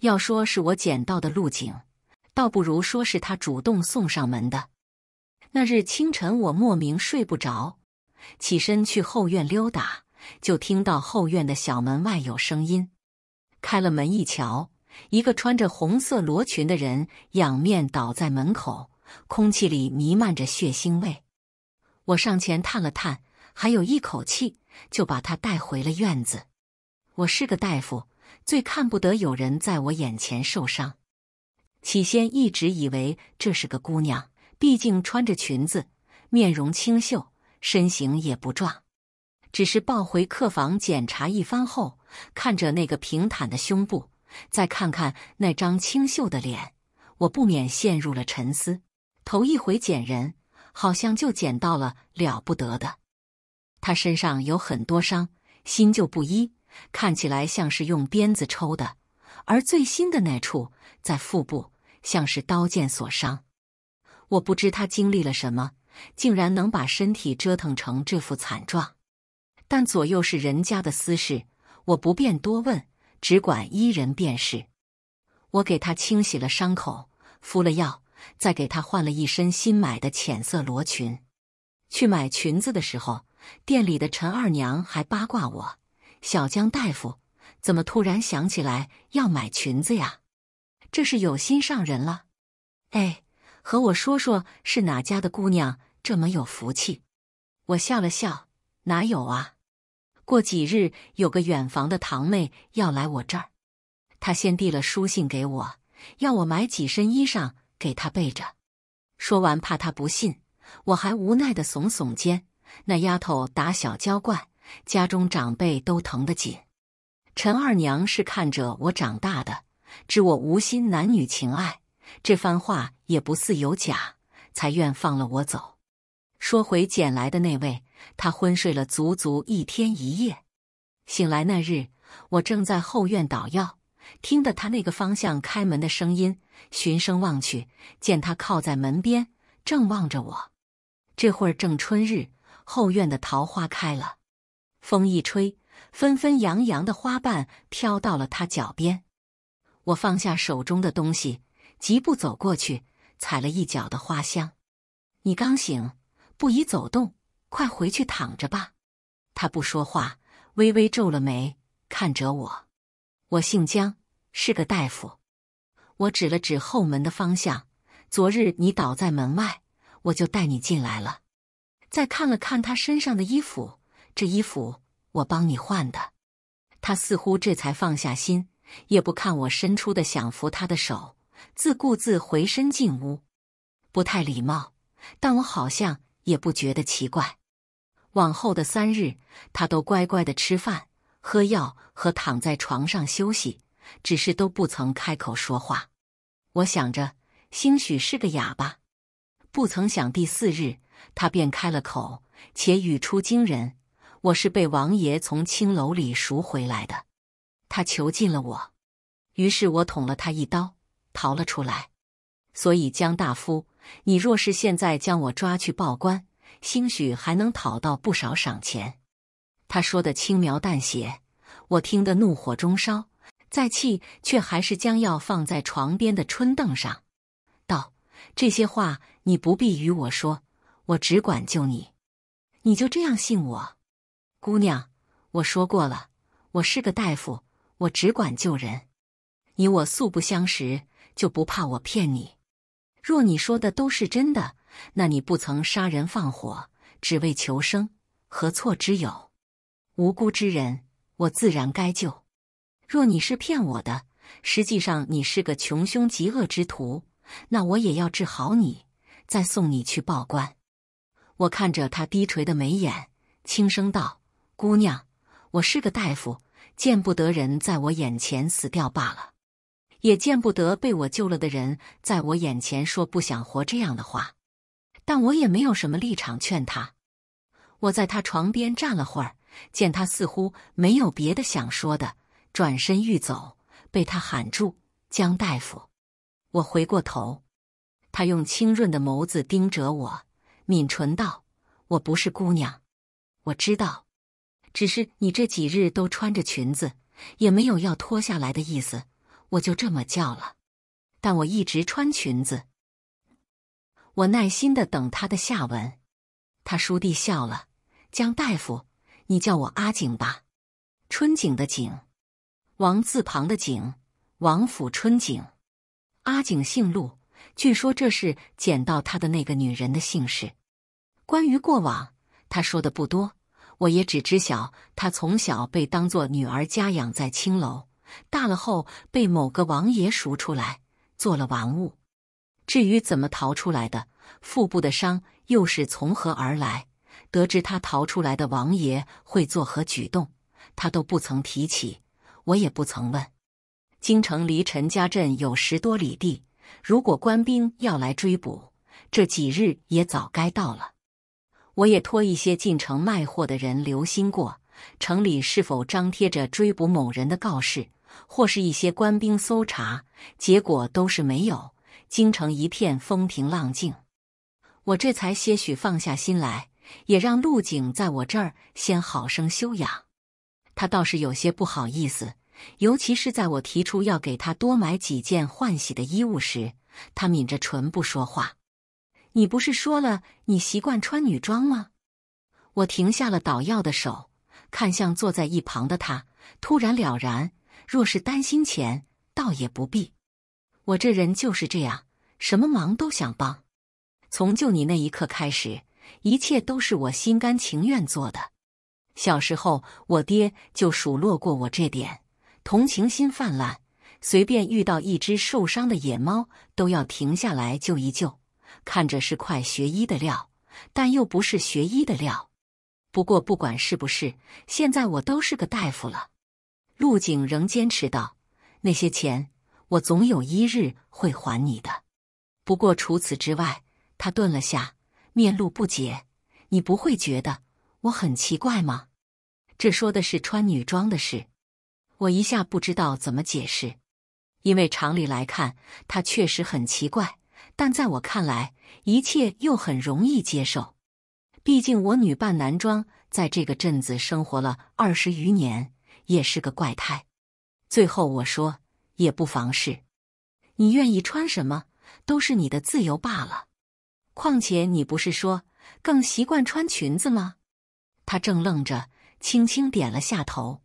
要说是我捡到的陆景，倒不如说是他主动送上门的。那日清晨，我莫名睡不着，起身去后院溜达，就听到后院的小门外有声音。开了门一瞧，一个穿着红色罗裙的人仰面倒在门口，空气里弥漫着血腥味。我上前探了探，还有一口气，就把他带回了院子。我是个大夫。最看不得有人在我眼前受伤。起先一直以为这是个姑娘，毕竟穿着裙子，面容清秀，身形也不壮。只是抱回客房检查一番后，看着那个平坦的胸部，再看看那张清秀的脸，我不免陷入了沉思。头一回捡人，好像就捡到了了不得的。他身上有很多伤，新旧不一。看起来像是用鞭子抽的，而最新的那处在腹部，像是刀剑所伤。我不知他经历了什么，竟然能把身体折腾成这副惨状。但左右是人家的私事，我不便多问，只管依人便是。我给他清洗了伤口，敷了药，再给他换了一身新买的浅色罗裙。去买裙子的时候，店里的陈二娘还八卦我。小江大夫，怎么突然想起来要买裙子呀？这是有心上人了？哎，和我说说，是哪家的姑娘这么有福气？我笑了笑，哪有啊？过几日有个远房的堂妹要来我这儿，她先递了书信给我，要我买几身衣裳给她备着。说完，怕她不信，我还无奈的耸耸肩。那丫头打小娇惯。家中长辈都疼得紧，陈二娘是看着我长大的，知我无心男女情爱，这番话也不似有假，才愿放了我走。说回捡来的那位，他昏睡了足足一天一夜，醒来那日，我正在后院捣药，听得他那个方向开门的声音，循声望去，见他靠在门边，正望着我。这会儿正春日，后院的桃花开了。风一吹，纷纷扬扬的花瓣飘到了他脚边。我放下手中的东西，疾步走过去，踩了一脚的花香。你刚醒，不宜走动，快回去躺着吧。他不说话，微微皱了眉，看着我。我姓江，是个大夫。我指了指后门的方向。昨日你倒在门外，我就带你进来了。再看了看他身上的衣服。这衣服我帮你换的，他似乎这才放下心，也不看我伸出的想扶他的手，自顾自回身进屋，不太礼貌，但我好像也不觉得奇怪。往后的三日，他都乖乖的吃饭、喝药和躺在床上休息，只是都不曾开口说话。我想着，兴许是个哑巴，不曾想第四日，他便开了口，且语出惊人。我是被王爷从青楼里赎回来的，他囚禁了我，于是我捅了他一刀，逃了出来。所以江大夫，你若是现在将我抓去报官，兴许还能讨到不少赏钱。他说的轻描淡写，我听得怒火中烧，再气却还是将药放在床边的春凳上，道：“这些话你不必与我说，我只管救你。你就这样信我？”姑娘，我说过了，我是个大夫，我只管救人。你我素不相识，就不怕我骗你。若你说的都是真的，那你不曾杀人放火，只为求生，何错之有？无辜之人，我自然该救。若你是骗我的，实际上你是个穷凶极恶之徒，那我也要治好你，再送你去报官。我看着他低垂的眉眼，轻声道。姑娘，我是个大夫，见不得人在我眼前死掉罢了，也见不得被我救了的人在我眼前说不想活这样的话。但我也没有什么立场劝他。我在他床边站了会儿，见他似乎没有别的想说的，转身欲走，被他喊住：“江大夫。”我回过头，他用清润的眸子盯着我，抿唇道：“我不是姑娘，我知道。”只是你这几日都穿着裙子，也没有要脱下来的意思，我就这么叫了。但我一直穿裙子，我耐心的等他的下文。他叔弟笑了：“江大夫，你叫我阿景吧，春景的景，王字旁的景，王府春景。阿景姓陆，据说这是捡到他的那个女人的姓氏。关于过往，他说的不多。”我也只知晓她从小被当作女儿家养在青楼，大了后被某个王爷赎出来做了玩物。至于怎么逃出来的，腹部的伤又是从何而来，得知他逃出来的王爷会作何举动，他都不曾提起，我也不曾问。京城离陈家镇有十多里地，如果官兵要来追捕，这几日也早该到了。我也托一些进城卖货的人留心过城里是否张贴着追捕某人的告示，或是一些官兵搜查，结果都是没有。京城一片风平浪静，我这才些许放下心来，也让陆景在我这儿先好生休养。他倒是有些不好意思，尤其是在我提出要给他多买几件换洗的衣物时，他抿着唇不说话。你不是说了你习惯穿女装吗？我停下了捣药的手，看向坐在一旁的他，突然了然。若是担心钱，倒也不必。我这人就是这样，什么忙都想帮。从救你那一刻开始，一切都是我心甘情愿做的。小时候，我爹就数落过我这点，同情心泛滥，随便遇到一只受伤的野猫都要停下来救一救。看着是块学医的料，但又不是学医的料。不过不管是不是，现在我都是个大夫了。陆景仍坚持道：“那些钱，我总有一日会还你的。不过除此之外，他顿了下，面露不解：‘你不会觉得我很奇怪吗？’这说的是穿女装的事，我一下不知道怎么解释，因为常理来看，他确实很奇怪，但在我看来。一切又很容易接受，毕竟我女扮男装在这个镇子生活了二十余年，也是个怪胎。最后我说，也不妨事，你愿意穿什么都是你的自由罢了。况且你不是说更习惯穿裙子吗？他正愣着，轻轻点了下头。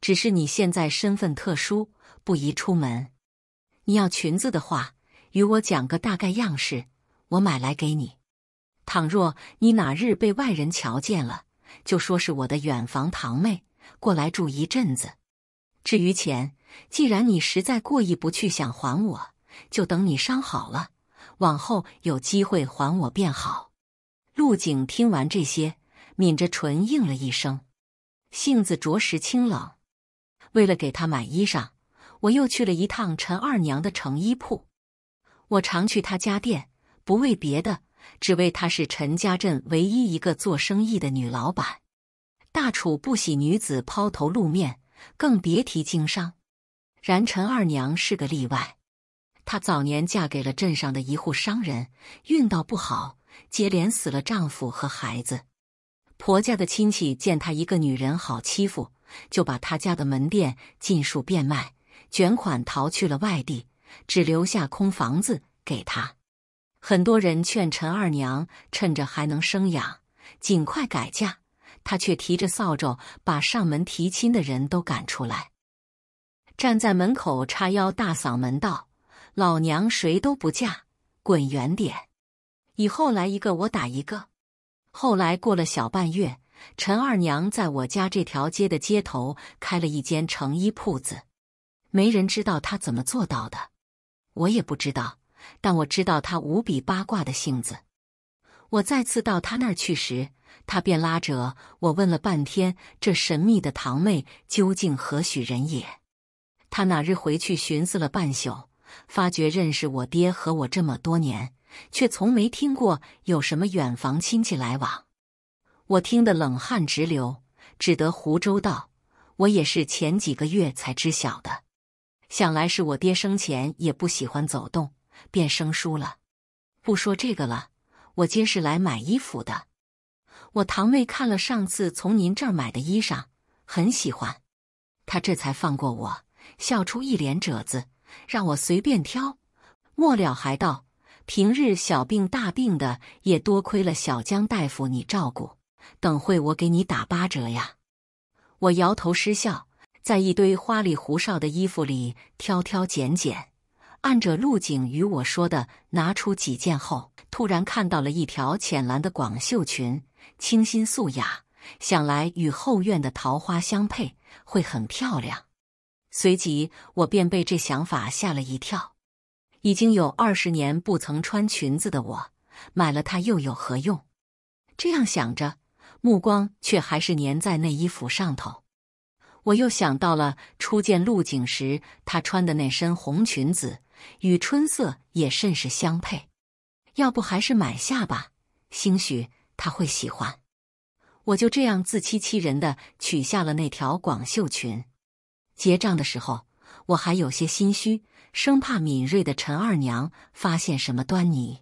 只是你现在身份特殊，不宜出门。你要裙子的话，与我讲个大概样式。我买来给你，倘若你哪日被外人瞧见了，就说是我的远房堂妹过来住一阵子。至于钱，既然你实在过意不去，想还我，就等你伤好了，往后有机会还我便好。陆景听完这些，抿着唇应了一声，性子着实清冷。为了给他买衣裳，我又去了一趟陈二娘的成衣铺。我常去他家店。不为别的，只为她是陈家镇唯一一个做生意的女老板。大楚不喜女子抛头露面，更别提经商。然陈二娘是个例外，她早年嫁给了镇上的一户商人，运道不好，接连死了丈夫和孩子。婆家的亲戚见她一个女人好欺负，就把她家的门店尽数变卖，卷款逃去了外地，只留下空房子给她。很多人劝陈二娘趁着还能生养，尽快改嫁。她却提着扫帚把上门提亲的人都赶出来，站在门口叉腰大嗓门道：“老娘谁都不嫁，滚远点！以后来一个我打一个。”后来过了小半月，陈二娘在我家这条街的街头开了一间成衣铺子，没人知道她怎么做到的，我也不知道。但我知道他无比八卦的性子，我再次到他那儿去时，他便拉着我问了半天：“这神秘的堂妹究竟何许人也？”他哪日回去寻思了半宿，发觉认识我爹和我这么多年，却从没听过有什么远房亲戚来往。我听得冷汗直流，只得胡诌道：“我也是前几个月才知晓的，想来是我爹生前也不喜欢走动。”便生疏了，不说这个了。我今是来买衣服的。我堂妹看了上次从您这儿买的衣裳，很喜欢，她这才放过我，笑出一脸褶子，让我随便挑。末了还道：平日小病大病的，也多亏了小江大夫你照顾。等会我给你打八折呀！我摇头失笑，在一堆花里胡哨的衣服里挑挑拣拣。按着陆景与我说的拿出几件后，突然看到了一条浅蓝的广袖裙，清新素雅，想来与后院的桃花相配会很漂亮。随即我便被这想法吓了一跳，已经有二十年不曾穿裙子的我，买了它又有何用？这样想着，目光却还是粘在那衣服上头。我又想到了初见陆景时，他穿的那身红裙子。与春色也甚是相配，要不还是买下吧，兴许他会喜欢。我就这样自欺欺人的取下了那条广袖裙。结账的时候，我还有些心虚，生怕敏锐的陈二娘发现什么端倪。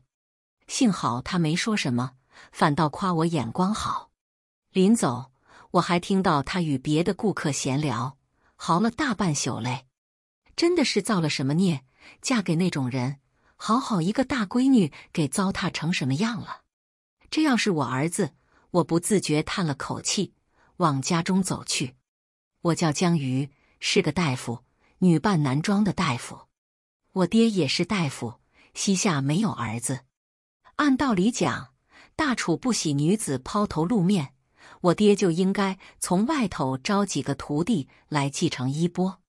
幸好她没说什么，反倒夸我眼光好。临走，我还听到她与别的顾客闲聊，嚎了大半宿嘞。真的是造了什么孽？嫁给那种人，好好一个大闺女给糟蹋成什么样了？这要是我儿子，我不自觉叹了口气，往家中走去。我叫江瑜，是个大夫，女扮男装的大夫。我爹也是大夫，膝下没有儿子。按道理讲，大楚不喜女子抛头露面，我爹就应该从外头招几个徒弟来继承衣钵。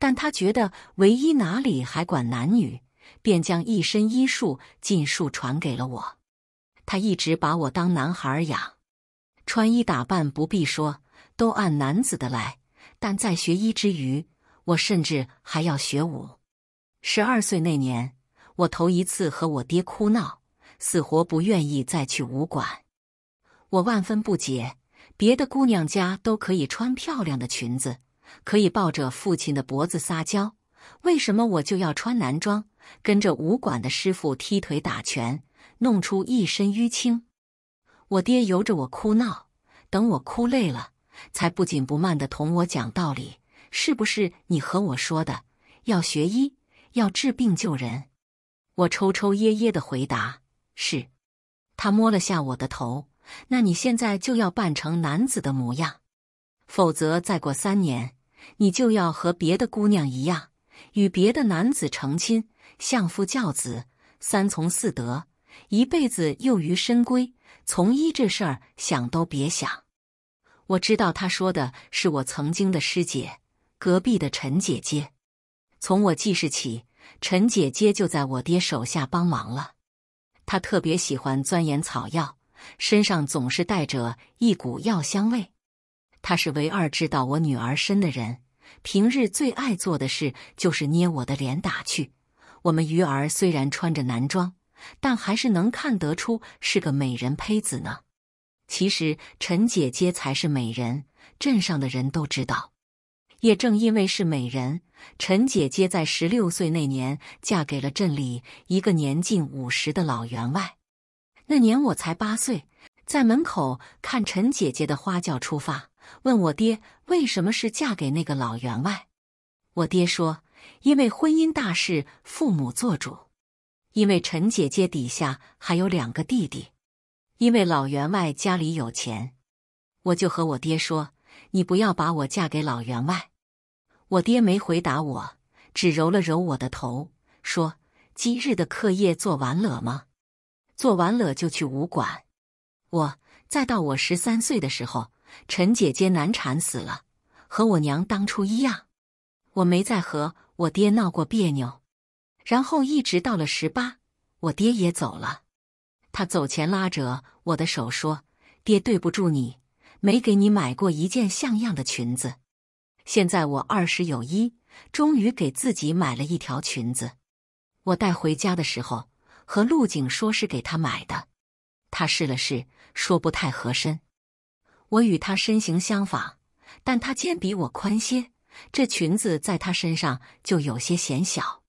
但他觉得唯一哪里还管男女，便将一身医术尽数传给了我。他一直把我当男孩养，穿衣打扮不必说，都按男子的来。但在学医之余，我甚至还要学武。十二岁那年，我头一次和我爹哭闹，死活不愿意再去武馆。我万分不解，别的姑娘家都可以穿漂亮的裙子。可以抱着父亲的脖子撒娇，为什么我就要穿男装，跟着武馆的师傅踢腿打拳，弄出一身淤青？我爹由着我哭闹，等我哭累了，才不紧不慢的同我讲道理：“是不是你和我说的，要学医，要治病救人？”我抽抽噎噎的回答：“是。”他摸了下我的头：“那你现在就要扮成男子的模样，否则再过三年。”你就要和别的姑娘一样，与别的男子成亲，相夫教子，三从四德，一辈子囿于深闺。从医这事儿，想都别想。我知道，他说的是我曾经的师姐，隔壁的陈姐姐。从我记事起，陈姐姐就在我爹手下帮忙了。她特别喜欢钻研草药，身上总是带着一股药香味。他是唯二知道我女儿身的人，平日最爱做的事就是捏我的脸打趣。我们鱼儿虽然穿着男装，但还是能看得出是个美人胚子呢。其实陈姐姐才是美人，镇上的人都知道。也正因为是美人，陈姐姐在十六岁那年嫁给了镇里一个年近五十的老员外。那年我才八岁，在门口看陈姐姐的花轿出发。问我爹为什么是嫁给那个老员外？我爹说：“因为婚姻大事父母做主，因为陈姐姐底下还有两个弟弟，因为老员外家里有钱。”我就和我爹说：“你不要把我嫁给老员外。”我爹没回答我，只揉了揉我的头，说：“今日的课业做完了吗？做完了就去武馆。我再到我十三岁的时候。”陈姐姐难产死了，和我娘当初一样。我没再和我爹闹过别扭，然后一直到了十八，我爹也走了。他走前拉着我的手说：“爹对不住你，没给你买过一件像样的裙子。”现在我二十有一，终于给自己买了一条裙子。我带回家的时候，和陆景说是给他买的。他试了试，说不太合身。我与他身形相仿，但他肩比我宽些，这裙子在他身上就有些显小。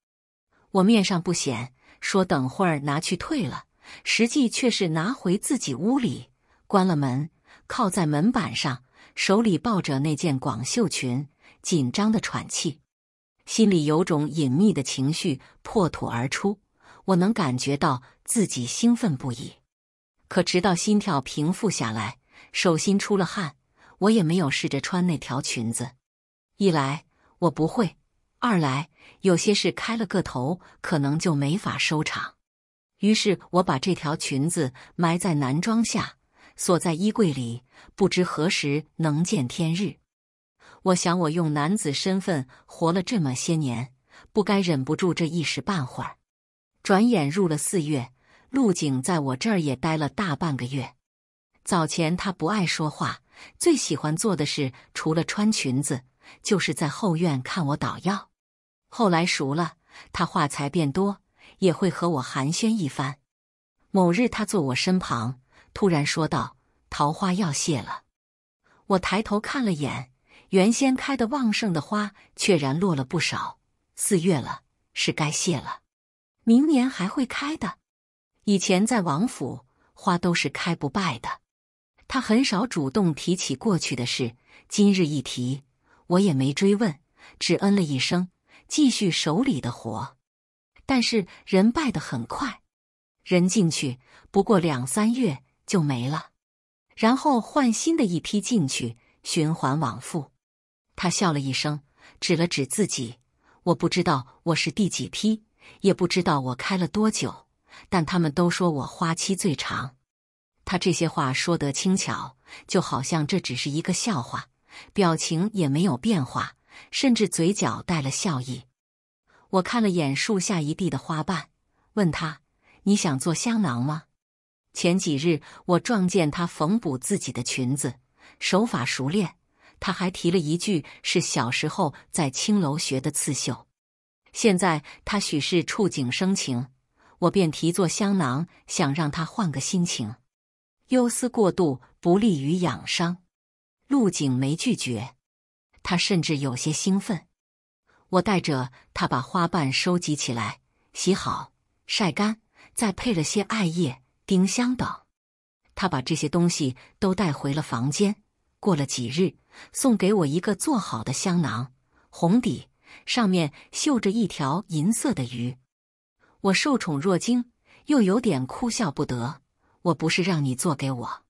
我面上不显，说等会儿拿去退了，实际却是拿回自己屋里，关了门，靠在门板上，手里抱着那件广袖裙，紧张的喘气，心里有种隐秘的情绪破土而出，我能感觉到自己兴奋不已。可直到心跳平复下来。手心出了汗，我也没有试着穿那条裙子。一来我不会，二来有些事开了个头，可能就没法收场。于是我把这条裙子埋在男装下，锁在衣柜里，不知何时能见天日。我想，我用男子身份活了这么些年，不该忍不住这一时半会儿。转眼入了四月，陆景在我这儿也待了大半个月。早前他不爱说话，最喜欢做的事除了穿裙子，就是在后院看我捣药。后来熟了，他话才变多，也会和我寒暄一番。某日他坐我身旁，突然说道：“桃花要谢了。”我抬头看了眼，原先开的旺盛的花，却然落了不少。四月了，是该谢了。明年还会开的。以前在王府，花都是开不败的。他很少主动提起过去的事，今日一提，我也没追问，只嗯了一声，继续手里的活。但是人败得很快，人进去不过两三月就没了，然后换新的一批进去，循环往复。他笑了一声，指了指自己。我不知道我是第几批，也不知道我开了多久，但他们都说我花期最长。他这些话说得轻巧，就好像这只是一个笑话，表情也没有变化，甚至嘴角带了笑意。我看了眼树下一地的花瓣，问他：“你想做香囊吗？”前几日我撞见他缝补自己的裙子，手法熟练。他还提了一句，是小时候在青楼学的刺绣。现在他许是触景生情，我便提做香囊，想让他换个心情。忧思过度不利于养伤，陆景没拒绝，他甚至有些兴奋。我带着他把花瓣收集起来，洗好、晒干，再配了些艾叶、丁香等。他把这些东西都带回了房间。过了几日，送给我一个做好的香囊，红底，上面绣着一条银色的鱼。我受宠若惊，又有点哭笑不得。我不是让你做给我，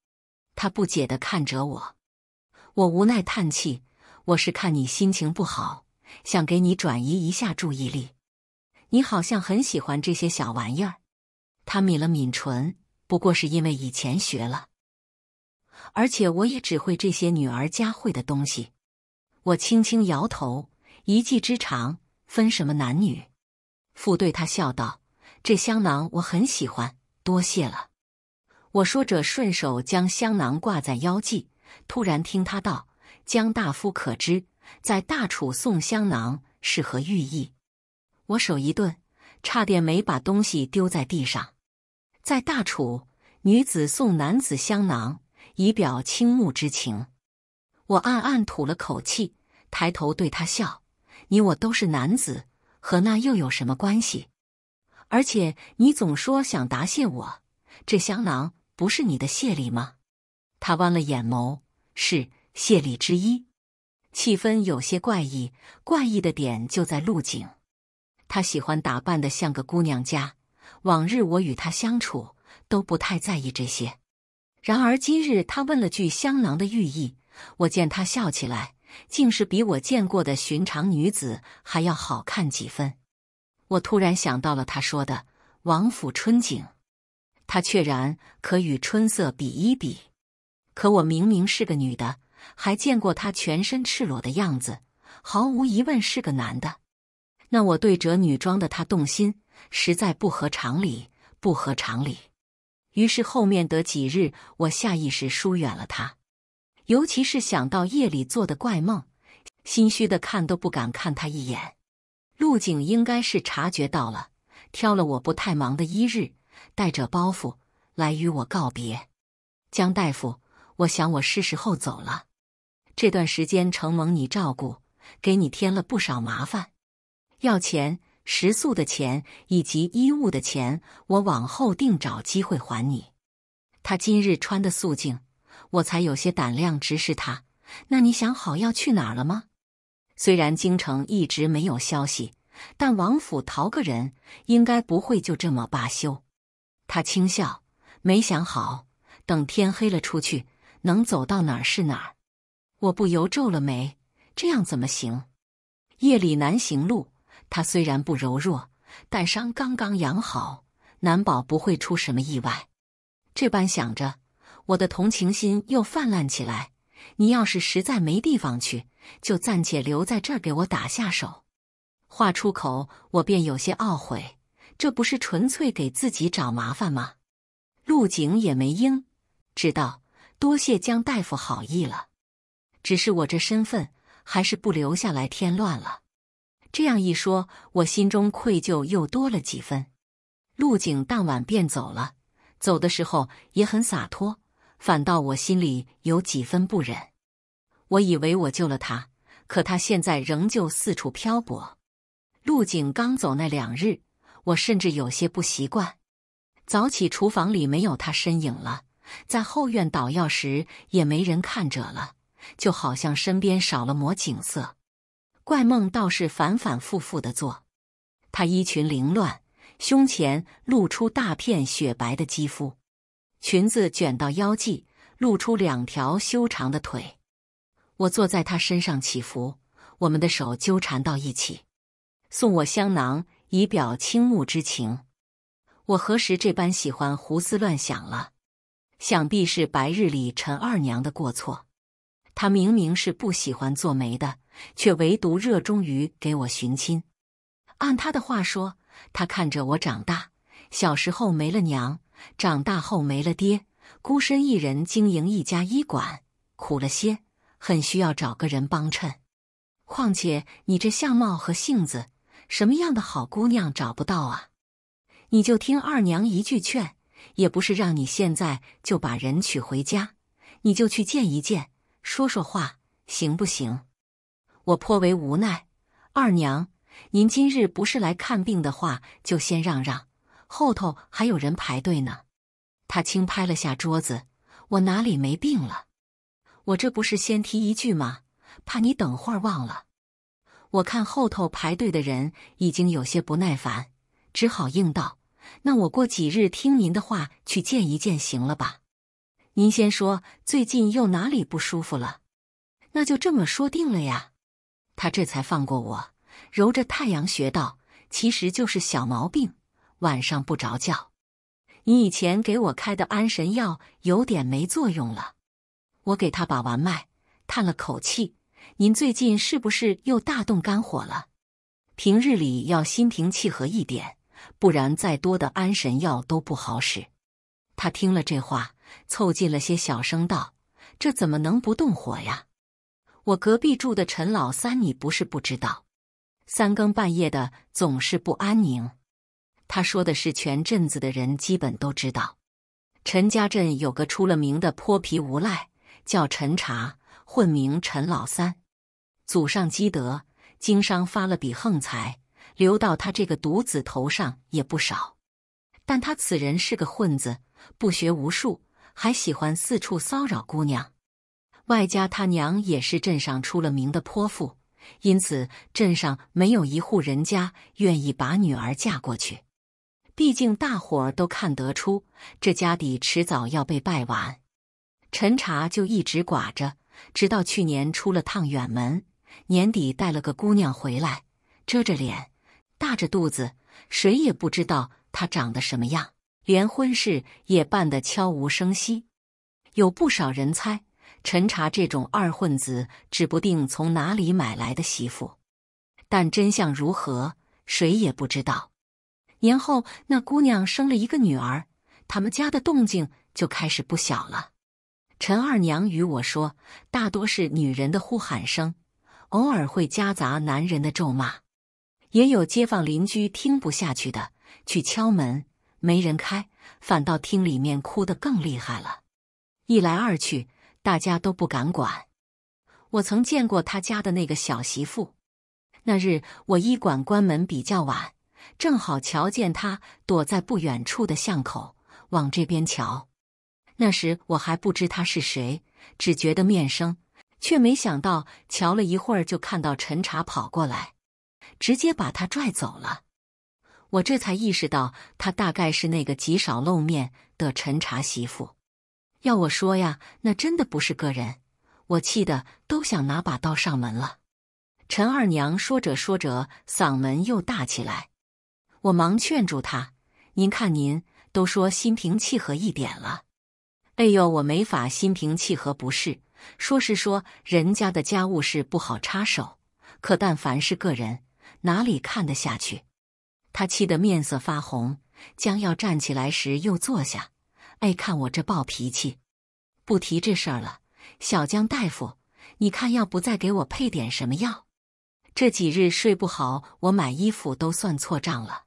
他不解的看着我，我无奈叹气。我是看你心情不好，想给你转移一下注意力。你好像很喜欢这些小玩意儿。他抿了抿唇，不过是因为以前学了，而且我也只会这些女儿家会的东西。我轻轻摇头，一技之长分什么男女？傅对他笑道：“这香囊我很喜欢，多谢了。”我说着，顺手将香囊挂在腰际，突然听他道：“江大夫可知，在大楚送香囊是何寓意？”我手一顿，差点没把东西丢在地上。在大楚，女子送男子香囊，以表倾慕之情。我暗暗吐了口气，抬头对他笑：“你我都是男子，和那又有什么关系？而且你总说想答谢我，这香囊。”不是你的谢礼吗？他弯了眼眸，是谢礼之一。气氛有些怪异，怪异的点就在陆景。他喜欢打扮的像个姑娘家，往日我与他相处都不太在意这些。然而今日他问了句香囊的寓意，我见他笑起来，竟是比我见过的寻常女子还要好看几分。我突然想到了他说的王府春景。他确然可与春色比一比，可我明明是个女的，还见过他全身赤裸的样子，毫无疑问是个男的。那我对着女装的他动心，实在不合常理，不合常理。于是后面得几日，我下意识疏远了他，尤其是想到夜里做的怪梦，心虚的看都不敢看他一眼。陆景应该是察觉到了，挑了我不太忙的一日。带着包袱来与我告别，江大夫，我想我是时候走了。这段时间承蒙你照顾，给你添了不少麻烦。要钱，食宿的钱以及衣物的钱，我往后定找机会还你。他今日穿的素净，我才有些胆量直视他。那你想好要去哪儿了吗？虽然京城一直没有消息，但王府逃个人，应该不会就这么罢休。他轻笑，没想好，等天黑了出去，能走到哪儿是哪儿。我不由皱了眉，这样怎么行？夜里难行路。他虽然不柔弱，但伤刚刚养好，难保不会出什么意外。这般想着，我的同情心又泛滥起来。你要是实在没地方去，就暂且留在这儿给我打下手。话出口，我便有些懊悔。这不是纯粹给自己找麻烦吗？陆景也没应，知道多谢江大夫好意了，只是我这身份还是不留下来添乱了。这样一说，我心中愧疚又多了几分。陆景当晚便走了，走的时候也很洒脱，反倒我心里有几分不忍。我以为我救了他，可他现在仍旧四处漂泊。陆景刚走那两日。我甚至有些不习惯，早起厨房里没有他身影了，在后院捣药时也没人看着了，就好像身边少了抹景色。怪梦倒是反反复复的做。他衣裙凌乱，胸前露出大片雪白的肌肤，裙子卷到腰际，露出两条修长的腿。我坐在他身上起伏，我们的手纠缠到一起，送我香囊。以表倾慕之情。我何时这般喜欢胡思乱想了？想必是白日里陈二娘的过错。她明明是不喜欢做媒的，却唯独热衷于给我寻亲。按他的话说，他看着我长大，小时候没了娘，长大后没了爹，孤身一人经营一家医馆，苦了些，很需要找个人帮衬。况且你这相貌和性子。什么样的好姑娘找不到啊？你就听二娘一句劝，也不是让你现在就把人娶回家，你就去见一见，说说话，行不行？我颇为无奈，二娘，您今日不是来看病的话，就先让让，后头还有人排队呢。他轻拍了下桌子，我哪里没病了？我这不是先提一句吗？怕你等会儿忘了。我看后头排队的人已经有些不耐烦，只好应道：“那我过几日听您的话去见一见，行了吧？”您先说最近又哪里不舒服了？那就这么说定了呀。他这才放过我，揉着太阳穴道：“其实就是小毛病，晚上不着觉。你以前给我开的安神药有点没作用了。”我给他把完脉，叹了口气。您最近是不是又大动肝火了？平日里要心平气和一点，不然再多的安神药都不好使。他听了这话，凑近了些，小声道：“这怎么能不动火呀？我隔壁住的陈老三，你不是不知道，三更半夜的总是不安宁。”他说的是全镇子的人基本都知道，陈家镇有个出了名的泼皮无赖，叫陈查，混名陈老三。祖上积德，经商发了笔横财，留到他这个独子头上也不少。但他此人是个混子，不学无术，还喜欢四处骚扰姑娘。外加他娘也是镇上出了名的泼妇，因此镇上没有一户人家愿意把女儿嫁过去。毕竟大伙儿都看得出这家底迟早要被败完。陈茶就一直寡着，直到去年出了趟远门。年底带了个姑娘回来，遮着脸，大着肚子，谁也不知道她长得什么样，连婚事也办得悄无声息。有不少人猜陈查这种二混子指不定从哪里买来的媳妇，但真相如何，谁也不知道。年后那姑娘生了一个女儿，他们家的动静就开始不小了。陈二娘与我说，大多是女人的呼喊声。偶尔会夹杂男人的咒骂，也有街坊邻居听不下去的，去敲门，没人开，反倒听里面哭得更厉害了。一来二去，大家都不敢管。我曾见过他家的那个小媳妇，那日我医馆关门比较晚，正好瞧见他躲在不远处的巷口，往这边瞧。那时我还不知他是谁，只觉得面生。却没想到，瞧了一会儿，就看到陈茶跑过来，直接把他拽走了。我这才意识到，他大概是那个极少露面的陈茶媳妇。要我说呀，那真的不是个人。我气得都想拿把刀上门了。陈二娘说着说着，嗓门又大起来。我忙劝住她：“您看，您都说心平气和一点了。”哎呦，我没法心平气和，不是。说是说人家的家务事不好插手，可但凡是个人，哪里看得下去？他气得面色发红，将要站起来时又坐下。哎，看我这暴脾气！不提这事儿了，小江大夫，你看要不再给我配点什么药？这几日睡不好，我买衣服都算错账了。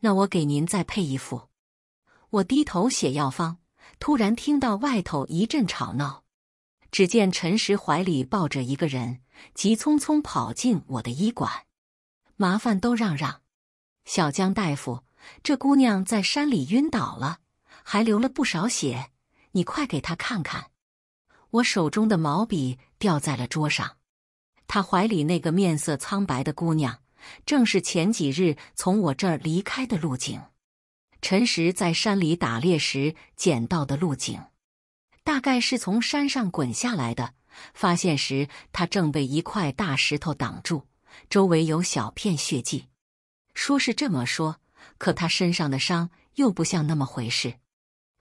那我给您再配一副。我低头写药方，突然听到外头一阵吵闹。只见陈实怀里抱着一个人，急匆匆跑进我的医馆。麻烦都让让，小江大夫，这姑娘在山里晕倒了，还流了不少血，你快给她看看。我手中的毛笔掉在了桌上。他怀里那个面色苍白的姑娘，正是前几日从我这儿离开的陆景。陈实在山里打猎时捡到的陆景。大概是从山上滚下来的。发现时，他正被一块大石头挡住，周围有小片血迹。说是这么说，可他身上的伤又不像那么回事。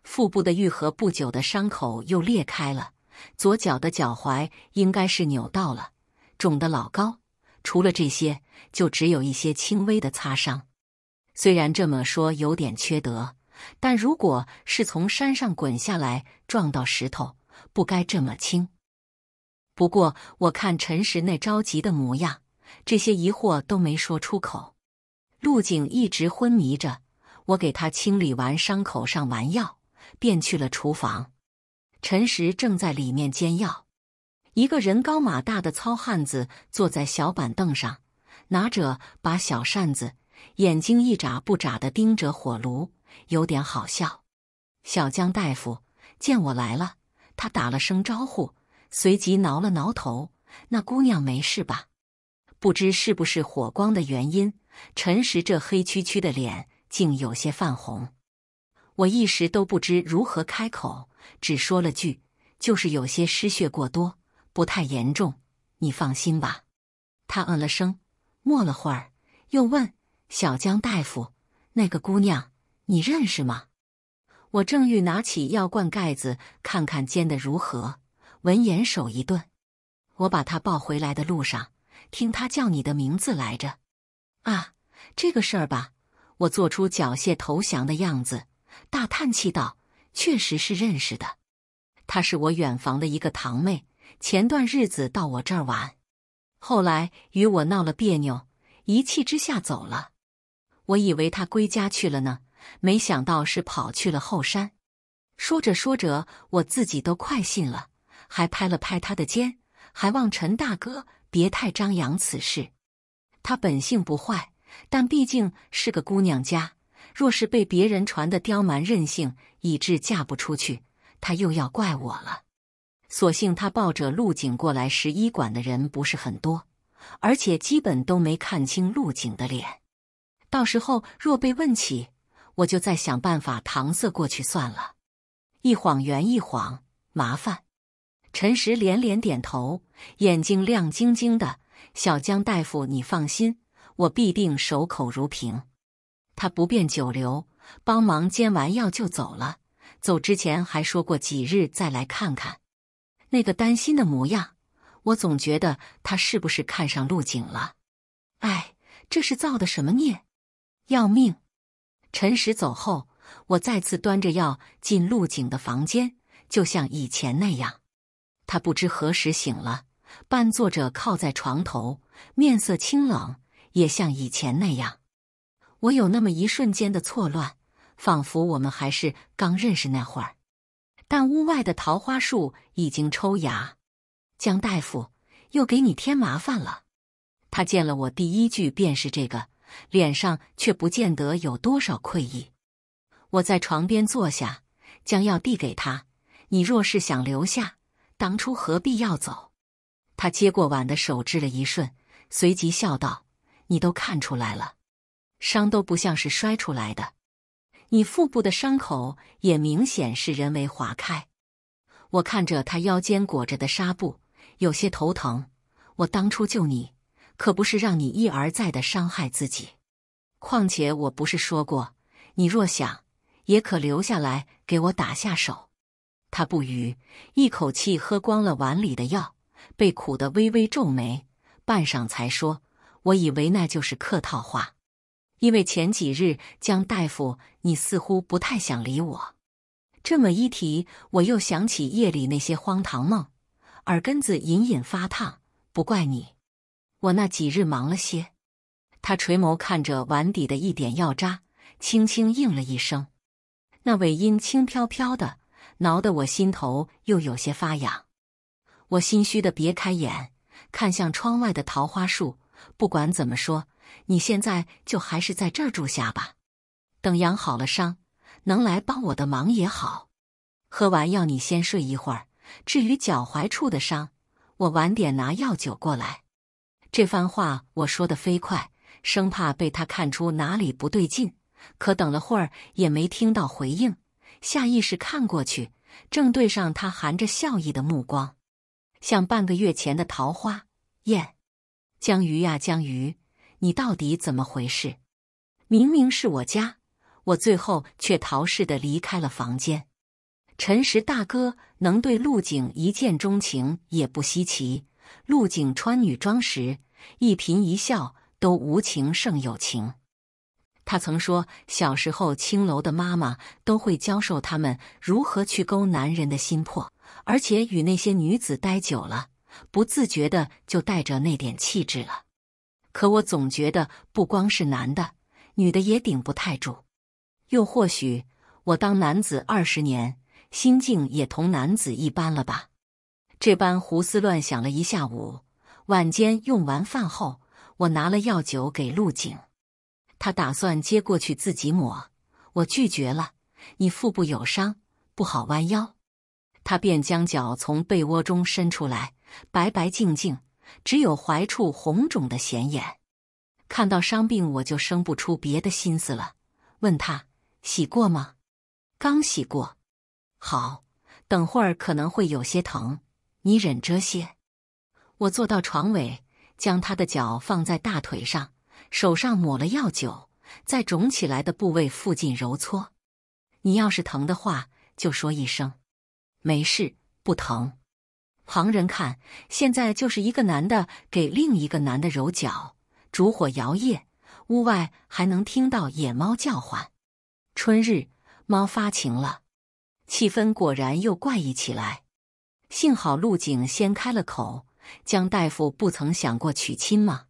腹部的愈合不久的伤口又裂开了，左脚的脚踝应该是扭到了，肿得老高。除了这些，就只有一些轻微的擦伤。虽然这么说，有点缺德。但如果是从山上滚下来撞到石头，不该这么轻。不过我看陈实那着急的模样，这些疑惑都没说出口。陆景一直昏迷着，我给他清理完伤口，上完药，便去了厨房。陈实正在里面煎药，一个人高马大的糙汉子坐在小板凳上，拿着把小扇子，眼睛一眨不眨的盯着火炉。有点好笑，小江大夫见我来了，他打了声招呼，随即挠了挠头：“那姑娘没事吧？”不知是不是火光的原因，陈实这黑黢黢的脸竟有些泛红。我一时都不知如何开口，只说了句：“就是有些失血过多，不太严重，你放心吧。”他嗯了声，默了会儿，又问：“小江大夫，那个姑娘？”你认识吗？我正欲拿起药罐盖子看看煎的如何，闻言手一顿。我把他抱回来的路上，听他叫你的名字来着。啊，这个事儿吧，我做出缴械投降的样子，大叹气道：“确实是认识的，她是我远房的一个堂妹。前段日子到我这儿玩，后来与我闹了别扭，一气之下走了。我以为她归家去了呢。”没想到是跑去了后山。说着说着，我自己都快信了，还拍了拍他的肩，还望陈大哥别太张扬此事。他本性不坏，但毕竟是个姑娘家，若是被别人传得刁蛮任性，以致嫁不出去，她又要怪我了。所幸他抱着陆景过来时，医馆的人不是很多，而且基本都没看清陆景的脸。到时候若被问起，我就再想办法搪塞过去算了，一晃圆一晃，麻烦。陈实连连点头，眼睛亮晶晶的。小江大夫，你放心，我必定守口如瓶。他不便久留，帮忙煎完药就走了。走之前还说过几日再来看看。那个担心的模样，我总觉得他是不是看上陆景了？哎，这是造的什么孽？要命！陈实走后，我再次端着药进陆景的房间，就像以前那样。他不知何时醒了，半坐着靠在床头，面色清冷，也像以前那样。我有那么一瞬间的错乱，仿佛我们还是刚认识那会儿。但屋外的桃花树已经抽芽。江大夫，又给你添麻烦了。他见了我，第一句便是这个。脸上却不见得有多少愧意。我在床边坐下，将药递给他。你若是想留下，当初何必要走？他接过碗的手指了一瞬，随即笑道：“你都看出来了，伤都不像是摔出来的。你腹部的伤口也明显是人为划开。”我看着他腰间裹着的纱布，有些头疼。我当初救你。可不是让你一而再的伤害自己。况且我不是说过，你若想，也可留下来给我打下手。他不语，一口气喝光了碗里的药，被苦得微微皱眉，半晌才说：“我以为那就是客套话，因为前几日江大夫，你似乎不太想理我。这么一提，我又想起夜里那些荒唐梦，耳根子隐隐发烫。不怪你。”我那几日忙了些，他垂眸看着碗底的一点药渣，轻轻应了一声，那尾音轻飘飘的，挠得我心头又有些发痒。我心虚的别开眼，看向窗外的桃花树。不管怎么说，你现在就还是在这儿住下吧。等养好了伤，能来帮我的忙也好。喝完药，你先睡一会儿，至于脚踝处的伤，我晚点拿药酒过来。这番话我说的飞快，生怕被他看出哪里不对劲。可等了会儿也没听到回应，下意识看过去，正对上他含着笑意的目光，像半个月前的桃花宴。江鱼呀，江鱼，你到底怎么回事？明明是我家，我最后却逃似的离开了房间。陈实大哥能对陆景一见钟情也不稀奇。陆景穿女装时，一颦一笑都无情胜有情。他曾说，小时候青楼的妈妈都会教授他们如何去勾男人的心魄，而且与那些女子待久了，不自觉的就带着那点气质了。可我总觉得，不光是男的，女的也顶不太住。又或许，我当男子二十年，心境也同男子一般了吧。这般胡思乱想了一下午，晚间用完饭后，我拿了药酒给陆景，他打算接过去自己抹，我拒绝了。你腹部有伤，不好弯腰。他便将脚从被窝中伸出来，白白净净，只有踝处红肿的显眼。看到伤病，我就生不出别的心思了。问他洗过吗？刚洗过。好，等会儿可能会有些疼。你忍着些。我坐到床尾，将他的脚放在大腿上，手上抹了药酒，在肿起来的部位附近揉搓。你要是疼的话，就说一声。没事，不疼。旁人看，现在就是一个男的给另一个男的揉脚。烛火摇曳，屋外还能听到野猫叫唤。春日，猫发情了，气氛果然又怪异起来。幸好陆景先开了口。江大夫不曾想过娶亲吗？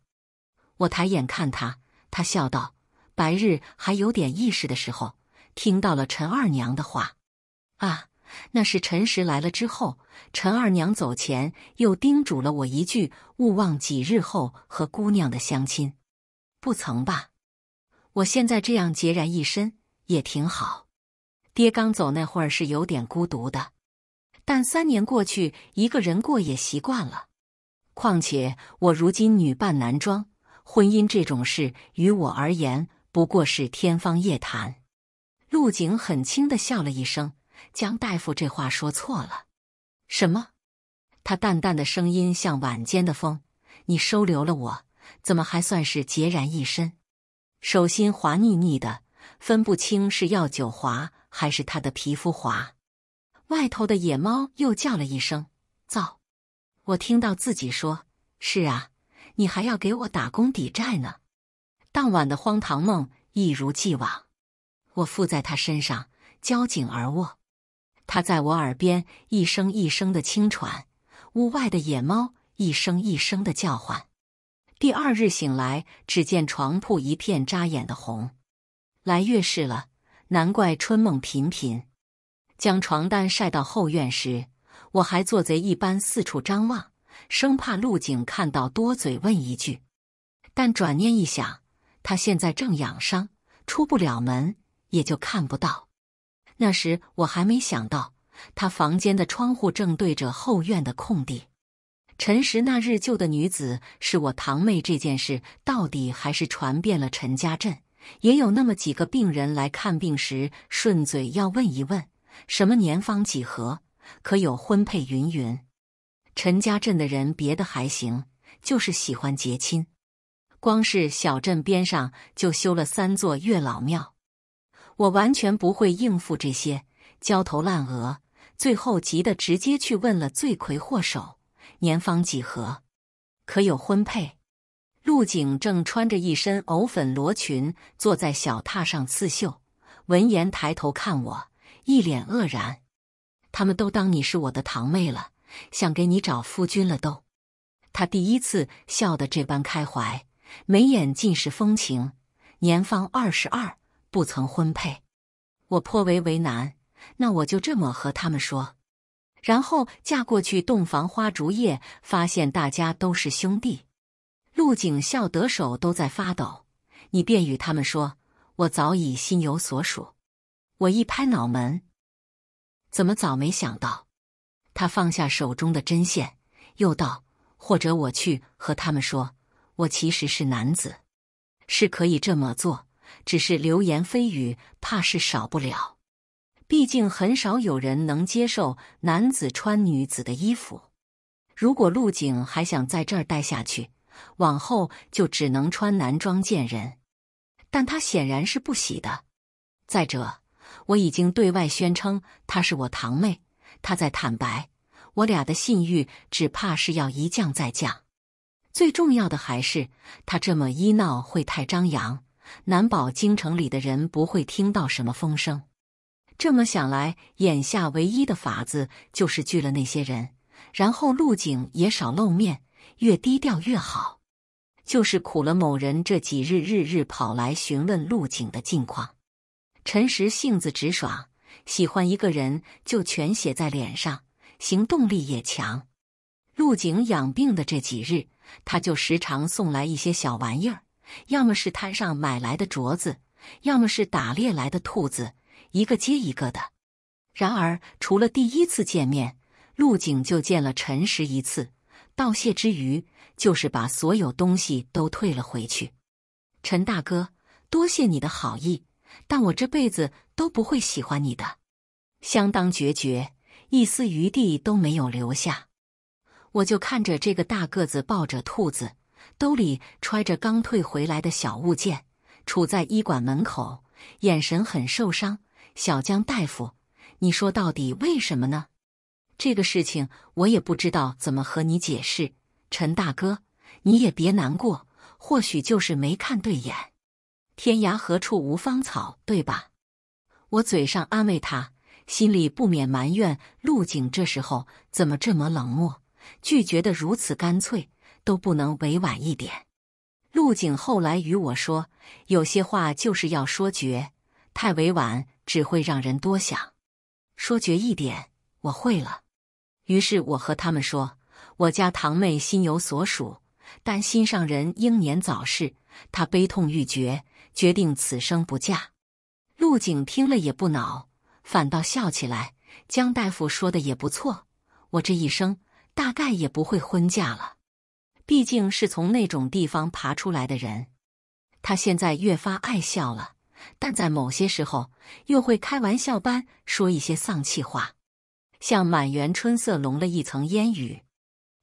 我抬眼看他，他笑道：“白日还有点意识的时候，听到了陈二娘的话。啊，那是陈实来了之后，陈二娘走前又叮嘱了我一句，勿忘几日后和姑娘的相亲。不曾吧？我现在这样孑然一身，也挺好。爹刚走那会儿是有点孤独的。”但三年过去，一个人过也习惯了。况且我如今女扮男装，婚姻这种事于我而言不过是天方夜谭。陆景很轻的笑了一声：“江大夫这话说错了。”什么？他淡淡的声音像晚间的风：“你收留了我，怎么还算是孑然一身？”手心滑腻腻的，分不清是药酒滑还是他的皮肤滑。外头的野猫又叫了一声，糟，我听到自己说：“是啊，你还要给我打工抵债呢。”当晚的荒唐梦一如既往。我附在他身上，交颈而卧。他在我耳边一声一声的轻喘，屋外的野猫一声一声的叫唤。第二日醒来，只见床铺一片扎眼的红，来月事了，难怪春梦频频。将床单晒到后院时，我还做贼一般四处张望，生怕陆景看到多嘴问一句。但转念一想，他现在正养伤，出不了门，也就看不到。那时我还没想到，他房间的窗户正对着后院的空地。陈实那日救的女子是我堂妹，这件事到底还是传遍了陈家镇，也有那么几个病人来看病时顺嘴要问一问。什么年方几何？可有婚配？云云，陈家镇的人别的还行，就是喜欢结亲，光是小镇边上就修了三座月老庙。我完全不会应付这些，焦头烂额，最后急得直接去问了罪魁祸首：年方几何？可有婚配？陆景正穿着一身藕粉罗裙，坐在小榻上刺绣，闻言抬头看我。一脸愕然，他们都当你是我的堂妹了，想给你找夫君了都。他第一次笑得这般开怀，眉眼尽是风情，年方二十二，不曾婚配。我颇为为难，那我就这么和他们说，然后嫁过去，洞房花烛夜，发现大家都是兄弟。陆景笑得手都在发抖，你便与他们说，我早已心有所属。我一拍脑门，怎么早没想到？他放下手中的针线，又道：“或者我去和他们说，我其实是男子，是可以这么做。只是流言蜚语怕是少不了，毕竟很少有人能接受男子穿女子的衣服。如果陆景还想在这儿待下去，往后就只能穿男装见人。但他显然是不喜的。再者。”我已经对外宣称她是我堂妹，她在坦白，我俩的信誉只怕是要一降再降。最重要的还是她这么一闹会太张扬，难保京城里的人不会听到什么风声。这么想来，眼下唯一的法子就是拒了那些人，然后陆景也少露面，越低调越好。就是苦了某人这几日日日跑来询问陆景的近况。陈实性子直爽，喜欢一个人就全写在脸上，行动力也强。陆景养病的这几日，他就时常送来一些小玩意儿，要么是摊上买来的镯子，要么是打猎来的兔子，一个接一个的。然而，除了第一次见面，陆景就见了陈实一次，道谢之余，就是把所有东西都退了回去。陈大哥，多谢你的好意。但我这辈子都不会喜欢你的，相当决绝，一丝余地都没有留下。我就看着这个大个子抱着兔子，兜里揣着刚退回来的小物件，杵在医馆门口，眼神很受伤。小江大夫，你说到底为什么呢？这个事情我也不知道怎么和你解释。陈大哥，你也别难过，或许就是没看对眼。天涯何处无芳草，对吧？我嘴上安慰他，心里不免埋怨陆景这时候怎么这么冷漠，拒绝的如此干脆，都不能委婉一点。陆景后来与我说，有些话就是要说绝，太委婉只会让人多想。说绝一点，我会了。于是我和他们说，我家堂妹心有所属，但心上人英年早逝，她悲痛欲绝。决定此生不嫁。陆景听了也不恼，反倒笑起来。江大夫说的也不错，我这一生大概也不会婚嫁了。毕竟是从那种地方爬出来的人，他现在越发爱笑了，但在某些时候又会开玩笑般说一些丧气话，像满园春色笼了一层烟雨。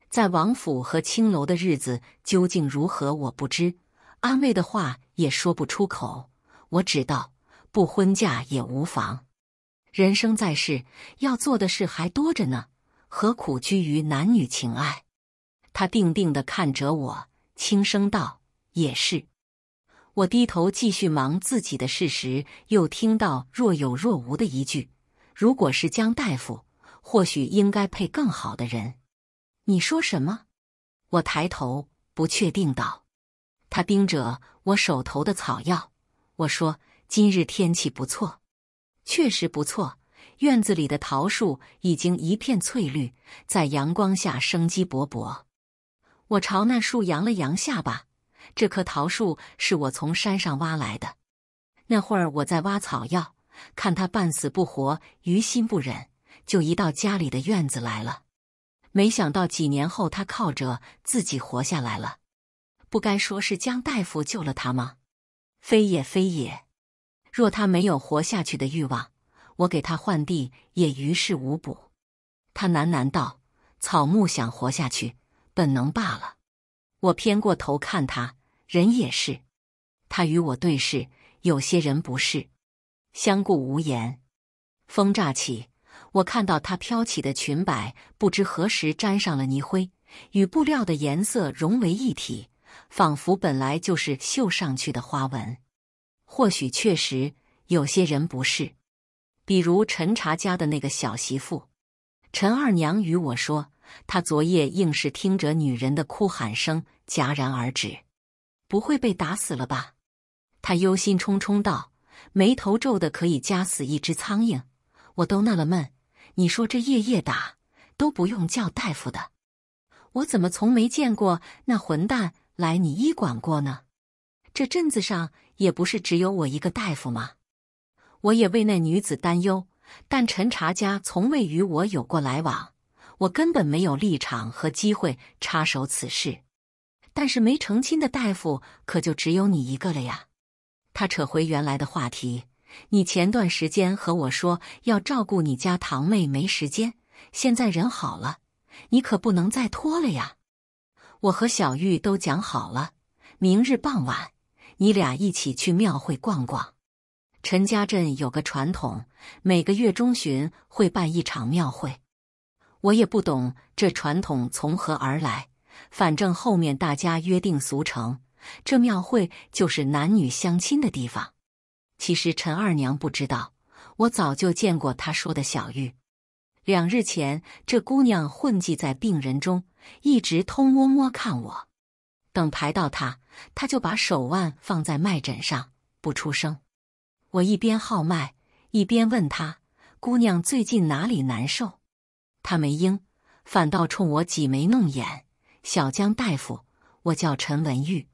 在王府和青楼的日子究竟如何，我不知。安慰的话。也说不出口，我只道不婚嫁也无妨。人生在世，要做的事还多着呢，何苦拘于男女情爱？他定定地看着我，轻声道：“也是。”我低头继续忙自己的事时，又听到若有若无的一句：“如果是江大夫，或许应该配更好的人。”你说什么？我抬头，不确定道。他盯着我手头的草药，我说：“今日天气不错，确实不错。院子里的桃树已经一片翠绿，在阳光下生机勃勃。”我朝那树扬了扬下巴：“这棵桃树是我从山上挖来的。那会儿我在挖草药，看它半死不活，于心不忍，就移到家里的院子来了。没想到几年后，它靠着自己活下来了。”不该说是江大夫救了他吗？非也，非也。若他没有活下去的欲望，我给他换地也于事无补。他喃喃道：“草木想活下去，本能罢了。”我偏过头看他，人也是。他与我对视，有些人不是。相顾无言。风乍起，我看到他飘起的裙摆，不知何时沾上了泥灰，与布料的颜色融为一体。仿佛本来就是绣上去的花纹，或许确实有些人不是，比如陈茶家的那个小媳妇，陈二娘与我说，她昨夜硬是听着女人的哭喊声戛然而止，不会被打死了吧？她忧心忡忡道，眉头皱的可以夹死一只苍蝇。我都纳了闷，你说这夜夜打都不用叫大夫的，我怎么从没见过那混蛋？来你医馆过呢，这镇子上也不是只有我一个大夫吗？我也为那女子担忧，但陈查家从未与我有过来往，我根本没有立场和机会插手此事。但是没成亲的大夫可就只有你一个了呀！他扯回原来的话题，你前段时间和我说要照顾你家堂妹，没时间，现在人好了，你可不能再拖了呀！我和小玉都讲好了，明日傍晚你俩一起去庙会逛逛。陈家镇有个传统，每个月中旬会办一场庙会。我也不懂这传统从何而来，反正后面大家约定俗成，这庙会就是男女相亲的地方。其实陈二娘不知道，我早就见过她说的小玉。两日前，这姑娘混迹在病人中，一直偷摸摸看我。等排到她，她就把手腕放在脉诊上，不出声。我一边号脉，一边问她：“姑娘最近哪里难受？”她没应，反倒冲我挤眉弄眼。小江大夫，我叫陈文玉。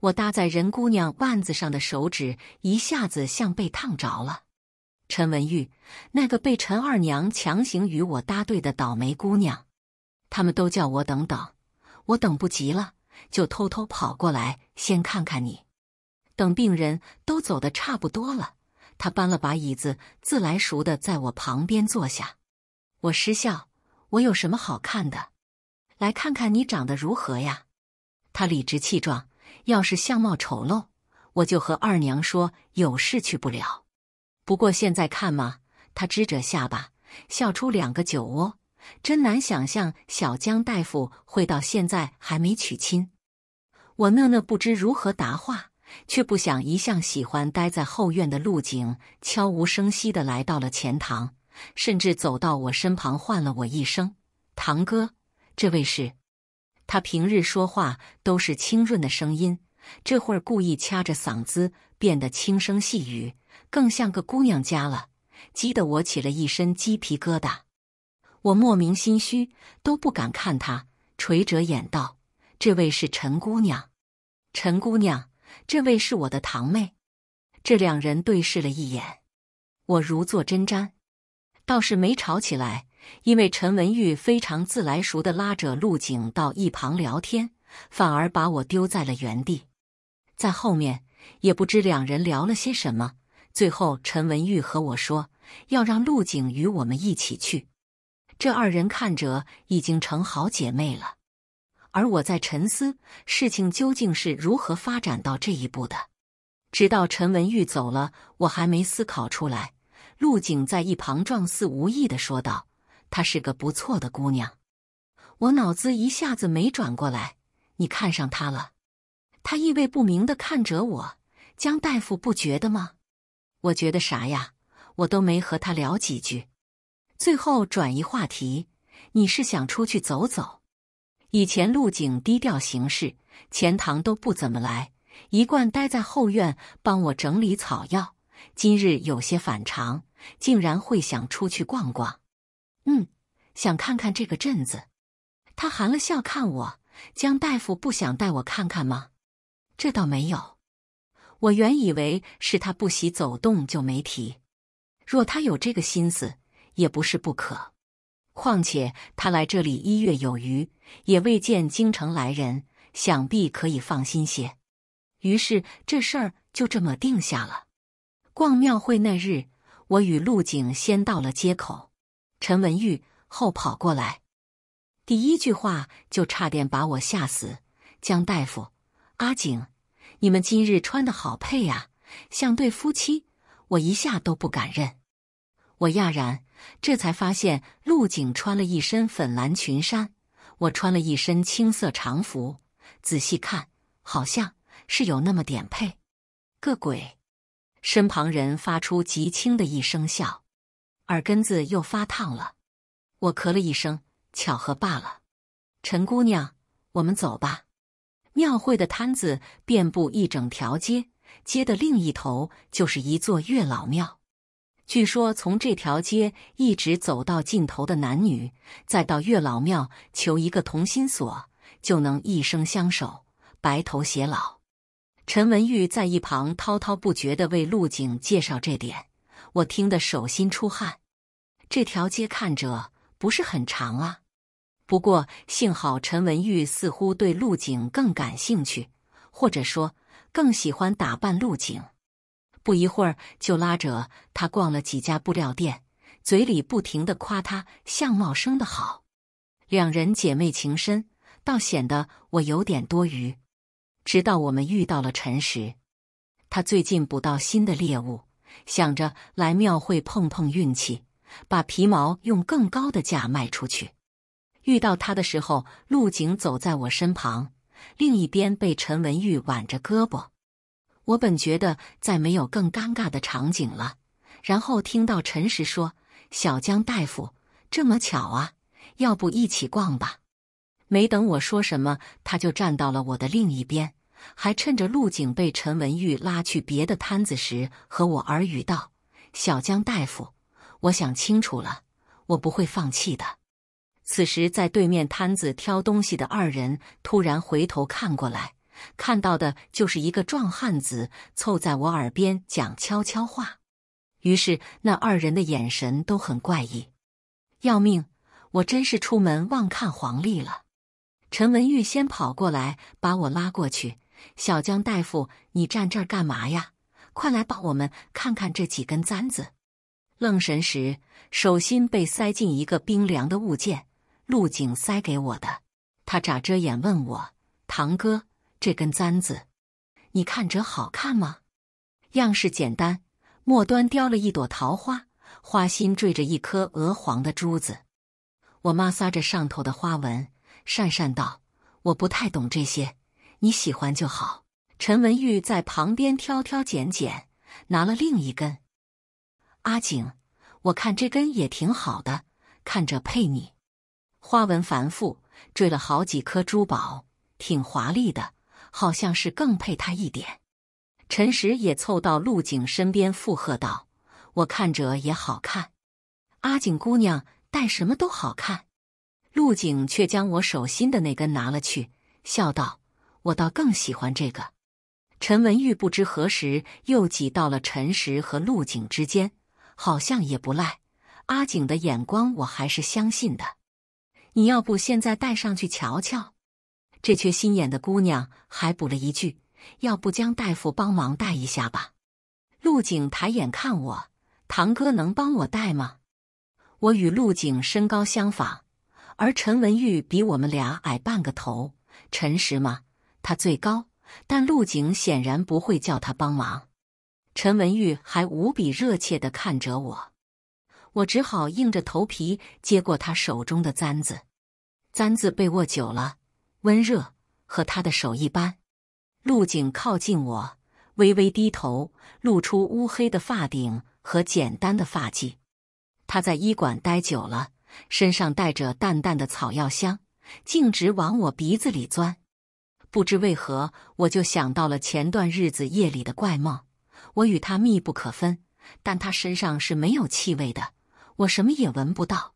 我搭在任姑娘腕子上的手指一下子像被烫着了。陈文玉，那个被陈二娘强行与我搭对的倒霉姑娘，他们都叫我等等，我等不及了，就偷偷跑过来先看看你。等病人都走的差不多了，他搬了把椅子，自来熟的在我旁边坐下。我失笑，我有什么好看的？来看看你长得如何呀？他理直气壮，要是相貌丑陋，我就和二娘说有事去不了。不过现在看嘛，他支着下巴笑出两个酒窝，真难想象小江大夫会到现在还没娶亲。我讷讷不知如何答话，却不想一向喜欢待在后院的陆景悄无声息地来到了前堂，甚至走到我身旁，唤了我一声堂哥。这位是，他平日说话都是清润的声音，这会儿故意掐着嗓子变得轻声细语。更像个姑娘家了，激得我起了一身鸡皮疙瘩。我莫名心虚，都不敢看她，垂着眼道：“这位是陈姑娘，陈姑娘，这位是我的堂妹。”这两人对视了一眼，我如坐针毡，倒是没吵起来，因为陈文玉非常自来熟的拉着陆景到一旁聊天，反而把我丢在了原地。在后面也不知两人聊了些什么。最后，陈文玉和我说要让陆景与我们一起去。这二人看着已经成好姐妹了，而我在沉思事情究竟是如何发展到这一步的。直到陈文玉走了，我还没思考出来。陆景在一旁状似无意的说道：“她是个不错的姑娘。”我脑子一下子没转过来，你看上她了？他意味不明的看着我。江大夫不觉得吗？我觉得啥呀？我都没和他聊几句，最后转移话题。你是想出去走走？以前陆景低调行事，钱塘都不怎么来，一贯待在后院帮我整理草药。今日有些反常，竟然会想出去逛逛。嗯，想看看这个镇子。他含了笑看我，江大夫不想带我看看吗？这倒没有。我原以为是他不喜走动就没提，若他有这个心思也不是不可。况且他来这里一月有余，也未见京城来人，想必可以放心些。于是这事儿就这么定下了。逛庙会那日，我与陆景先到了街口，陈文玉后跑过来，第一句话就差点把我吓死：“江大夫，阿景。”你们今日穿的好配呀，像对夫妻，我一下都不敢认。我讶然，这才发现陆景穿了一身粉蓝裙衫，我穿了一身青色长服，仔细看好像是有那么点配。个鬼！身旁人发出极轻的一声笑，耳根子又发烫了。我咳了一声，巧合罢了。陈姑娘，我们走吧。庙会的摊子遍布一整条街，街的另一头就是一座月老庙。据说从这条街一直走到尽头的男女，再到月老庙求一个同心锁，就能一生相守，白头偕老。陈文玉在一旁滔滔不绝地为陆景介绍这点，我听得手心出汗。这条街看着不是很长啊。不过幸好，陈文玉似乎对陆景更感兴趣，或者说更喜欢打扮陆景。不一会儿就拉着他逛了几家布料店，嘴里不停的夸他相貌生得好。两人姐妹情深，倒显得我有点多余。直到我们遇到了陈实，他最近捕到新的猎物，想着来庙会碰碰运气，把皮毛用更高的价卖出去。遇到他的时候，陆景走在我身旁，另一边被陈文玉挽着胳膊。我本觉得再没有更尴尬的场景了，然后听到陈实说：“小江大夫，这么巧啊，要不一起逛吧？”没等我说什么，他就站到了我的另一边，还趁着陆景被陈文玉拉去别的摊子时，和我耳语道：“小江大夫，我想清楚了，我不会放弃的。”此时，在对面摊子挑东西的二人突然回头看过来，看到的就是一个壮汉子凑在我耳边讲悄悄话。于是，那二人的眼神都很怪异。要命！我真是出门忘看黄历了。陈文玉先跑过来把我拉过去：“小江大夫，你站这儿干嘛呀？快来帮我们看看这几根簪子。”愣神时，手心被塞进一个冰凉的物件。陆景塞给我的，他眨着眼问我：“堂哥，这根簪子，你看着好看吗？样式简单，末端雕了一朵桃花，花心缀着一颗鹅黄的珠子。”我妈挲着上头的花纹，讪讪道：“我不太懂这些，你喜欢就好。”陈文玉在旁边挑挑拣拣，拿了另一根：“阿景，我看这根也挺好的，看着配你。”花纹繁复，缀了好几颗珠宝，挺华丽的，好像是更配她一点。陈实也凑到陆景身边附和道：“我看着也好看，阿景姑娘戴什么都好看。”陆景却将我手心的那根拿了去，笑道：“我倒更喜欢这个。”陈文玉不知何时又挤到了陈实和陆景之间，好像也不赖。阿景的眼光我还是相信的。你要不现在带上去瞧瞧？这缺心眼的姑娘还补了一句：“要不江大夫帮忙带一下吧。”陆景抬眼看我：“堂哥能帮我带吗？”我与陆景身高相仿，而陈文玉比我们俩矮半个头。陈实嘛，他最高，但陆景显然不会叫他帮忙。陈文玉还无比热切地看着我，我只好硬着头皮接过他手中的簪子。簪子被握久了，温热，和他的手一般。陆景靠近我，微微低头，露出乌黑的发顶和简单的发髻。他在医馆待久了，身上带着淡淡的草药香，径直往我鼻子里钻。不知为何，我就想到了前段日子夜里的怪梦。我与他密不可分，但他身上是没有气味的，我什么也闻不到。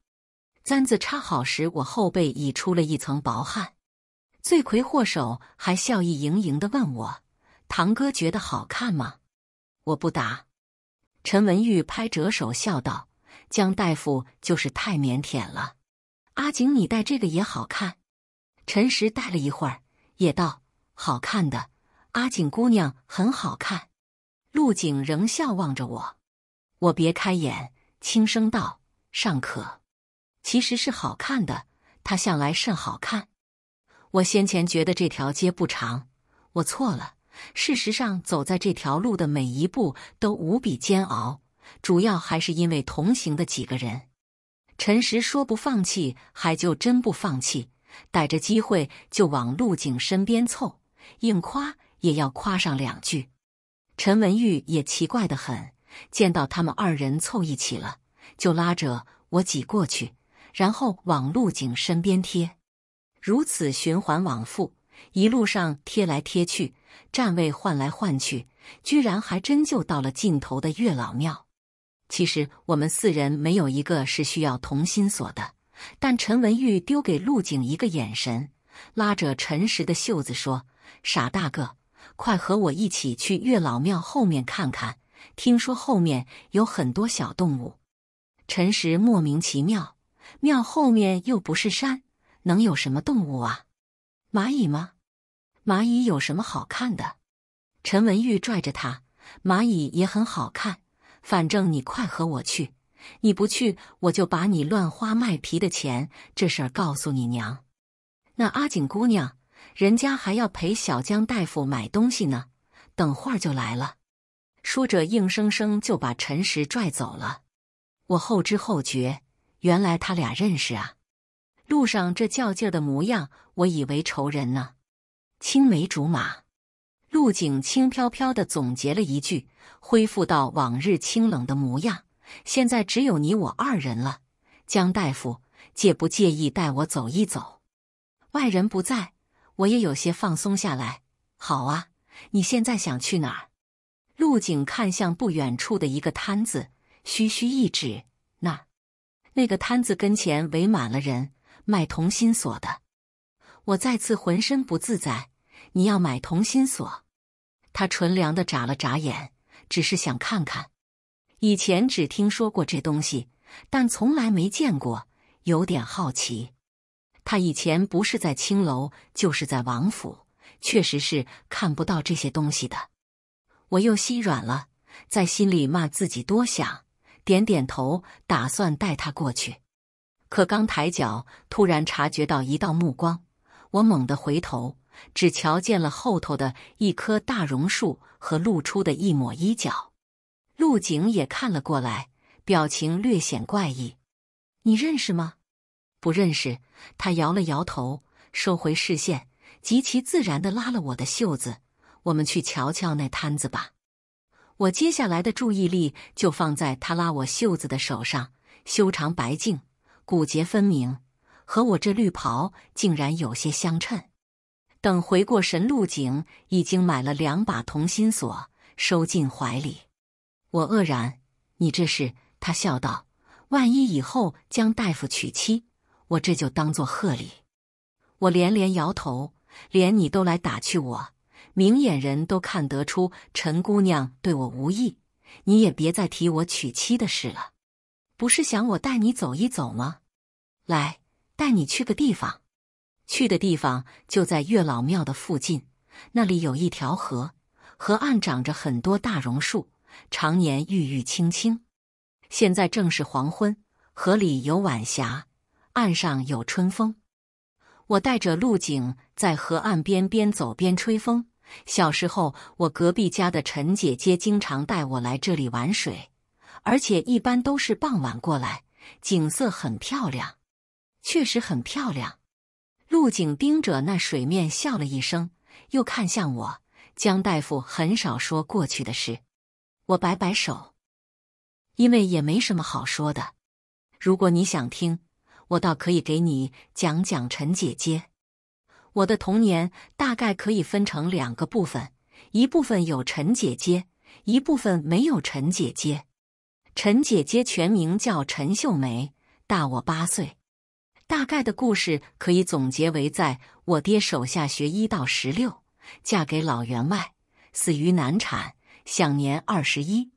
簪子插好时，我后背已出了一层薄汗。罪魁祸首还笑意盈盈的问我：“堂哥觉得好看吗？”我不答。陈文玉拍着手笑道：“江大夫就是太腼腆了。”阿景，你戴这个也好看。陈实戴了一会儿，也道：“好看的。”阿景姑娘很好看。陆景仍笑望着我，我别开眼，轻声道：“尚可。”其实是好看的，他向来甚好看。我先前觉得这条街不长，我错了。事实上，走在这条路的每一步都无比煎熬，主要还是因为同行的几个人。陈实说不放弃，还就真不放弃，逮着机会就往陆景身边凑，硬夸也要夸上两句。陈文玉也奇怪的很，见到他们二人凑一起了，就拉着我挤过去。然后往陆景身边贴，如此循环往复，一路上贴来贴去，站位换来换去，居然还真就到了尽头的月老庙。其实我们四人没有一个是需要同心锁的，但陈文玉丢给陆景一个眼神，拉着陈实的袖子说：“傻大个，快和我一起去月老庙后面看看，听说后面有很多小动物。”陈实莫名其妙。庙后面又不是山，能有什么动物啊？蚂蚁吗？蚂蚁有什么好看的？陈文玉拽着他，蚂蚁也很好看。反正你快和我去，你不去我就把你乱花卖皮的钱这事儿告诉你娘。那阿锦姑娘，人家还要陪小江大夫买东西呢，等会儿就来了。说着，硬生生就把陈实拽走了。我后知后觉。原来他俩认识啊！路上这较劲的模样，我以为仇人呢。青梅竹马，陆景轻飘飘的总结了一句，恢复到往日清冷的模样。现在只有你我二人了，江大夫介不介意带我走一走？外人不在，我也有些放松下来。好啊，你现在想去哪儿？陆景看向不远处的一个摊子，嘘嘘一指那。那个摊子跟前围满了人，卖同心锁的。我再次浑身不自在。你要买同心锁？他纯良的眨了眨眼，只是想看看。以前只听说过这东西，但从来没见过，有点好奇。他以前不是在青楼，就是在王府，确实是看不到这些东西的。我又心软了，在心里骂自己多想。点点头，打算带他过去，可刚抬脚，突然察觉到一道目光，我猛地回头，只瞧见了后头的一棵大榕树和露出的一抹衣角。陆景也看了过来，表情略显怪异。你认识吗？不认识。他摇了摇头，收回视线，极其自然的拉了我的袖子：“我们去瞧瞧那摊子吧。”我接下来的注意力就放在他拉我袖子的手上，修长白净，骨节分明，和我这绿袍竟然有些相衬。等回过神，陆景已经买了两把同心锁，收进怀里。我愕然：“你这是？”他笑道：“万一以后江大夫娶妻，我这就当做贺礼。”我连连摇头，连你都来打趣我。明眼人都看得出，陈姑娘对我无意。你也别再提我娶妻的事了。不是想我带你走一走吗？来，带你去个地方。去的地方就在月老庙的附近，那里有一条河，河岸长着很多大榕树，常年郁郁青青。现在正是黄昏，河里有晚霞，岸上有春风。我带着陆景在河岸边边走边吹风。小时候，我隔壁家的陈姐姐经常带我来这里玩水，而且一般都是傍晚过来，景色很漂亮，确实很漂亮。陆景盯着那水面笑了一声，又看向我。江大夫很少说过去的事，我摆摆手，因为也没什么好说的。如果你想听，我倒可以给你讲讲陈姐姐。我的童年大概可以分成两个部分，一部分有陈姐姐，一部分没有陈姐姐。陈姐姐全名叫陈秀梅，大我八岁。大概的故事可以总结为：在我爹手下学医到十六，嫁给老员外，死于难产，享年二十一。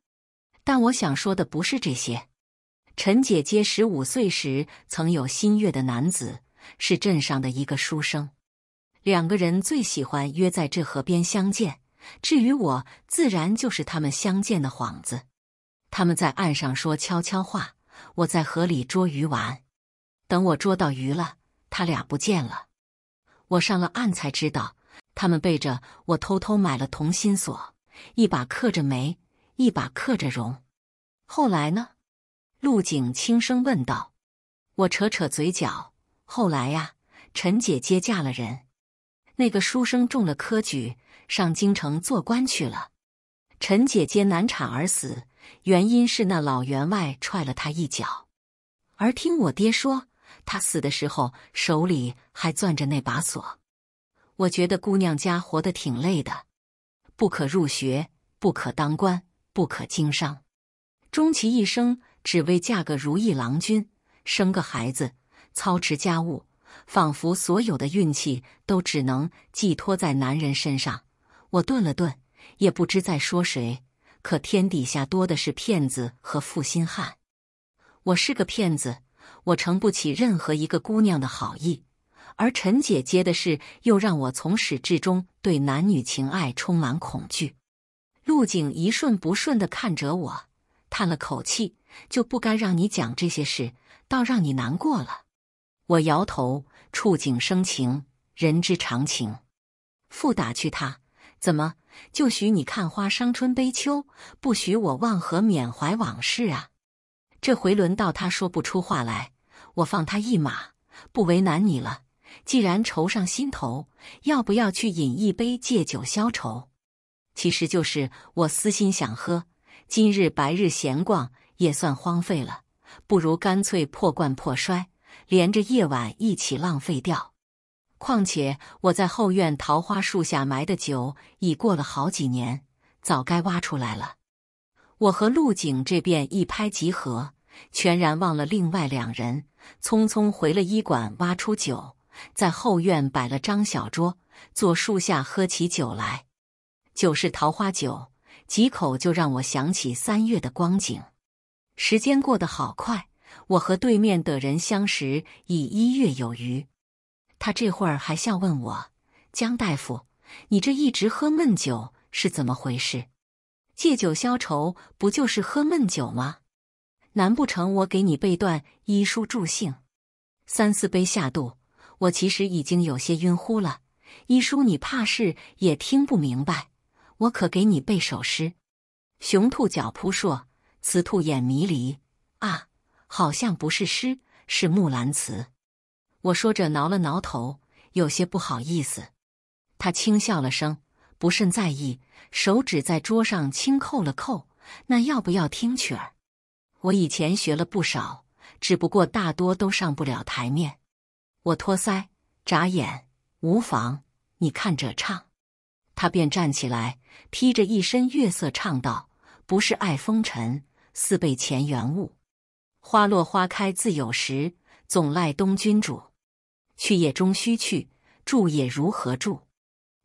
但我想说的不是这些。陈姐姐十五岁时曾有新月的男子，是镇上的一个书生。两个人最喜欢约在这河边相见，至于我，自然就是他们相见的幌子。他们在岸上说悄悄话，我在河里捉鱼玩。等我捉到鱼了，他俩不见了。我上了岸才知道，他们背着我偷偷买了同心锁，一把刻着梅，一把刻着荣。后来呢？陆景轻声问道。我扯扯嘴角。后来呀，陈姐姐嫁了人。那个书生中了科举，上京城做官去了。陈姐姐难产而死，原因是那老员外踹了她一脚。而听我爹说，她死的时候手里还攥着那把锁。我觉得姑娘家活得挺累的，不可入学，不可当官，不可经商，终其一生只为嫁个如意郎君，生个孩子，操持家务。仿佛所有的运气都只能寄托在男人身上。我顿了顿，也不知在说谁。可天底下多的是骗子和负心汉。我是个骗子，我承不起任何一个姑娘的好意。而陈姐姐的事又让我从始至终对男女情爱充满恐惧。陆景一顺不顺的看着我，叹了口气：“就不该让你讲这些事，倒让你难过了。”我摇头。触景生情，人之常情。复打趣他，怎么就许你看花伤春悲秋，不许我忘河缅怀往事啊？这回轮到他说不出话来。我放他一马，不为难你了。既然愁上心头，要不要去饮一杯，借酒消愁？其实就是我私心想喝。今日白日闲逛也算荒废了，不如干脆破罐破摔。连着夜晚一起浪费掉。况且我在后院桃花树下埋的酒已过了好几年，早该挖出来了。我和陆景这边一拍即合，全然忘了另外两人，匆匆回了医馆，挖出酒，在后院摆了张小桌，坐树下喝起酒来。酒是桃花酒，几口就让我想起三月的光景。时间过得好快。我和对面的人相识已一月有余，他这会儿还笑问我：“江大夫，你这一直喝闷酒是怎么回事？借酒消愁，不就是喝闷酒吗？难不成我给你背段医书助兴？三四杯下肚，我其实已经有些晕乎了。医书你怕是也听不明白，我可给你背首诗：雄兔脚扑朔，雌兔眼迷离。啊！”好像不是诗，是木兰词。我说着挠了挠头，有些不好意思。他轻笑了声，不甚在意，手指在桌上轻叩了叩。那要不要听曲儿？我以前学了不少，只不过大多都上不了台面。我托腮眨眼，无妨，你看着唱。他便站起来，披着一身月色唱道：“不是爱风尘，似被前缘误。”花落花开自有时，总赖东君主。去也终须去，住也如何住？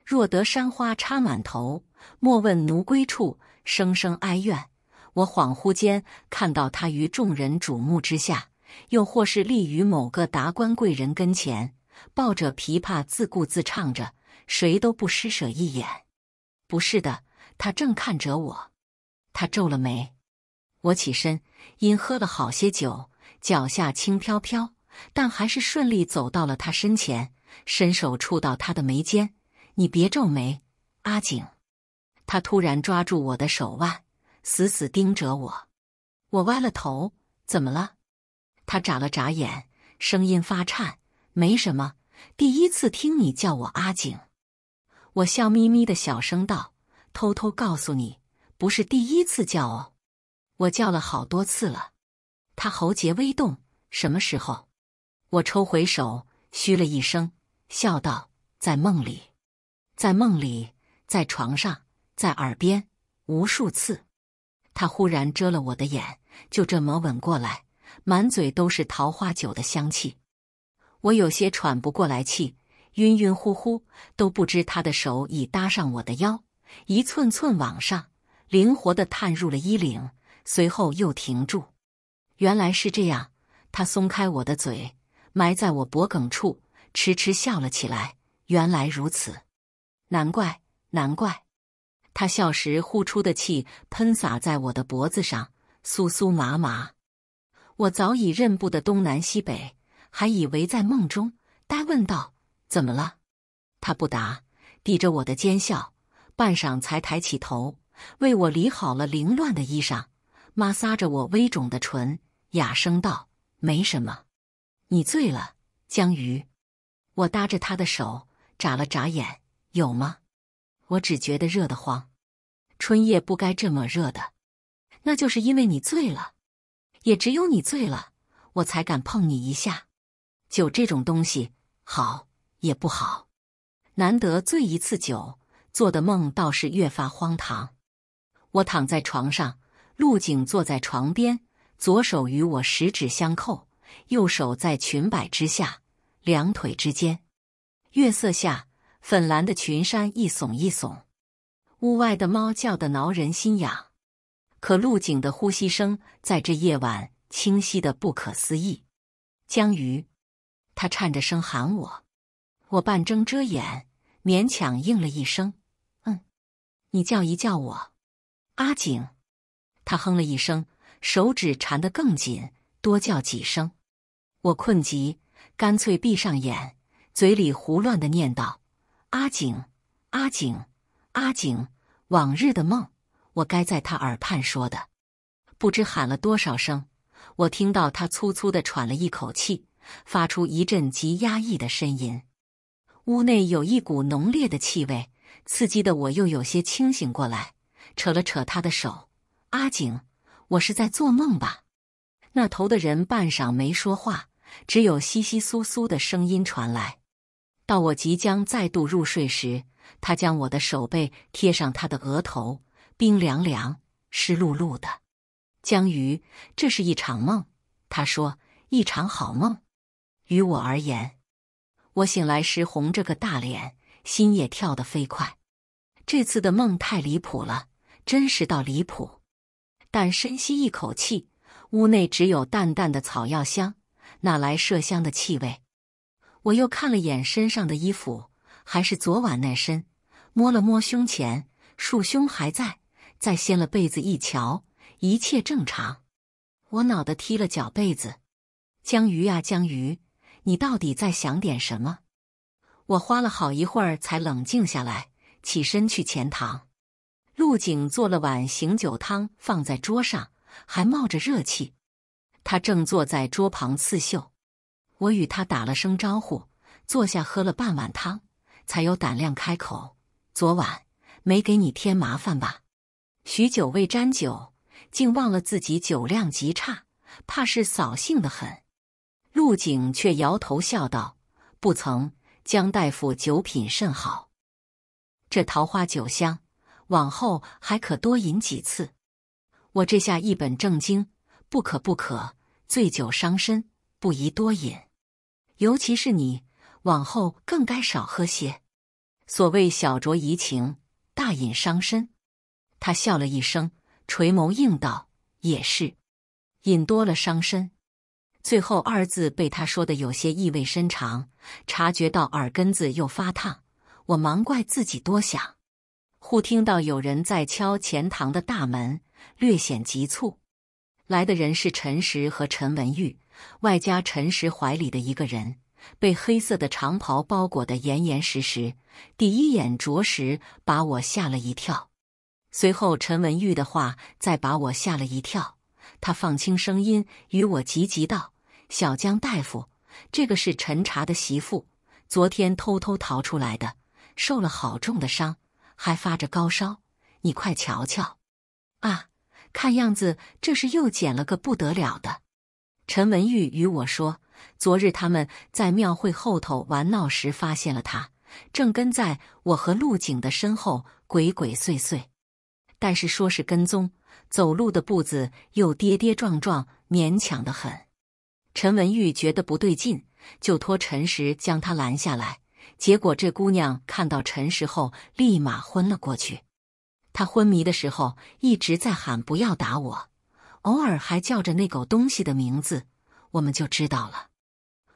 若得山花插满头，莫问奴归处。声声哀怨。我恍惚间看到他于众人瞩目之下，又或是立于某个达官贵人跟前，抱着琵琶自顾自唱着，谁都不施舍一眼。不是的，他正看着我。他皱了眉。我起身，因喝了好些酒，脚下轻飘飘，但还是顺利走到了他身前，伸手触到他的眉间。你别皱眉，阿景。他突然抓住我的手腕，死死盯着我。我歪了头，怎么了？他眨了眨眼，声音发颤：“没什么，第一次听你叫我阿景。”我笑眯眯的小声道：“偷偷告诉你，不是第一次叫哦。”我叫了好多次了，他喉结微动。什么时候？我抽回手，嘘了一声，笑道：“在梦里，在梦里，在床上，在耳边，无数次。”他忽然遮了我的眼，就这么吻过来，满嘴都是桃花酒的香气。我有些喘不过来气，晕晕乎乎，都不知他的手已搭上我的腰，一寸寸往上，灵活的探入了衣领。随后又停住，原来是这样。他松开我的嘴，埋在我脖梗处，痴痴笑了起来。原来如此，难怪，难怪。他笑时呼出的气喷洒在我的脖子上，酥酥麻麻。我早已认不得东南西北，还以为在梦中，呆问道：“怎么了？”他不答，抵着我的肩笑，半晌才抬起头，为我理好了凌乱的衣裳。妈撒着我微肿的唇，哑声道：“没什么，你醉了，江瑜。”我搭着他的手，眨了眨眼：“有吗？”我只觉得热得慌，春夜不该这么热的，那就是因为你醉了，也只有你醉了，我才敢碰你一下。酒这种东西，好也不好，难得醉一次酒，做的梦倒是越发荒唐。我躺在床上。陆景坐在床边，左手与我十指相扣，右手在裙摆之下，两腿之间。月色下，粉蓝的裙衫一耸一耸。屋外的猫叫得挠人心痒，可陆景的呼吸声在这夜晚清晰的不可思议。江鱼，他颤着声喊我，我半睁遮眼，勉强应了一声：“嗯。”你叫一叫我，阿景。他哼了一声，手指缠得更紧。多叫几声，我困极，干脆闭上眼，嘴里胡乱的念道：“阿景，阿景，阿景。”往日的梦，我该在他耳畔说的。不知喊了多少声，我听到他粗粗的喘了一口气，发出一阵极压抑的呻吟。屋内有一股浓烈的气味，刺激的我又有些清醒过来，扯了扯他的手。阿景，我是在做梦吧？那头的人半晌没说话，只有窸窸窣窣的声音传来。到我即将再度入睡时，他将我的手背贴上他的额头，冰凉凉、湿漉漉的。江鱼，这是一场梦，他说，一场好梦。于我而言，我醒来时红着个大脸，心也跳得飞快。这次的梦太离谱了，真实到离谱。但深吸一口气，屋内只有淡淡的草药香，哪来麝香的气味？我又看了眼身上的衣服，还是昨晚那身。摸了摸胸前，束胸还在。再掀了被子一瞧，一切正常。我恼得踢了脚被子。江鱼啊，江鱼，你到底在想点什么？我花了好一会儿才冷静下来，起身去前堂。陆景做了碗醒酒汤放在桌上，还冒着热气。他正坐在桌旁刺绣，我与他打了声招呼，坐下喝了半碗汤，才有胆量开口：“昨晚没给你添麻烦吧？”许久未沾酒，竟忘了自己酒量极差，怕是扫兴的很。陆景却摇头笑道：“不曾，江大夫酒品甚好，这桃花酒香。”往后还可多饮几次，我这下一本正经，不可不可，醉酒伤身，不宜多饮，尤其是你，往后更该少喝些。所谓小酌怡情，大饮伤身。他笑了一声，垂眸应道：“也是，饮多了伤身。”最后二字被他说的有些意味深长，察觉到耳根子又发烫，我忙怪自己多想。忽听到有人在敲钱塘的大门，略显急促。来的人是陈实和陈文玉，外加陈实怀里的一个人，被黑色的长袍包裹得严严实实。第一眼着实把我吓了一跳。随后陈文玉的话再把我吓了一跳。他放轻声音与我急急道：“小江大夫，这个是陈茶的媳妇，昨天偷偷逃出来的，受了好重的伤。”还发着高烧，你快瞧瞧，啊！看样子这是又捡了个不得了的。陈文玉与我说，昨日他们在庙会后头玩闹时发现了他，正跟在我和陆景的身后鬼鬼祟祟。但是说是跟踪，走路的步子又跌跌撞撞，勉强的很。陈文玉觉得不对劲，就托陈实将他拦下来。结果，这姑娘看到陈实后，立马昏了过去。她昏迷的时候一直在喊“不要打我”，偶尔还叫着那狗东西的名字。我们就知道了。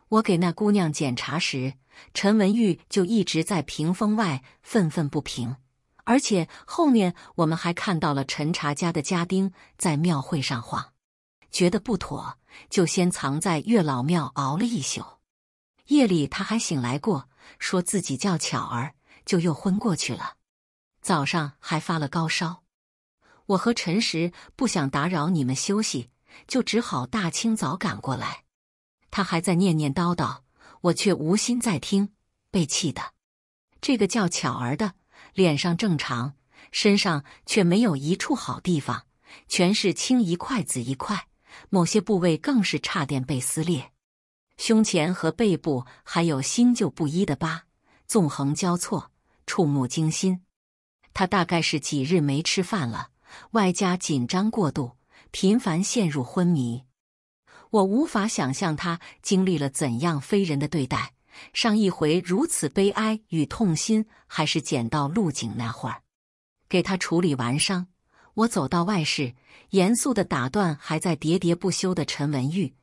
我给那姑娘检查时，陈文玉就一直在屏风外愤愤不平。而且后面我们还看到了陈茶家的家丁在庙会上晃，觉得不妥，就先藏在月老庙熬了一宿。夜里他还醒来过。说自己叫巧儿，就又昏过去了。早上还发了高烧，我和陈实不想打扰你们休息，就只好大清早赶过来。他还在念念叨叨，我却无心再听，被气的。这个叫巧儿的脸上正常，身上却没有一处好地方，全是青一块紫一块，某些部位更是差点被撕裂。胸前和背部还有新旧不一的疤，纵横交错，触目惊心。他大概是几日没吃饭了，外加紧张过度，频繁陷入昏迷。我无法想象他经历了怎样非人的对待。上一回如此悲哀与痛心，还是捡到陆景那会儿。给他处理完伤，我走到外室，严肃的打断还在喋喋不休的陈文玉。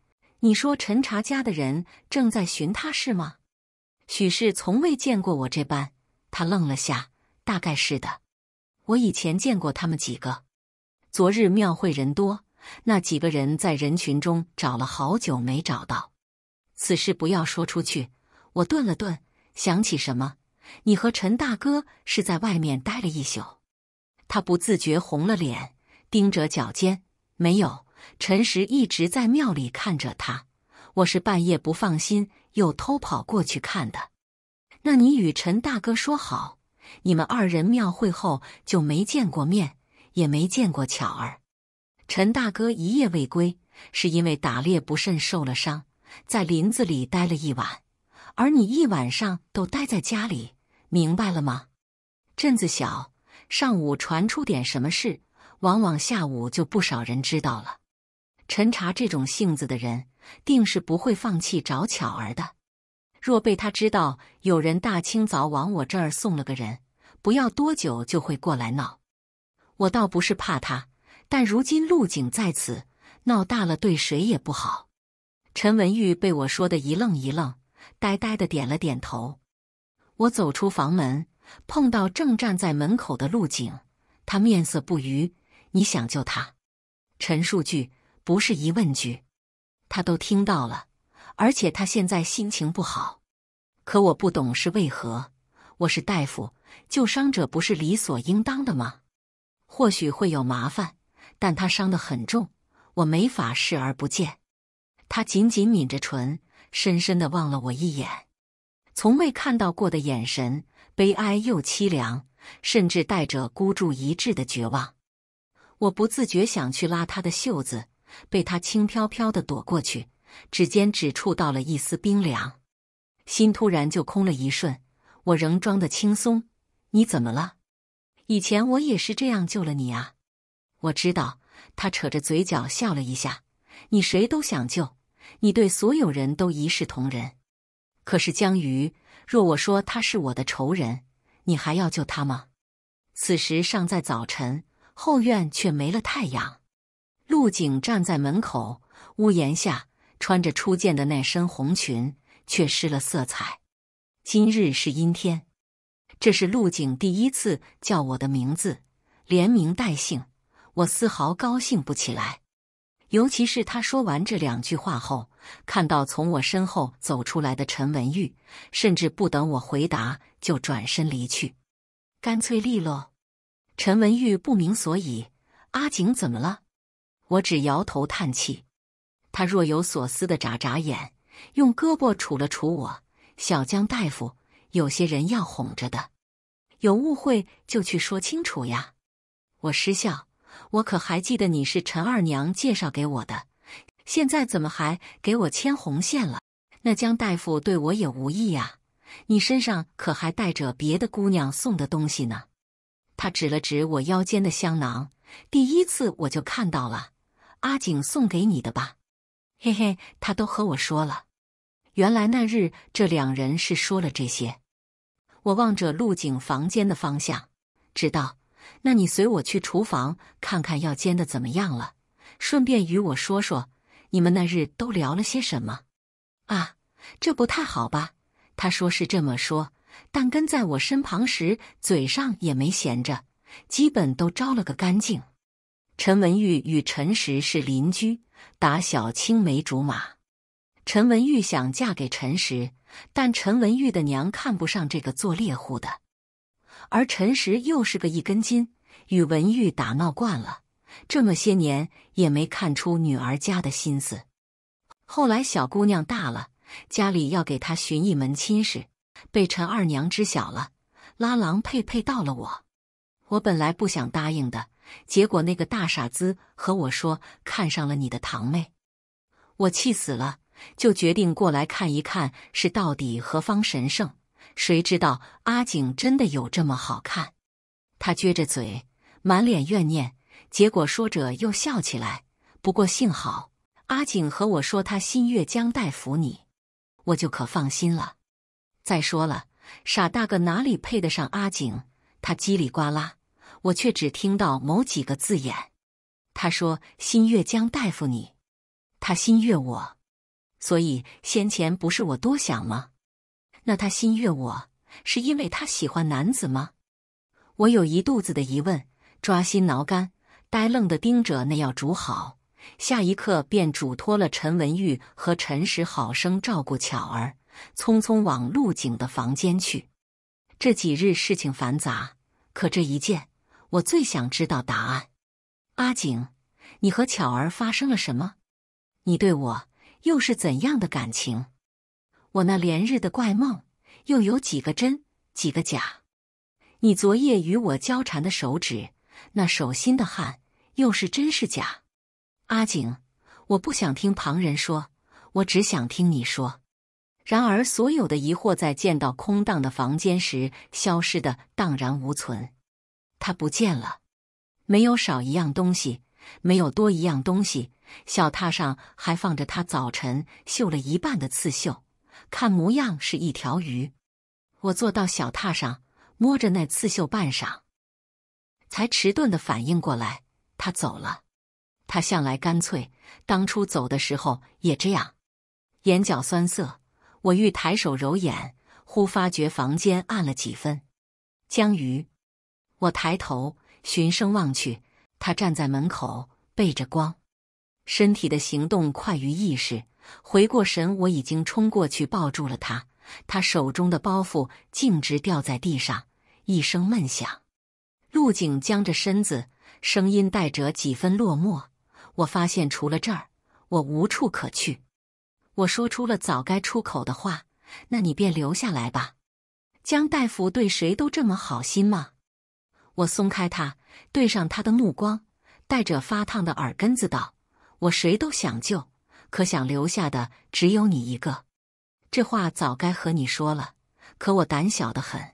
你说陈查家的人正在寻他，是吗？许氏从未见过我这般，他愣了下，大概是的。我以前见过他们几个。昨日庙会人多，那几个人在人群中找了好久没找到。此事不要说出去。我顿了顿，想起什么，你和陈大哥是在外面待了一宿。他不自觉红了脸，盯着脚尖，没有。陈实一直在庙里看着他，我是半夜不放心，又偷跑过去看的。那你与陈大哥说好，你们二人庙会后就没见过面，也没见过巧儿。陈大哥一夜未归，是因为打猎不慎受了伤，在林子里待了一晚。而你一晚上都待在家里，明白了吗？镇子小，上午传出点什么事，往往下午就不少人知道了。陈查这种性子的人，定是不会放弃找巧儿的。若被他知道有人大清早往我这儿送了个人，不要多久就会过来闹。我倒不是怕他，但如今陆景在此，闹大了对谁也不好。陈文玉被我说的一愣一愣，呆呆的点了点头。我走出房门，碰到正站在门口的陆景，他面色不愉。你想救他？陈述句。不是疑问句，他都听到了，而且他现在心情不好。可我不懂是为何。我是大夫，救伤者不是理所应当的吗？或许会有麻烦，但他伤得很重，我没法视而不见。他紧紧抿着唇，深深的望了我一眼，从未看到过的眼神，悲哀又凄凉，甚至带着孤注一掷的绝望。我不自觉想去拉他的袖子。被他轻飘飘的躲过去，指尖只触到了一丝冰凉，心突然就空了一瞬。我仍装的轻松。你怎么了？以前我也是这样救了你啊。我知道。他扯着嘴角笑了一下。你谁都想救，你对所有人都一视同仁。可是江鱼，若我说他是我的仇人，你还要救他吗？此时尚在早晨，后院却没了太阳。陆景站在门口屋檐下，穿着初见的那身红裙，却失了色彩。今日是阴天，这是陆景第一次叫我的名字，连名带姓，我丝毫高兴不起来。尤其是他说完这两句话后，看到从我身后走出来的陈文玉，甚至不等我回答就转身离去，干脆利落。陈文玉不明所以：“阿景怎么了？”我只摇头叹气，他若有所思的眨眨眼，用胳膊杵了杵我。小江大夫，有些人要哄着的，有误会就去说清楚呀。我失笑，我可还记得你是陈二娘介绍给我的，现在怎么还给我牵红线了？那江大夫对我也无意呀。你身上可还带着别的姑娘送的东西呢？他指了指我腰间的香囊，第一次我就看到了。阿景送给你的吧，嘿嘿，他都和我说了。原来那日这两人是说了这些。我望着陆景房间的方向，知道。那你随我去厨房看看，要煎的怎么样了？顺便与我说说，你们那日都聊了些什么？啊，这不太好吧？他说是这么说，但跟在我身旁时，嘴上也没闲着，基本都招了个干净。陈文玉与陈实是邻居，打小青梅竹马。陈文玉想嫁给陈实，但陈文玉的娘看不上这个做猎户的，而陈实又是个一根筋，与文玉打闹惯了，这么些年也没看出女儿家的心思。后来小姑娘大了，家里要给她寻一门亲事，被陈二娘知晓了，拉郎配配到了我。我本来不想答应的。结果那个大傻子和我说看上了你的堂妹，我气死了，就决定过来看一看是到底何方神圣。谁知道阿景真的有这么好看？他撅着嘴，满脸怨念，结果说着又笑起来。不过幸好阿景和我说他心悦江大服你，我就可放心了。再说了，傻大个哪里配得上阿景？他叽里呱啦。我却只听到某几个字眼。他说：“新月将大夫，你，他新月我，所以先前不是我多想吗？那他新月我，是因为他喜欢男子吗？”我有一肚子的疑问，抓心挠肝，呆愣的盯着那药煮好。下一刻便嘱托了陈文玉和陈实好生照顾巧儿，匆匆往陆景的房间去。这几日事情繁杂，可这一见。我最想知道答案，阿景，你和巧儿发生了什么？你对我又是怎样的感情？我那连日的怪梦又有几个真，几个假？你昨夜与我交缠的手指，那手心的汗又是真是假？阿景，我不想听旁人说，我只想听你说。然而，所有的疑惑在见到空荡的房间时，消失的荡然无存。他不见了，没有少一样东西，没有多一样东西。小榻上还放着他早晨绣了一半的刺绣，看模样是一条鱼。我坐到小榻上，摸着那刺绣，半晌才迟钝的反应过来，他走了。他向来干脆，当初走的时候也这样。眼角酸涩，我欲抬手揉眼，忽发觉房间暗了几分。江鱼。我抬头循声望去，他站在门口，背着光，身体的行动快于意识。回过神，我已经冲过去抱住了他，他手中的包袱径直掉在地上，一声闷响。陆景僵着身子，声音带着几分落寞。我发现除了这儿，我无处可去。我说出了早该出口的话：“那你便留下来吧。”江大夫对谁都这么好心吗？我松开他，对上他的目光，带着发烫的耳根子道：“我谁都想救，可想留下的只有你一个。这话早该和你说了，可我胆小得很。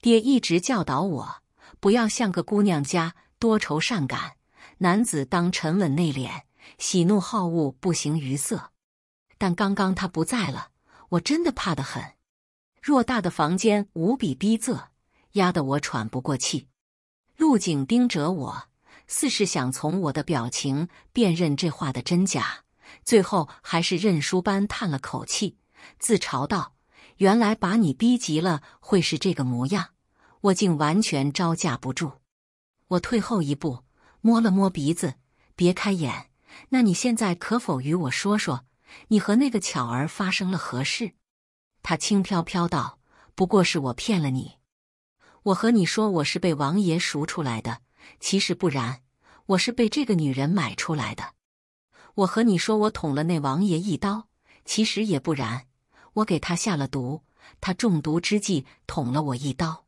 爹一直教导我，不要像个姑娘家多愁善感，男子当沉稳内敛，喜怒好恶不形于色。但刚刚他不在了，我真的怕得很。偌大的房间无比逼仄，压得我喘不过气。”陆景盯着我，似是想从我的表情辨认这话的真假，最后还是认输般叹了口气，自嘲道：“原来把你逼急了会是这个模样，我竟完全招架不住。”我退后一步，摸了摸鼻子，别开眼。那你现在可否与我说说，你和那个巧儿发生了何事？他轻飘飘道：“不过是我骗了你。”我和你说，我是被王爷赎出来的，其实不然，我是被这个女人买出来的。我和你说，我捅了那王爷一刀，其实也不然，我给他下了毒，他中毒之际捅了我一刀。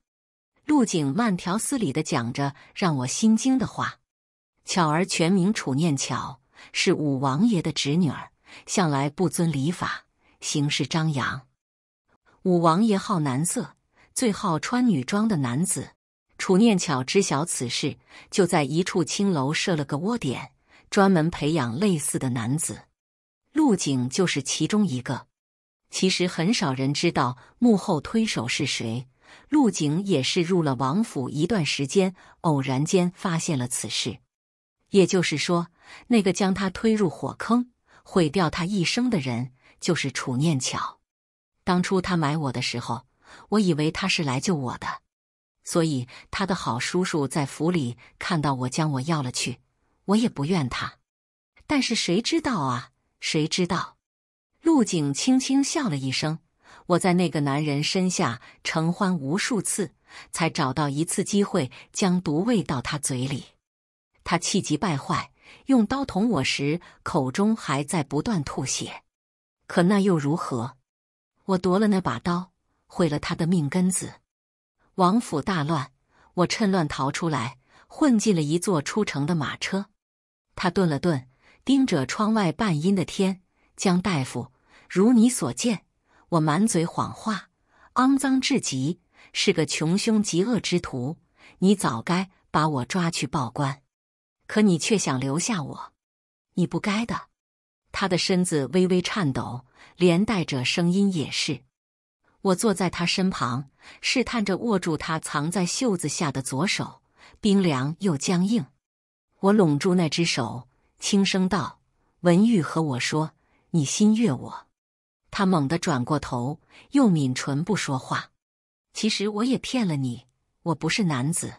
陆景慢条斯理的讲着让我心惊的话。巧儿全名楚念巧，是五王爷的侄女儿，向来不遵礼法，行事张扬。五王爷好男色。最好穿女装的男子，楚念巧知晓此事，就在一处青楼设了个窝点，专门培养类似的男子。陆景就是其中一个。其实很少人知道幕后推手是谁。陆景也是入了王府一段时间，偶然间发现了此事。也就是说，那个将他推入火坑、毁掉他一生的人，就是楚念巧。当初他买我的时候。我以为他是来救我的，所以他的好叔叔在府里看到我，将我要了去，我也不怨他。但是谁知道啊？谁知道？陆景轻轻笑了一声。我在那个男人身下承欢无数次，才找到一次机会将毒喂到他嘴里。他气急败坏，用刀捅我时，口中还在不断吐血。可那又如何？我夺了那把刀。毁了他的命根子，王府大乱，我趁乱逃出来，混进了一座出城的马车。他顿了顿，盯着窗外半阴的天。江大夫，如你所见，我满嘴谎话，肮脏至极，是个穷凶极恶之徒。你早该把我抓去报官，可你却想留下我，你不该的。他的身子微微颤抖，连带着声音也是。我坐在他身旁，试探着握住他藏在袖子下的左手，冰凉又僵硬。我拢住那只手，轻声道：“文玉和我说，你心悦我。”他猛地转过头，又抿唇不说话。其实我也骗了你，我不是男子，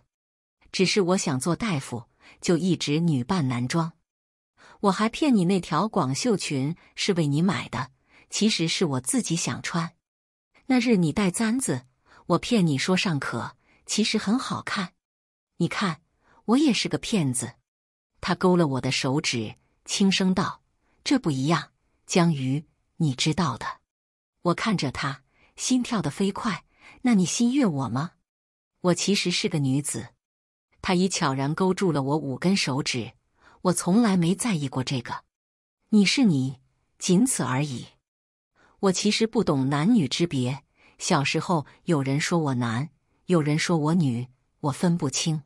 只是我想做大夫，就一直女扮男装。我还骗你，那条广袖裙是为你买的，其实是我自己想穿。那日你带簪子，我骗你说尚可，其实很好看。你看，我也是个骗子。他勾了我的手指，轻声道：“这不一样，江瑜，你知道的。”我看着他，心跳得飞快。那你心悦我吗？我其实是个女子。他已悄然勾住了我五根手指，我从来没在意过这个。你是你，仅此而已。我其实不懂男女之别。小时候，有人说我男，有人说我女，我分不清。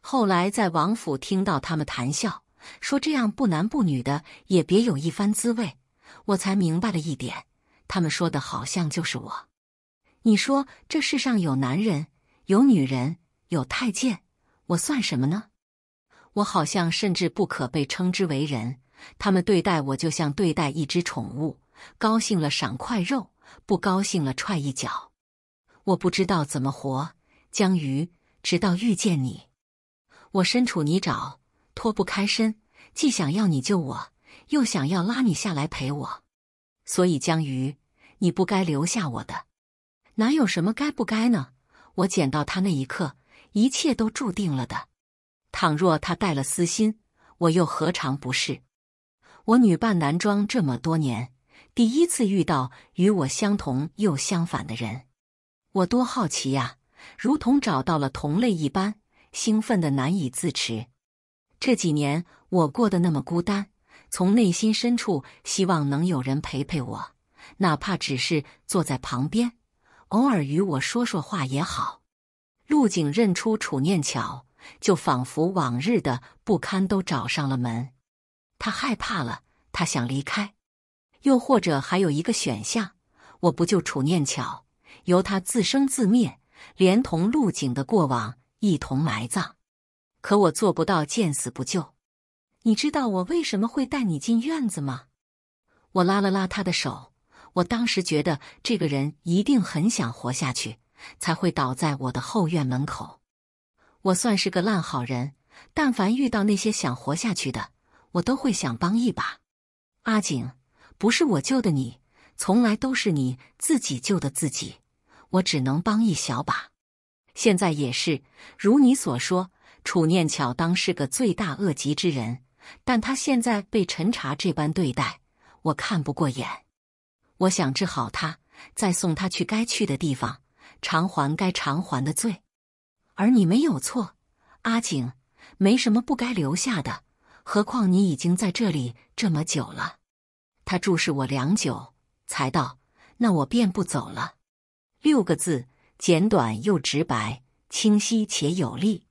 后来在王府听到他们谈笑，说这样不男不女的也别有一番滋味，我才明白了一点：他们说的，好像就是我。你说这世上有男人，有女人，有太监，我算什么呢？我好像甚至不可被称之为人。他们对待我，就像对待一只宠物。高兴了赏块肉，不高兴了踹一脚。我不知道怎么活，江鱼，直到遇见你，我身处泥沼，脱不开身，既想要你救我，又想要拉你下来陪我。所以江鱼，你不该留下我的。哪有什么该不该呢？我捡到他那一刻，一切都注定了的。倘若他带了私心，我又何尝不是？我女扮男装这么多年。第一次遇到与我相同又相反的人，我多好奇呀，如同找到了同类一般，兴奋的难以自持。这几年我过得那么孤单，从内心深处希望能有人陪陪我，哪怕只是坐在旁边，偶尔与我说说话也好。陆景认出楚念巧，就仿佛往日的不堪都找上了门，他害怕了，他想离开。又或者还有一个选项，我不救楚念巧，由他自生自灭，连同陆景的过往一同埋葬。可我做不到见死不救。你知道我为什么会带你进院子吗？我拉了拉他的手，我当时觉得这个人一定很想活下去，才会倒在我的后院门口。我算是个烂好人，但凡遇到那些想活下去的，我都会想帮一把。阿景。不是我救的你，从来都是你自己救的自己。我只能帮一小把，现在也是。如你所说，楚念巧当是个罪大恶极之人，但他现在被陈茶这般对待，我看不过眼。我想治好他，再送他去该去的地方，偿还该偿还的罪。而你没有错，阿景，没什么不该留下的。何况你已经在这里这么久了。他注视我良久，才道：“那我便不走了。”六个字，简短又直白，清晰且有力。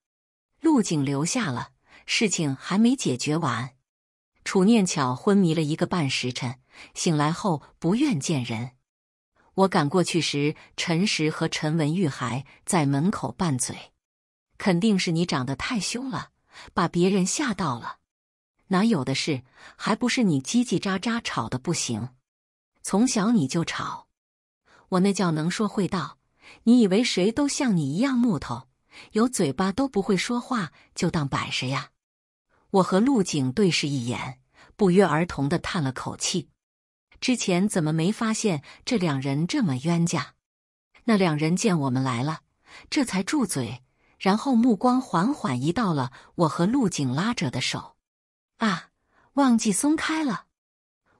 陆景留下了，事情还没解决完。楚念巧昏迷了一个半时辰，醒来后不愿见人。我赶过去时，陈实和陈文玉还在门口拌嘴：“肯定是你长得太凶了，把别人吓到了。”哪有的是？还不是你叽叽喳喳吵的不行。从小你就吵，我那叫能说会道。你以为谁都像你一样木头，有嘴巴都不会说话就当摆设呀？我和陆景对视一眼，不约而同的叹了口气。之前怎么没发现这两人这么冤家？那两人见我们来了，这才住嘴，然后目光缓缓移到了我和陆景拉着的手。啊！忘记松开了，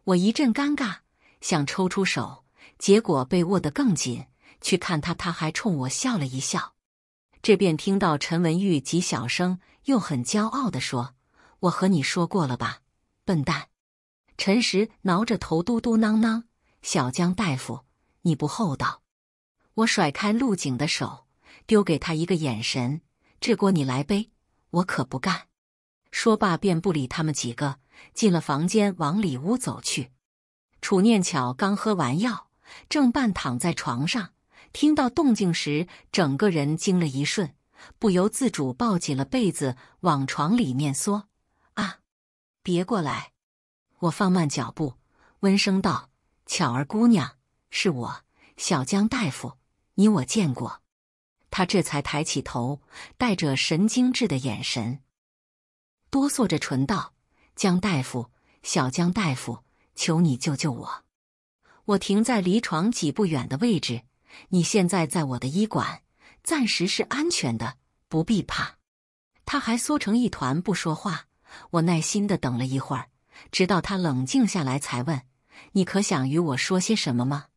我一阵尴尬，想抽出手，结果被握得更紧。去看他，他还冲我笑了一笑。这便听到陈文玉极小声又很骄傲的说：“我和你说过了吧，笨蛋。”陈实挠着头嘟嘟囔囔：“小江大夫，你不厚道。”我甩开陆景的手，丢给他一个眼神：“这锅你来背，我可不干。”说罢，便不理他们几个，进了房间，往里屋走去。楚念巧刚喝完药，正半躺在床上，听到动静时，整个人惊了一瞬，不由自主抱紧了被子，往床里面缩。“啊，别过来！”我放慢脚步，温声道：“巧儿姑娘，是我，小江大夫，你我见过。”他这才抬起头，带着神经质的眼神。哆嗦着唇道：“江大夫，小江大夫，求你救救我！”我停在离床几步远的位置。你现在在我的医馆，暂时是安全的，不必怕。他还缩成一团不说话。我耐心的等了一会儿，直到他冷静下来，才问：“你可想与我说些什么吗？”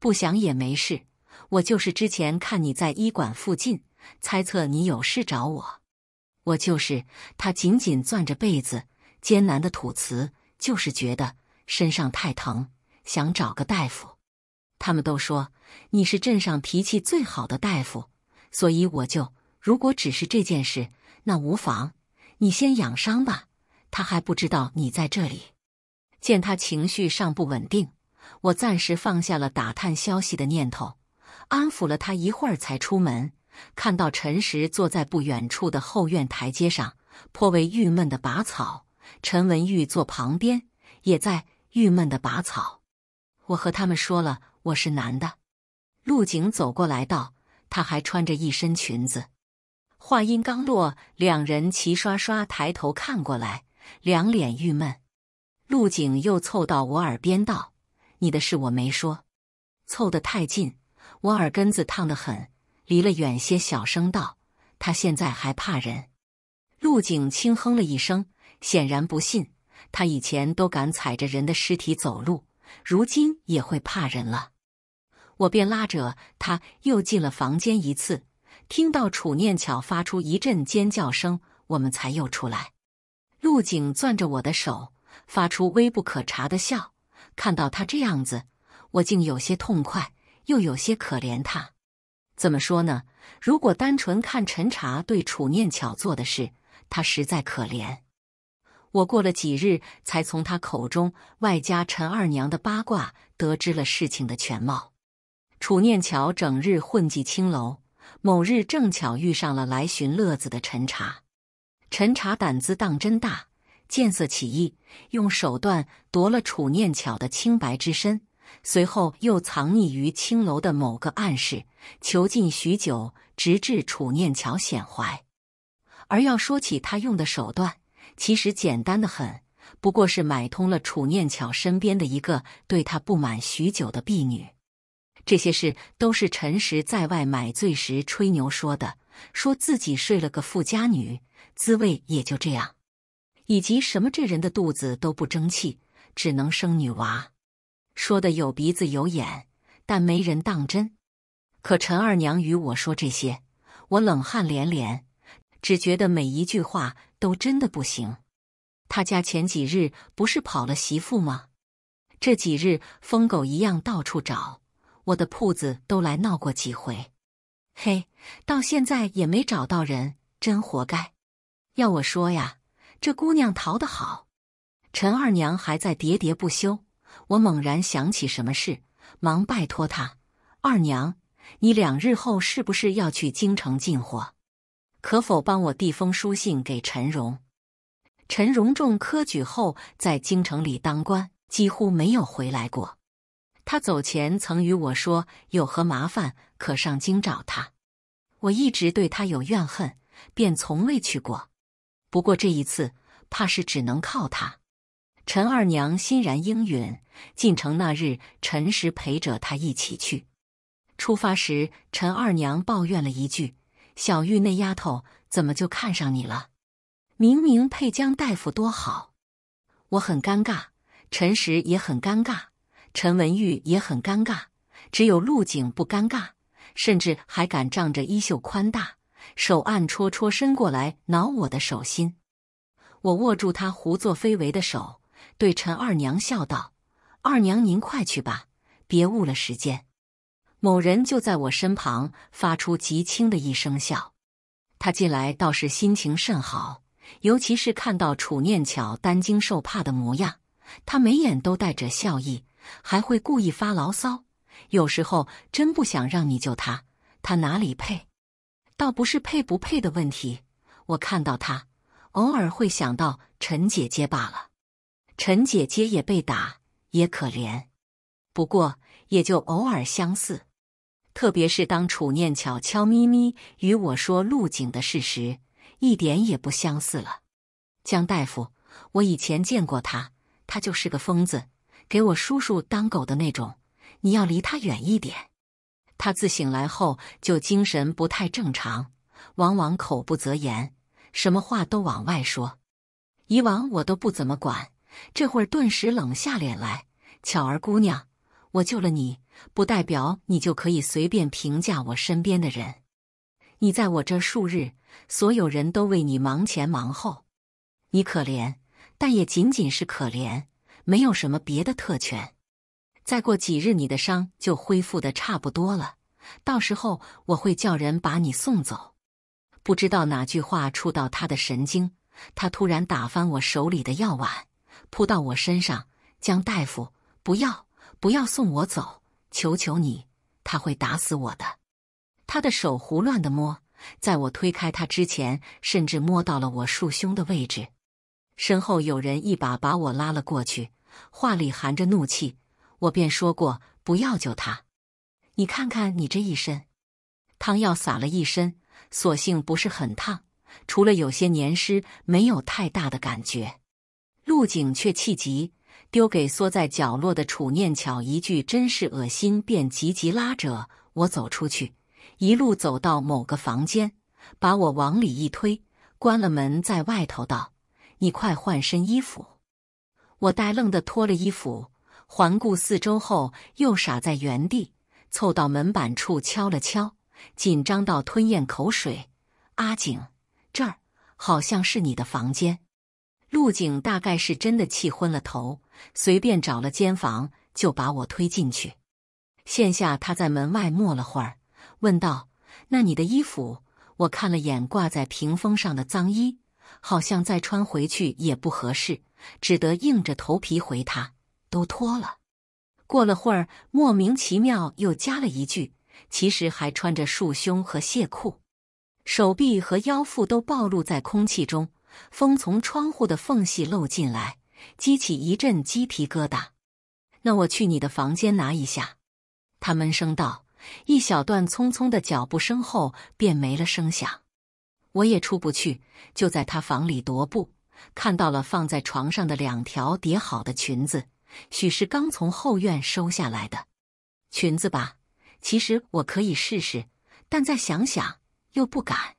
不想也没事。我就是之前看你在医馆附近，猜测你有事找我。我就是他，紧紧攥着被子，艰难的吐词，就是觉得身上太疼，想找个大夫。他们都说你是镇上脾气最好的大夫，所以我就，如果只是这件事，那无妨，你先养伤吧。他还不知道你在这里。见他情绪尚不稳定，我暂时放下了打探消息的念头，安抚了他一会儿，才出门。看到陈实坐在不远处的后院台阶上，颇为郁闷的拔草；陈文玉坐旁边，也在郁闷的拔草。我和他们说了我是男的。陆景走过来道：“他还穿着一身裙子。”话音刚落，两人齐刷刷抬头看过来，两脸郁闷。陆景又凑到我耳边道：“你的事我没说，凑得太近，我耳根子烫得很。”离了远些，小声道：“他现在还怕人。”陆景轻哼了一声，显然不信。他以前都敢踩着人的尸体走路，如今也会怕人了。我便拉着他又进了房间一次，听到楚念巧发出一阵尖叫声，我们才又出来。陆景攥着我的手，发出微不可察的笑。看到他这样子，我竟有些痛快，又有些可怜他。怎么说呢？如果单纯看陈茶对楚念巧做的事，他实在可怜。我过了几日，才从他口中外加陈二娘的八卦，得知了事情的全貌。楚念巧整日混迹青楼，某日正巧遇上了来寻乐子的陈茶。陈茶胆子当真大，见色起意，用手段夺了楚念巧的清白之身。随后又藏匿于青楼的某个暗室，囚禁许久，直至楚念桥显怀。而要说起他用的手段，其实简单的很，不过是买通了楚念桥身边的一个对他不满许久的婢女。这些事都是陈实在外买醉时吹牛说的，说自己睡了个富家女，滋味也就这样，以及什么这人的肚子都不争气，只能生女娃。说的有鼻子有眼，但没人当真。可陈二娘与我说这些，我冷汗连连，只觉得每一句话都真的不行。他家前几日不是跑了媳妇吗？这几日疯狗一样到处找，我的铺子都来闹过几回。嘿，到现在也没找到人，真活该。要我说呀，这姑娘逃得好。陈二娘还在喋喋不休。我猛然想起什么事，忙拜托他：“二娘，你两日后是不是要去京城进货？可否帮我递封书信给陈荣？陈荣中科举后在京城里当官，几乎没有回来过。他走前曾与我说，有何麻烦可上京找他。我一直对他有怨恨，便从未去过。不过这一次，怕是只能靠他。”陈二娘欣然应允，进城那日，陈实陪着他一起去。出发时，陈二娘抱怨了一句：“小玉那丫头怎么就看上你了？明明配江大夫多好。”我很尴尬，陈实也很尴尬，陈文玉也很尴尬，只有陆景不尴尬，甚至还敢仗着衣袖宽大，手按戳戳伸过来挠我的手心。我握住他胡作非为的手。对陈二娘笑道：“二娘，您快去吧，别误了时间。”某人就在我身旁，发出极轻的一声笑。他进来倒是心情甚好，尤其是看到楚念巧担惊受怕的模样，他眉眼都带着笑意，还会故意发牢骚。有时候真不想让你救他，他哪里配？倒不是配不配的问题。我看到他，偶尔会想到陈姐姐罢了。陈姐姐也被打，也可怜，不过也就偶尔相似。特别是当楚念巧悄咪咪与我说陆景的事时，一点也不相似了。江大夫，我以前见过他，他就是个疯子，给我叔叔当狗的那种。你要离他远一点。他自醒来后就精神不太正常，往往口不择言，什么话都往外说。以往我都不怎么管。这会儿顿时冷下脸来，巧儿姑娘，我救了你，不代表你就可以随便评价我身边的人。你在我这数日，所有人都为你忙前忙后，你可怜，但也仅仅是可怜，没有什么别的特权。再过几日，你的伤就恢复的差不多了，到时候我会叫人把你送走。不知道哪句话触到他的神经，他突然打翻我手里的药碗。扑到我身上，江大夫，不要，不要送我走，求求你，他会打死我的。他的手胡乱的摸，在我推开他之前，甚至摸到了我束胸的位置。身后有人一把把我拉了过去，话里含着怒气。我便说过不要救他。你看看你这一身，汤药洒了一身，所幸不是很烫，除了有些黏湿，没有太大的感觉。陆景却气急，丢给缩在角落的楚念巧一句：“真是恶心！”便急急拉着我走出去，一路走到某个房间，把我往里一推，关了门，在外头道：“你快换身衣服。”我呆愣的脱了衣服，环顾四周后，又傻在原地，凑到门板处敲了敲，紧张到吞咽口水。阿景，这儿好像是你的房间。陆景大概是真的气昏了头，随便找了间房就把我推进去。现下他在门外默了会儿，问道：“那你的衣服？”我看了眼挂在屏风上的脏衣，好像再穿回去也不合适，只得硬着头皮回他：“都脱了。”过了会儿，莫名其妙又加了一句：“其实还穿着束胸和亵裤，手臂和腰腹都暴露在空气中。”风从窗户的缝隙漏进来，激起一阵鸡皮疙瘩。那我去你的房间拿一下。”他闷声道。一小段匆匆的脚步声后，便没了声响。我也出不去，就在他房里踱步，看到了放在床上的两条叠好的裙子，许是刚从后院收下来的裙子吧。其实我可以试试，但再想想又不敢。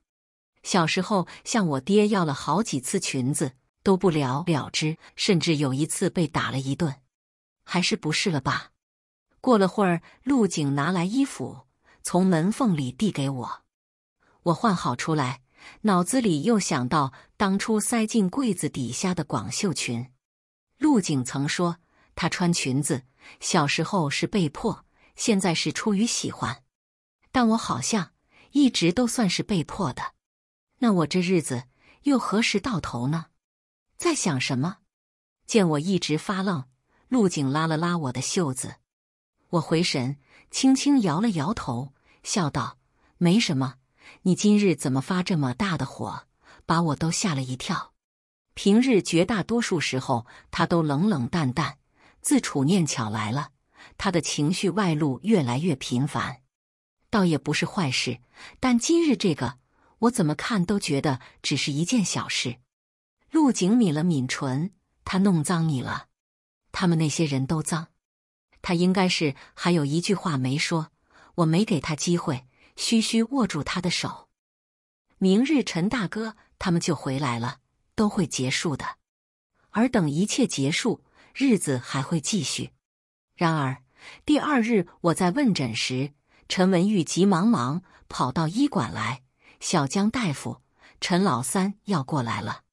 小时候向我爹要了好几次裙子，都不了了之，甚至有一次被打了一顿，还是不是了吧？过了会儿，陆景拿来衣服，从门缝里递给我，我换好出来，脑子里又想到当初塞进柜子底下的广袖裙。陆景曾说，他穿裙子，小时候是被迫，现在是出于喜欢，但我好像一直都算是被迫的。那我这日子又何时到头呢？在想什么？见我一直发愣，陆景拉了拉我的袖子，我回神，轻轻摇了摇头，笑道：“没什么。你今日怎么发这么大的火，把我都吓了一跳。平日绝大多数时候，他都冷冷淡淡。自楚念巧来了，他的情绪外露越来越频繁，倒也不是坏事。但今日这个……”我怎么看都觉得只是一件小事。陆景抿了抿唇，他弄脏你了，他们那些人都脏。他应该是还有一句话没说，我没给他机会。嘘嘘，握住他的手。明日陈大哥他们就回来了，都会结束的。而等一切结束，日子还会继续。然而第二日我在问诊时，陈文玉急忙忙跑到医馆来。小江大夫，陈老三要过来了。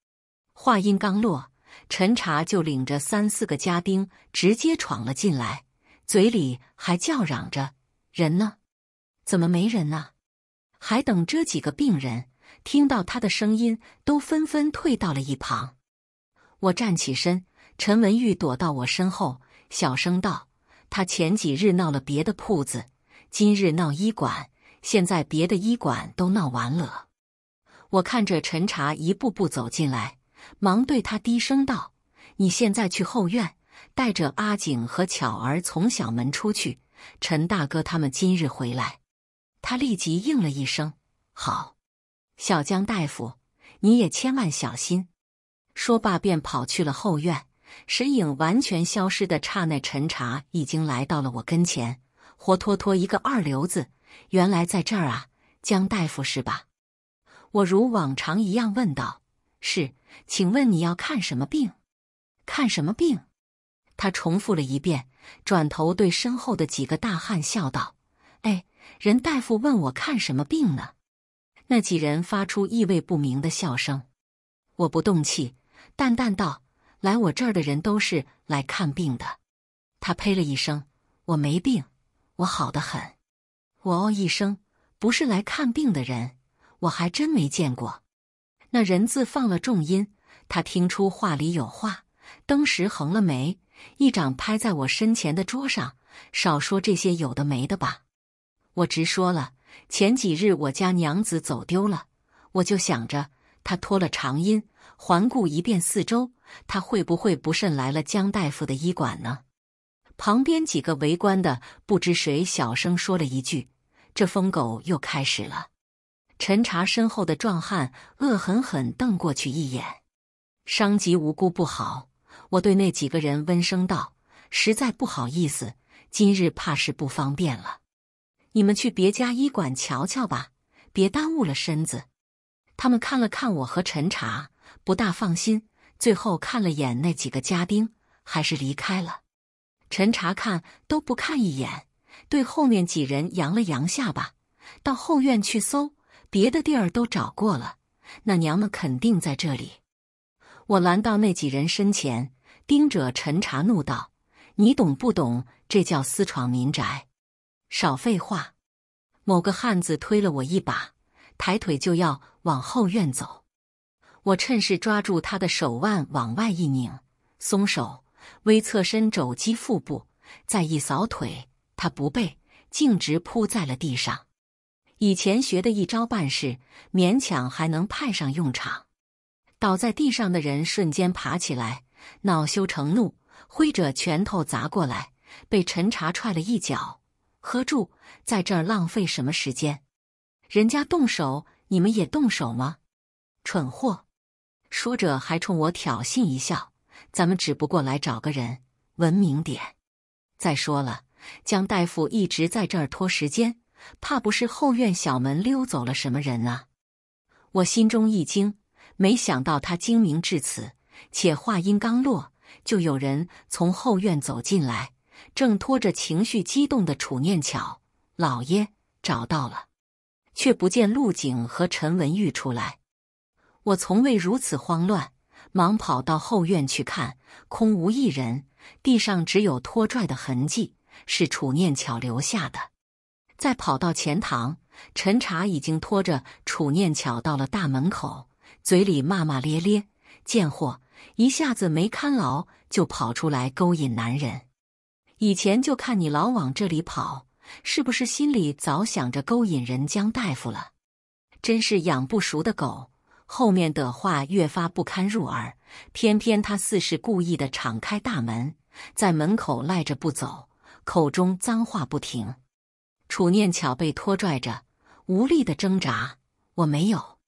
话音刚落，陈查就领着三四个家丁直接闯了进来，嘴里还叫嚷着：“人呢？怎么没人呢？还等这几个病人？”听到他的声音，都纷纷退到了一旁。我站起身，陈文玉躲到我身后，小声道：“他前几日闹了别的铺子，今日闹医馆。”现在别的医馆都闹完了，我看着陈茶一步步走进来，忙对他低声道：“你现在去后院，带着阿景和巧儿从小门出去。陈大哥他们今日回来。”他立即应了一声：“好。”小江大夫，你也千万小心。”说罢便跑去了后院。身影完全消失的刹那，陈茶已经来到了我跟前，活脱脱一个二流子。原来在这儿啊，江大夫是吧？我如往常一样问道：“是，请问你要看什么病？看什么病？”他重复了一遍，转头对身后的几个大汉笑道：“哎，人大夫问我看什么病呢？”那几人发出意味不明的笑声。我不动气，淡淡道：“来我这儿的人都是来看病的。”他呸了一声：“我没病，我好得很。”我哦一声，不是来看病的人，我还真没见过。那人字放了重音，他听出话里有话，登时横了眉，一掌拍在我身前的桌上：“少说这些有的没的吧！”我直说了，前几日我家娘子走丢了，我就想着他拖了长音，环顾一遍四周，他会不会不慎来了江大夫的医馆呢？旁边几个围观的不知谁小声说了一句：“这疯狗又开始了。”陈茶身后的壮汉恶狠狠瞪过去一眼，伤及无辜不好。我对那几个人温声道：“实在不好意思，今日怕是不方便了。你们去别家医馆瞧瞧吧，别耽误了身子。”他们看了看我和陈茶，不大放心，最后看了眼那几个家丁，还是离开了。陈查看都不看一眼，对后面几人扬了扬下巴，到后院去搜。别的地儿都找过了，那娘们肯定在这里。我拦到那几人身前，盯着陈查怒道：“你懂不懂？这叫私闯民宅！少废话！”某个汉子推了我一把，抬腿就要往后院走。我趁势抓住他的手腕往外一拧，松手。微侧身，肘击腹部，再一扫腿，他不备，径直扑在了地上。以前学的一招半式，勉强还能派上用场。倒在地上的人瞬间爬起来，恼羞成怒，挥着拳头砸过来，被陈茶踹了一脚，喝住，在这儿浪费什么时间？人家动手，你们也动手吗？蠢货！说着还冲我挑衅一笑。咱们只不过来找个人，文明点。再说了，江大夫一直在这儿拖时间，怕不是后院小门溜走了什么人啊？我心中一惊，没想到他精明至此。且话音刚落，就有人从后院走进来，正拖着情绪激动的楚念巧。老爷找到了，却不见陆景和陈文玉出来。我从未如此慌乱。忙跑到后院去看，空无一人，地上只有拖拽的痕迹，是楚念巧留下的。再跑到前堂，陈茶已经拖着楚念巧到了大门口，嘴里骂骂咧咧：“贱货，一下子没看牢就跑出来勾引男人。以前就看你老往这里跑，是不是心里早想着勾引人江大夫了？真是养不熟的狗。”后面的话越发不堪入耳，偏偏他似是故意的敞开大门，在门口赖着不走，口中脏话不停。楚念巧被拖拽着，无力的挣扎：“我没有，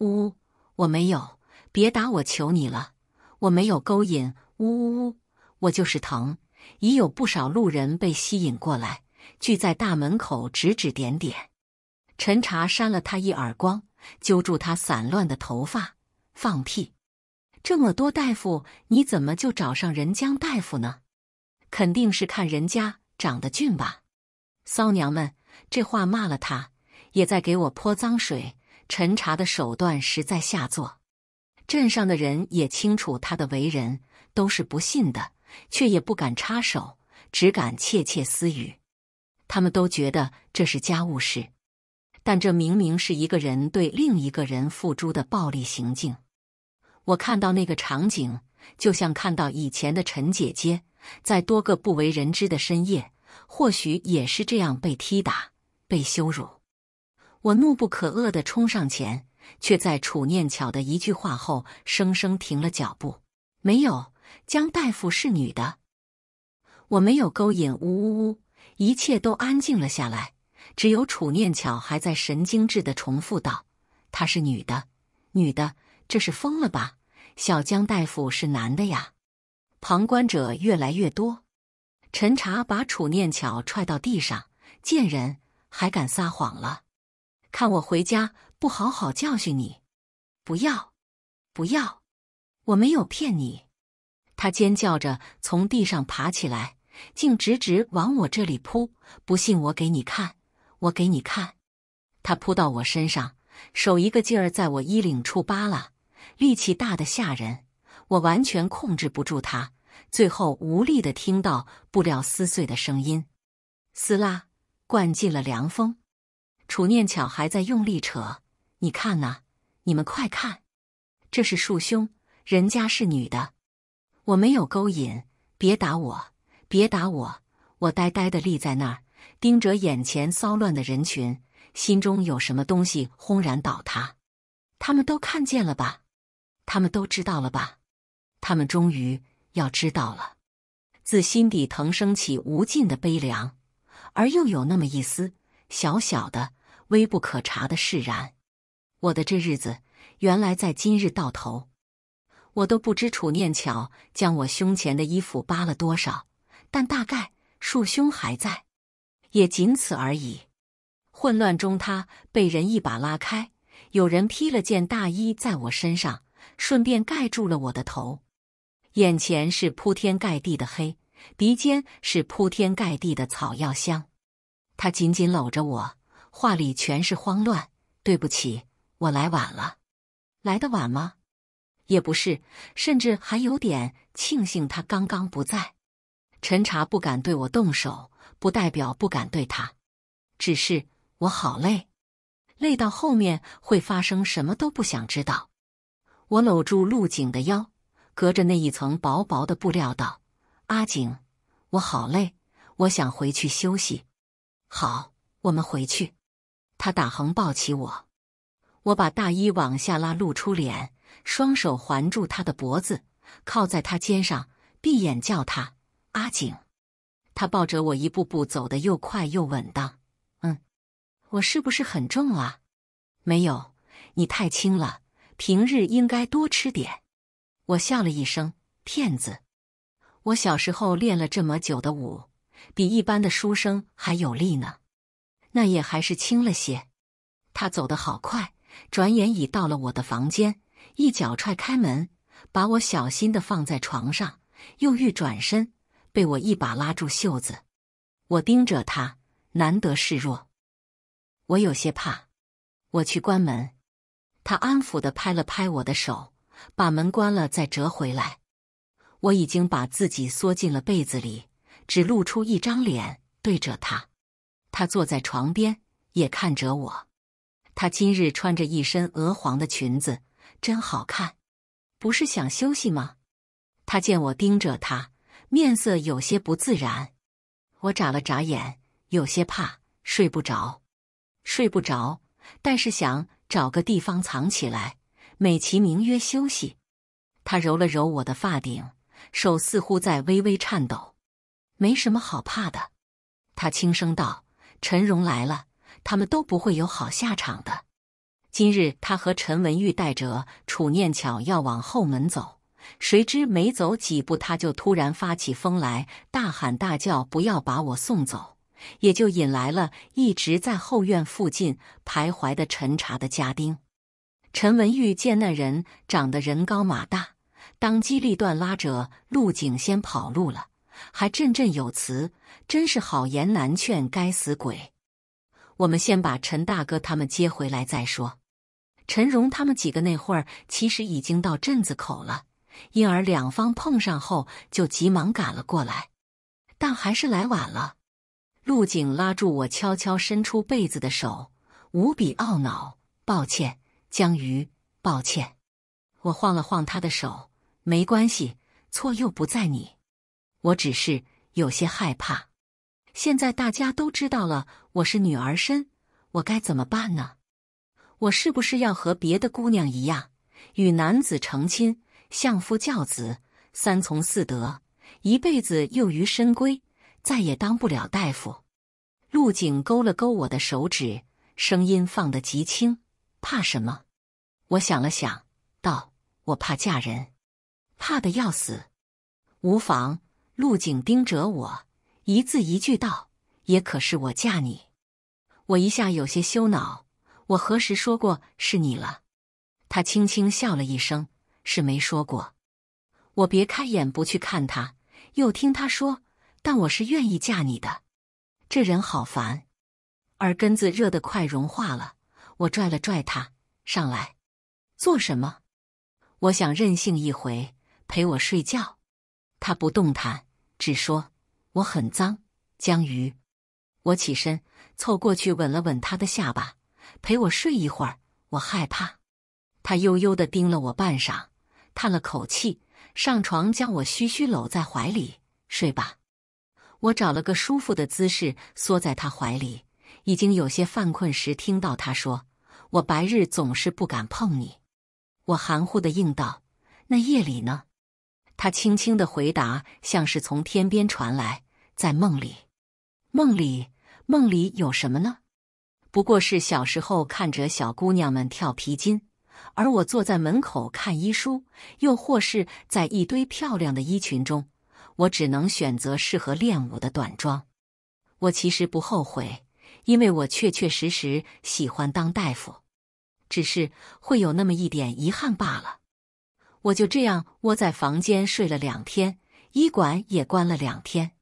呜，我没有，别打我，求你了，我没有勾引，呜呜呜，我就是疼。”已有不少路人被吸引过来，聚在大门口指指点点。陈茶扇了他一耳光。揪住他散乱的头发，放屁！这么多大夫，你怎么就找上任江大夫呢？肯定是看人家长得俊吧？骚娘们，这话骂了他，也在给我泼脏水。陈茶的手段实在下作。镇上的人也清楚他的为人，都是不信的，却也不敢插手，只敢窃窃私语。他们都觉得这是家务事。但这明明是一个人对另一个人付诸的暴力行径。我看到那个场景，就像看到以前的陈姐姐，在多个不为人知的深夜，或许也是这样被踢打、被羞辱。我怒不可遏地冲上前，却在楚念巧的一句话后，生生停了脚步。没有，江大夫是女的，我没有勾引。呜呜呜，一切都安静了下来。只有楚念巧还在神经质的重复道：“她是女的，女的，这是疯了吧？小江大夫是男的呀！”旁观者越来越多。陈查把楚念巧踹到地上：“贱人，还敢撒谎了！看我回家不好好教训你！”不要，不要，我没有骗你！她尖叫着从地上爬起来，竟直直往我这里扑。不信我给你看。我给你看，他扑到我身上，手一个劲儿在我衣领处扒拉，力气大的吓人，我完全控制不住他，最后无力的听到布料撕碎的声音，撕拉，灌进了凉风。楚念巧还在用力扯，你看呐，你们快看，这是束胸，人家是女的，我没有勾引，别打我，别打我，我呆呆的立在那儿。盯着眼前骚乱的人群，心中有什么东西轰然倒塌。他们都看见了吧？他们都知道了吧？他们终于要知道了。自心底腾升起无尽的悲凉，而又有那么一丝小小的、微不可察的释然。我的这日子，原来在今日到头。我都不知楚念巧将我胸前的衣服扒了多少，但大概束胸还在。也仅此而已。混乱中，他被人一把拉开，有人披了件大衣在我身上，顺便盖住了我的头。眼前是铺天盖地的黑，鼻尖是铺天盖地的草药香。他紧紧搂着我，话里全是慌乱：“对不起，我来晚了。”“来得晚吗？”“也不是，甚至还有点庆幸他刚刚不在。”陈茶不敢对我动手。不代表不敢对他，只是我好累，累到后面会发生什么都不想知道。我搂住陆景的腰，隔着那一层薄薄的布料道：“阿景，我好累，我想回去休息。”好，我们回去。他打横抱起我，我把大衣往下拉，露出脸，双手环住他的脖子，靠在他肩上，闭眼叫他阿景。他抱着我一步步走的又快又稳当，嗯，我是不是很重啊？没有，你太轻了。平日应该多吃点。我笑了一声，骗子。我小时候练了这么久的舞，比一般的书生还有力呢。那也还是轻了些。他走得好快，转眼已到了我的房间，一脚踹开门，把我小心的放在床上，又欲转身。被我一把拉住袖子，我盯着他，难得示弱。我有些怕，我去关门。他安抚的拍了拍我的手，把门关了再折回来。我已经把自己缩进了被子里，只露出一张脸对着他。他坐在床边，也看着我。他今日穿着一身鹅黄的裙子，真好看。不是想休息吗？他见我盯着他。面色有些不自然，我眨了眨眼，有些怕，睡不着，睡不着，但是想找个地方藏起来，美其名曰休息。他揉了揉我的发顶，手似乎在微微颤抖。没什么好怕的，他轻声道：“陈荣来了，他们都不会有好下场的。今日他和陈文玉带着楚念巧要往后门走。”谁知没走几步，他就突然发起疯来，大喊大叫：“不要把我送走！”也就引来了一直在后院附近徘徊的陈茶的家丁。陈文玉见那人长得人高马大，当机立断拉着陆景先跑路了，还振振有词：“真是好言难劝，该死鬼！我们先把陈大哥他们接回来再说。”陈荣他们几个那会儿其实已经到镇子口了。因而，两方碰上后就急忙赶了过来，但还是来晚了。陆景拉住我，悄悄伸出被子的手，无比懊恼：“抱歉，江鱼，抱歉。”我晃了晃他的手：“没关系，错又不在你。我只是有些害怕。现在大家都知道了我是女儿身，我该怎么办呢？我是不是要和别的姑娘一样，与男子成亲？”相夫教子，三从四德，一辈子囿于深闺，再也当不了大夫。陆景勾了勾我的手指，声音放得极轻：“怕什么？”我想了想，道：“我怕嫁人，怕的要死。”无妨。陆景盯着我，一字一句道：“也可是我嫁你。”我一下有些羞恼：“我何时说过是你了？”他轻轻笑了一声。是没说过，我别开眼不去看他，又听他说，但我是愿意嫁你的。这人好烦，耳根子热得快融化了。我拽了拽他，上来做什么？我想任性一回，陪我睡觉。他不动弹，只说我很脏。江瑜，我起身凑过去吻了吻他的下巴，陪我睡一会儿。我害怕。他悠悠的盯了我半晌。叹了口气，上床将我嘘嘘搂在怀里，睡吧。我找了个舒服的姿势，缩在他怀里，已经有些犯困。时听到他说：“我白日总是不敢碰你。”我含糊的应道：“那夜里呢？”他轻轻的回答，像是从天边传来：“在梦里，梦里，梦里有什么呢？不过是小时候看着小姑娘们跳皮筋。”而我坐在门口看医书，又或是在一堆漂亮的衣裙中，我只能选择适合练舞的短装。我其实不后悔，因为我确确实实喜欢当大夫，只是会有那么一点遗憾罢了。我就这样窝在房间睡了两天，医馆也关了两天。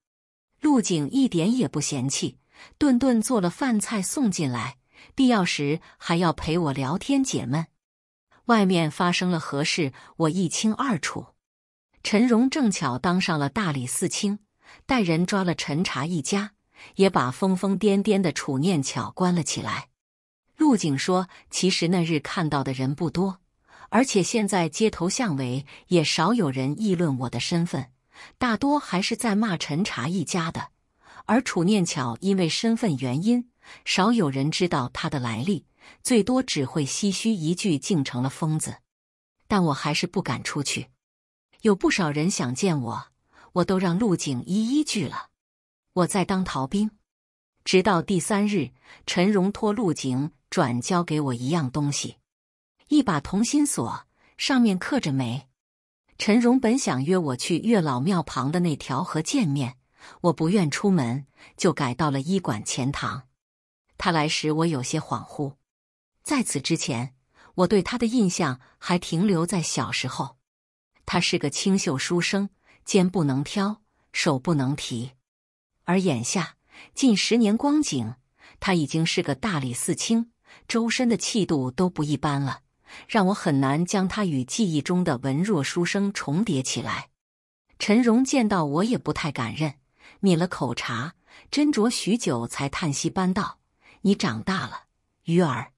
陆景一点也不嫌弃，顿顿做了饭菜送进来，必要时还要陪我聊天解闷。外面发生了何事，我一清二楚。陈荣正巧当上了大理寺卿，带人抓了陈茶一家，也把疯疯癫癫的楚念巧关了起来。陆景说，其实那日看到的人不多，而且现在街头巷尾也少有人议论我的身份，大多还是在骂陈茶一家的。而楚念巧因为身份原因，少有人知道她的来历。最多只会唏嘘一句，竟成了疯子。但我还是不敢出去。有不少人想见我，我都让陆景一一拒了。我在当逃兵。直到第三日，陈荣托陆景转交给我一样东西，一把同心锁，上面刻着“梅”。陈荣本想约我去月老庙旁的那条河见面，我不愿出门，就改到了医馆前堂。他来时，我有些恍惚。在此之前，我对他的印象还停留在小时候，他是个清秀书生，肩不能挑，手不能提。而眼下近十年光景，他已经是个大理寺卿，周身的气度都不一般了，让我很难将他与记忆中的文弱书生重叠起来。陈荣见到我也不太敢认，抿了口茶，斟酌许久才叹息般道：“你长大了，鱼儿。”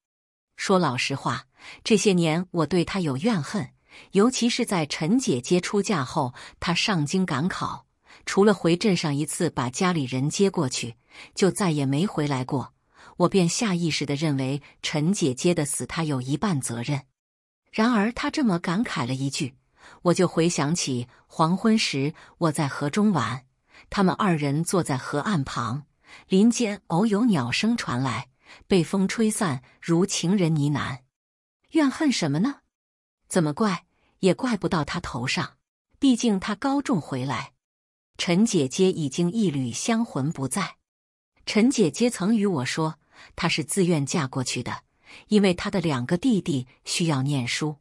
说老实话，这些年我对他有怨恨，尤其是在陈姐姐出嫁后，他上京赶考，除了回镇上一次把家里人接过去，就再也没回来过。我便下意识的认为陈姐姐的死他有一半责任。然而他这么感慨了一句，我就回想起黄昏时我在河中玩，他们二人坐在河岸旁，林间偶有鸟声传来。被风吹散，如情人呢喃，怨恨什么呢？怎么怪也怪不到他头上。毕竟他高中回来，陈姐姐已经一缕香魂不在。陈姐姐曾与我说，她是自愿嫁过去的，因为她的两个弟弟需要念书。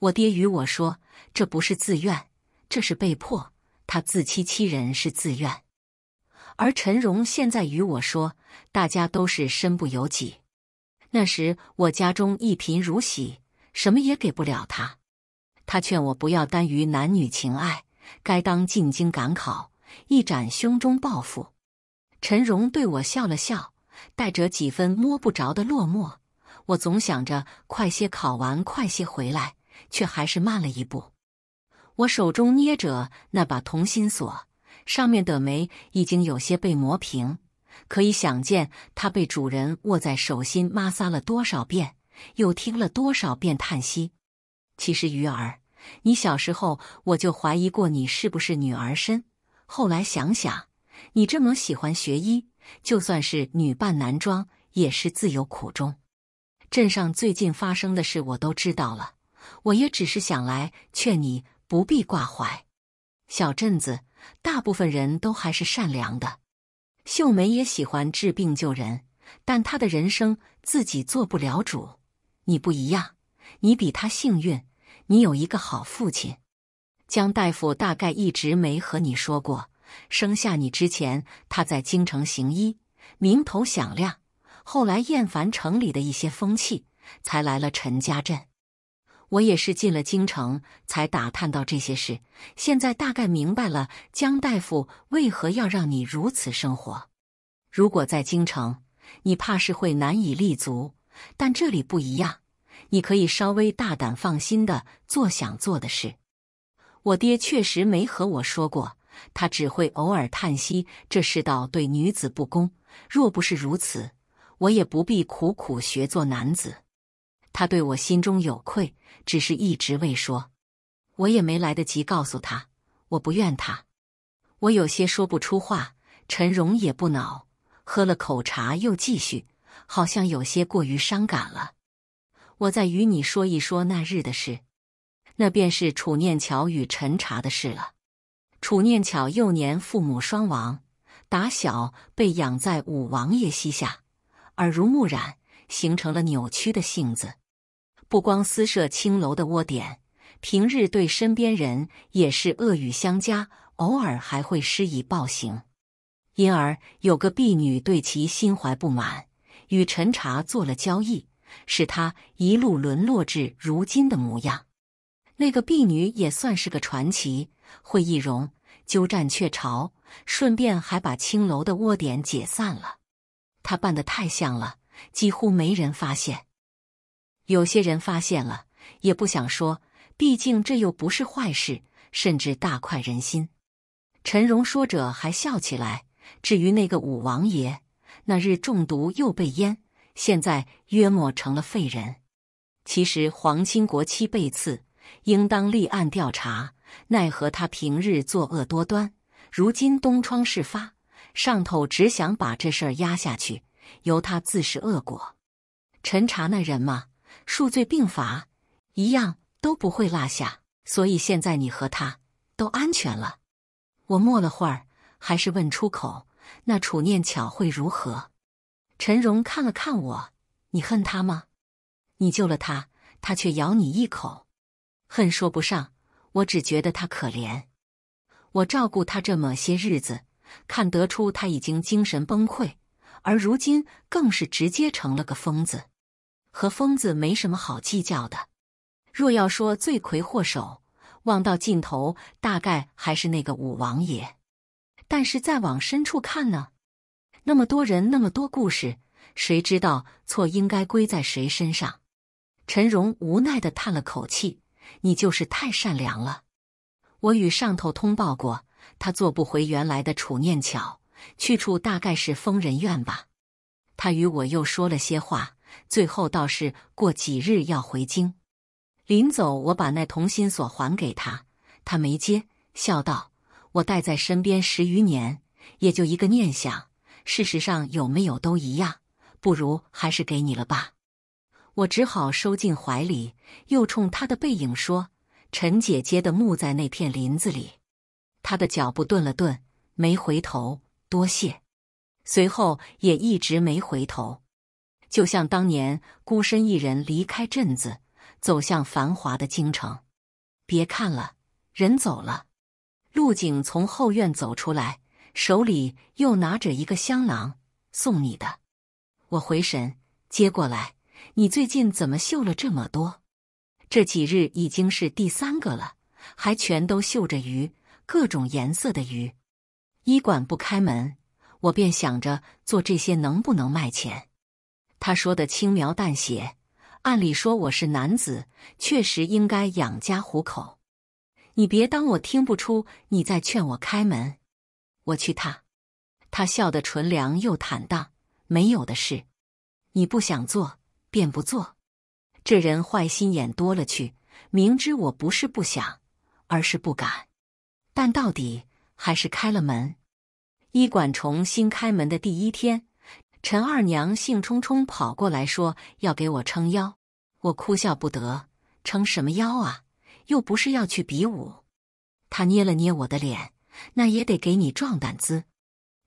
我爹与我说，这不是自愿，这是被迫。他自欺欺人是自愿。而陈荣现在与我说，大家都是身不由己。那时我家中一贫如洗，什么也给不了他。他劝我不要耽于男女情爱，该当进京赶考，一展胸中抱负。陈荣对我笑了笑，带着几分摸不着的落寞。我总想着快些考完，快些回来，却还是慢了一步。我手中捏着那把同心锁。上面的眉已经有些被磨平，可以想见它被主人握在手心摩挲了多少遍，又听了多少遍叹息。其实鱼儿，你小时候我就怀疑过你是不是女儿身，后来想想，你这么喜欢学医，就算是女扮男装，也是自有苦衷。镇上最近发生的事我都知道了，我也只是想来劝你不必挂怀。小镇子。大部分人都还是善良的，秀梅也喜欢治病救人，但她的人生自己做不了主。你不一样，你比她幸运，你有一个好父亲。江大夫大概一直没和你说过，生下你之前他在京城行医，名头响亮，后来厌烦城里的一些风气，才来了陈家镇。我也是进了京城才打探到这些事，现在大概明白了江大夫为何要让你如此生活。如果在京城，你怕是会难以立足，但这里不一样，你可以稍微大胆放心的做想做的事。我爹确实没和我说过，他只会偶尔叹息这世道对女子不公。若不是如此，我也不必苦苦学做男子。他对我心中有愧，只是一直未说，我也没来得及告诉他。我不怨他，我有些说不出话。陈荣也不恼，喝了口茶，又继续，好像有些过于伤感了。我再与你说一说那日的事，那便是楚念巧与陈茶的事了。楚念巧幼年父母双亡，打小被养在五王爷膝下，耳濡目染，形成了扭曲的性子。不光私设青楼的窝点，平日对身边人也是恶语相加，偶尔还会施以暴行。因而有个婢女对其心怀不满，与陈茶做了交易，使他一路沦落至如今的模样。那个婢女也算是个传奇，会易容、鸠占鹊巢，顺便还把青楼的窝点解散了。他扮得太像了，几乎没人发现。有些人发现了也不想说，毕竟这又不是坏事，甚至大快人心。陈荣说着还笑起来。至于那个五王爷，那日中毒又被淹，现在约莫成了废人。其实皇亲国戚被刺，应当立案调查，奈何他平日作恶多端，如今东窗事发，上头只想把这事儿压下去，由他自食恶果。陈察那人嘛。数罪并罚，一样都不会落下。所以现在你和他都安全了。我默了会儿，还是问出口：“那楚念巧会如何？”陈荣看了看我：“你恨他吗？你救了他，他却咬你一口，恨说不上，我只觉得他可怜。我照顾他这么些日子，看得出他已经精神崩溃，而如今更是直接成了个疯子。”和疯子没什么好计较的，若要说罪魁祸首，望到尽头大概还是那个五王爷。但是再往深处看呢，那么多人，那么多故事，谁知道错应该归在谁身上？陈荣无奈的叹了口气：“你就是太善良了。”我与上头通报过，他做不回原来的楚念巧，去处大概是疯人院吧。他与我又说了些话。最后倒是过几日要回京，临走我把那同心锁还给他，他没接，笑道：“我带在身边十余年，也就一个念想，事实上有没有都一样，不如还是给你了吧。”我只好收进怀里，又冲他的背影说：“陈姐姐的墓在那片林子里。”他的脚步顿了顿，没回头，多谢，随后也一直没回头。就像当年孤身一人离开镇子，走向繁华的京城。别看了，人走了。陆景从后院走出来，手里又拿着一个香囊，送你的。我回神，接过来。你最近怎么绣了这么多？这几日已经是第三个了，还全都绣着鱼，各种颜色的鱼。医馆不开门，我便想着做这些能不能卖钱。他说的轻描淡写，按理说我是男子，确实应该养家糊口。你别当我听不出你在劝我开门。我去他！他笑得纯良又坦荡，没有的事。你不想做便不做。这人坏心眼多了去，明知我不是不想，而是不敢，但到底还是开了门。医馆重新开门的第一天。陈二娘兴冲冲跑过来，说：“要给我撑腰。”我哭笑不得：“撑什么腰啊？又不是要去比武。”她捏了捏我的脸：“那也得给你壮胆子。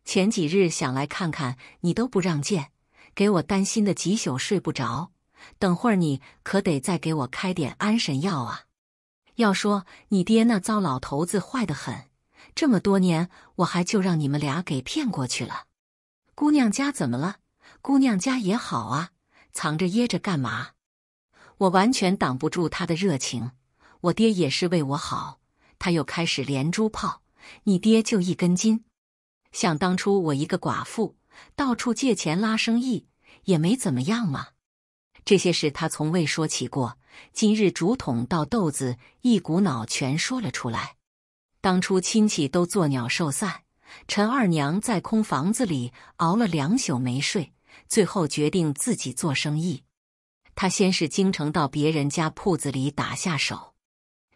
前几日想来看看你，都不让见，给我担心的几宿睡不着。等会儿你可得再给我开点安神药啊！要说你爹那糟老头子坏得很，这么多年我还就让你们俩给骗过去了。”姑娘家怎么了？姑娘家也好啊，藏着掖着干嘛？我完全挡不住他的热情。我爹也是为我好。他又开始连珠炮：“你爹就一根筋。想当初我一个寡妇，到处借钱拉生意，也没怎么样嘛。这些事他从未说起过。今日竹筒倒豆子，一股脑全说了出来。当初亲戚都作鸟兽散。”陈二娘在空房子里熬了两宿没睡，最后决定自己做生意。她先是京城到别人家铺子里打下手，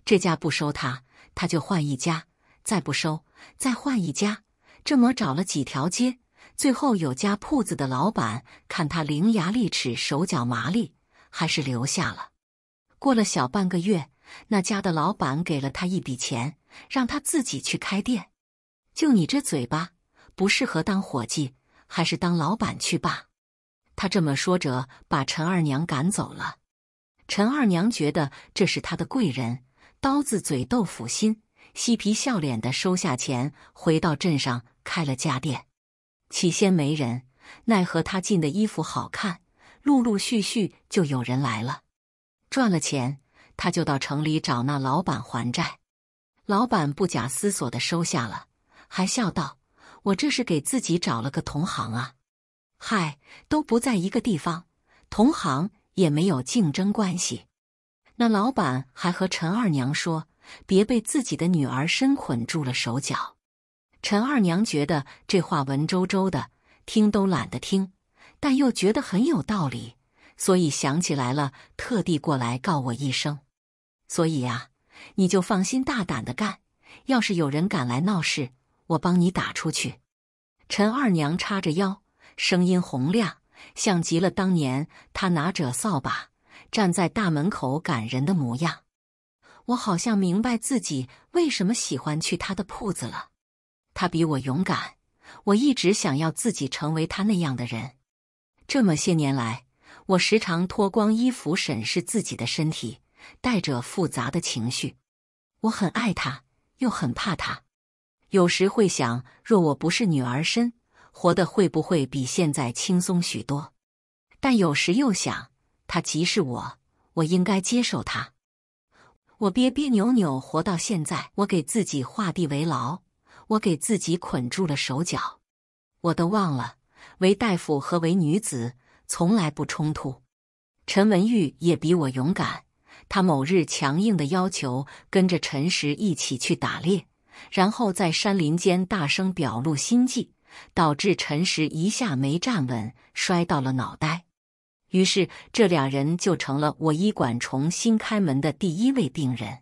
这家不收她，她就换一家；再不收，再换一家。这么找了几条街，最后有家铺子的老板看她伶牙俐齿、手脚麻利，还是留下了。过了小半个月，那家的老板给了她一笔钱，让她自己去开店。就你这嘴巴，不适合当伙计，还是当老板去吧。他这么说着，把陈二娘赶走了。陈二娘觉得这是他的贵人，刀子嘴豆腐心，嬉皮笑脸的收下钱，回到镇上开了家店。起先没人，奈何他进的衣服好看，陆陆续续就有人来了，赚了钱，他就到城里找那老板还债，老板不假思索的收下了。还笑道：“我这是给自己找了个同行啊！”嗨，都不在一个地方，同行也没有竞争关系。那老板还和陈二娘说：“别被自己的女儿身捆住了手脚。”陈二娘觉得这话文绉绉的，听都懒得听，但又觉得很有道理，所以想起来了，特地过来告我一声。所以呀，你就放心大胆的干。要是有人敢来闹事，我帮你打出去。陈二娘叉着腰，声音洪亮，像极了当年她拿着扫把站在大门口赶人的模样。我好像明白自己为什么喜欢去她的铺子了。她比我勇敢，我一直想要自己成为她那样的人。这么些年来，我时常脱光衣服审视自己的身体，带着复杂的情绪。我很爱她，又很怕她。有时会想，若我不是女儿身，活得会不会比现在轻松许多？但有时又想，她即是我，我应该接受她。我憋憋扭扭活到现在，我给自己画地为牢，我给自己捆住了手脚。我都忘了，为大夫和为女子从来不冲突。陈文玉也比我勇敢，他某日强硬的要求跟着陈实一起去打猎。然后在山林间大声表露心迹，导致陈实一下没站稳，摔到了脑袋。于是这俩人就成了我医馆重新开门的第一位病人。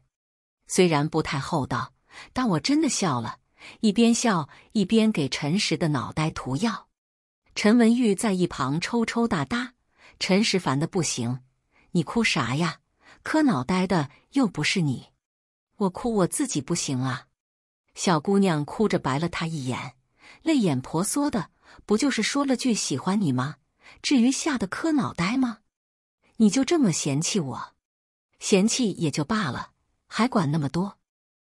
虽然不太厚道，但我真的笑了，一边笑一边给陈实的脑袋涂药。陈文玉在一旁抽抽搭搭，陈实烦的不行：“你哭啥呀？磕脑袋的又不是你，我哭我自己不行啊。”小姑娘哭着白了他一眼，泪眼婆娑的，不就是说了句喜欢你吗？至于吓得磕脑袋吗？你就这么嫌弃我？嫌弃也就罢了，还管那么多？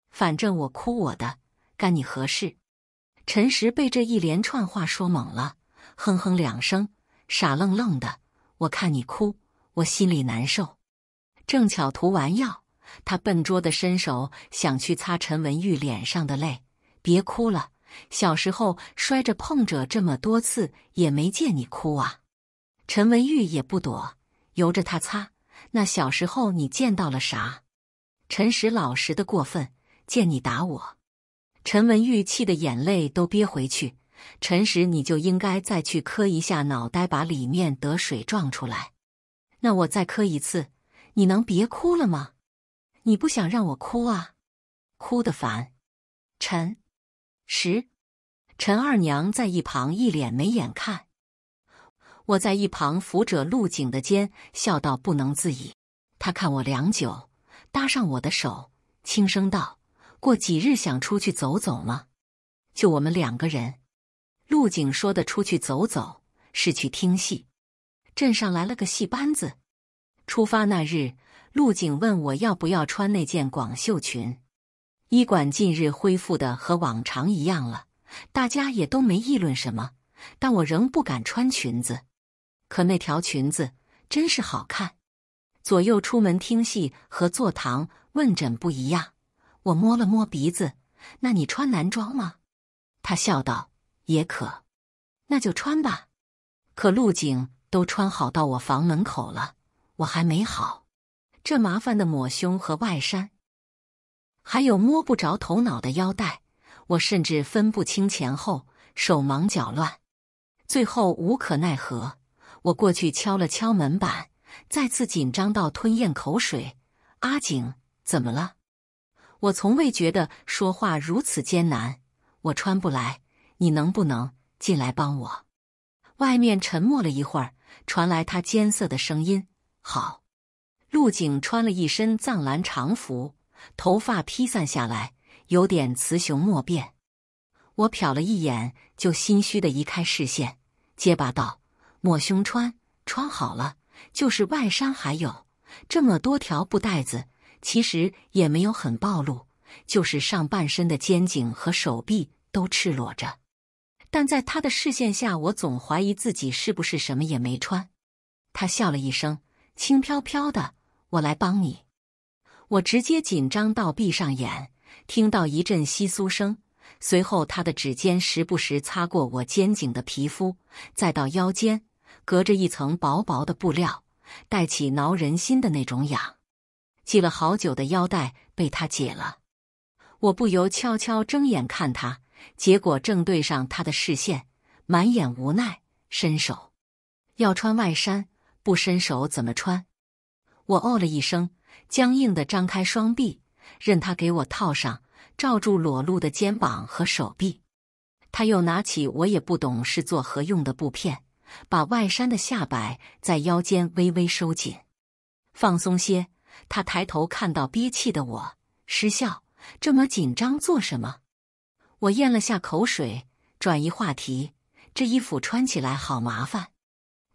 反正我哭我的，干你何事？陈实被这一连串话说懵了，哼哼两声，傻愣愣的。我看你哭，我心里难受。正巧涂完药。他笨拙地伸手想去擦陈文玉脸上的泪，别哭了。小时候摔着碰着这么多次，也没见你哭啊。陈文玉也不躲，由着他擦。那小时候你见到了啥？陈实老实的过分，见你打我。陈文玉气的眼泪都憋回去。陈实，你就应该再去磕一下脑袋，把里面得水撞出来。那我再磕一次，你能别哭了吗？你不想让我哭啊？哭的烦。陈十，陈二娘在一旁一脸没眼看。我在一旁扶着陆景的肩，笑到不能自已。他看我良久，搭上我的手，轻声道：“过几日想出去走走吗？就我们两个人。”陆景说的出去走走是去听戏，镇上来了个戏班子。出发那日。陆景问我要不要穿那件广袖裙，医馆近日恢复的和往常一样了，大家也都没议论什么，但我仍不敢穿裙子。可那条裙子真是好看。左右出门听戏和坐堂问诊不一样。我摸了摸鼻子，那你穿男装吗？他笑道：“也可，那就穿吧。”可陆景都穿好到我房门口了，我还没好。这麻烦的抹胸和外衫，还有摸不着头脑的腰带，我甚至分不清前后，手忙脚乱，最后无可奈何，我过去敲了敲门板，再次紧张到吞咽口水。阿景，怎么了？我从未觉得说话如此艰难。我穿不来，你能不能进来帮我？外面沉默了一会儿，传来他艰涩的声音：“好。”陆景穿了一身藏蓝长服，头发披散下来，有点雌雄莫辨。我瞟了一眼，就心虚的移开视线，结巴道：“抹胸穿穿好了，就是外衫还有这么多条布带子，其实也没有很暴露，就是上半身的肩颈和手臂都赤裸着。但在他的视线下，我总怀疑自己是不是什么也没穿。”他笑了一声，轻飘飘的。我来帮你，我直接紧张到闭上眼，听到一阵窸窣声，随后他的指尖时不时擦过我肩颈的皮肤，再到腰间，隔着一层薄薄的布料，带起挠人心的那种痒。系了好久的腰带被他解了，我不由悄悄睁眼看他，结果正对上他的视线，满眼无奈，伸手要穿外衫，不伸手怎么穿？我哦了一声，僵硬的张开双臂，任他给我套上，罩住裸露的肩膀和手臂。他又拿起我也不懂是做何用的布片，把外衫的下摆在腰间微微收紧。放松些。他抬头看到憋气的我，失笑：“这么紧张做什么？”我咽了下口水，转移话题：“这衣服穿起来好麻烦，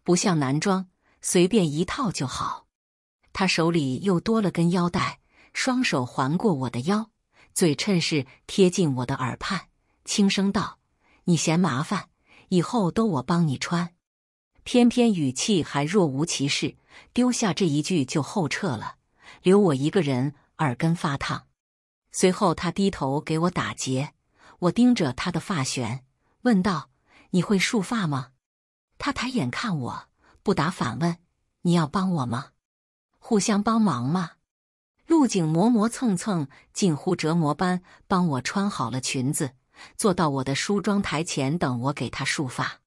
不像男装，随便一套就好。”他手里又多了根腰带，双手环过我的腰，嘴趁势贴近我的耳畔，轻声道：“你嫌麻烦，以后都我帮你穿。”偏偏语气还若无其事，丢下这一句就后撤了，留我一个人耳根发烫。随后他低头给我打结，我盯着他的发旋，问道：“你会束发吗？”他抬眼看我，不答反问：“你要帮我吗？”互相帮忙嘛。陆景磨磨蹭蹭，近乎折磨般帮我穿好了裙子，坐到我的梳妆台前等我给他梳发。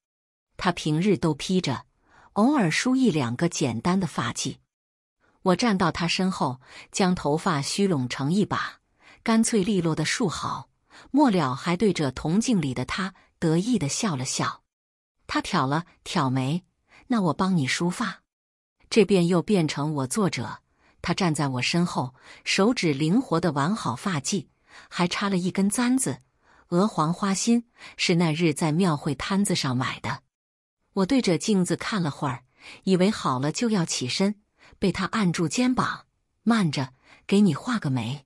他平日都披着，偶尔梳一两个简单的发髻。我站到他身后，将头发虚拢成一把，干脆利落的梳好。末了，还对着铜镜里的他得意的笑了笑。他挑了挑眉：“那我帮你梳发。”这便又变成我作者，他站在我身后，手指灵活的挽好发髻，还插了一根簪子，鹅黄花心是那日在庙会摊子上买的。我对着镜子看了会儿，以为好了就要起身，被他按住肩膀：“慢着，给你画个眉。”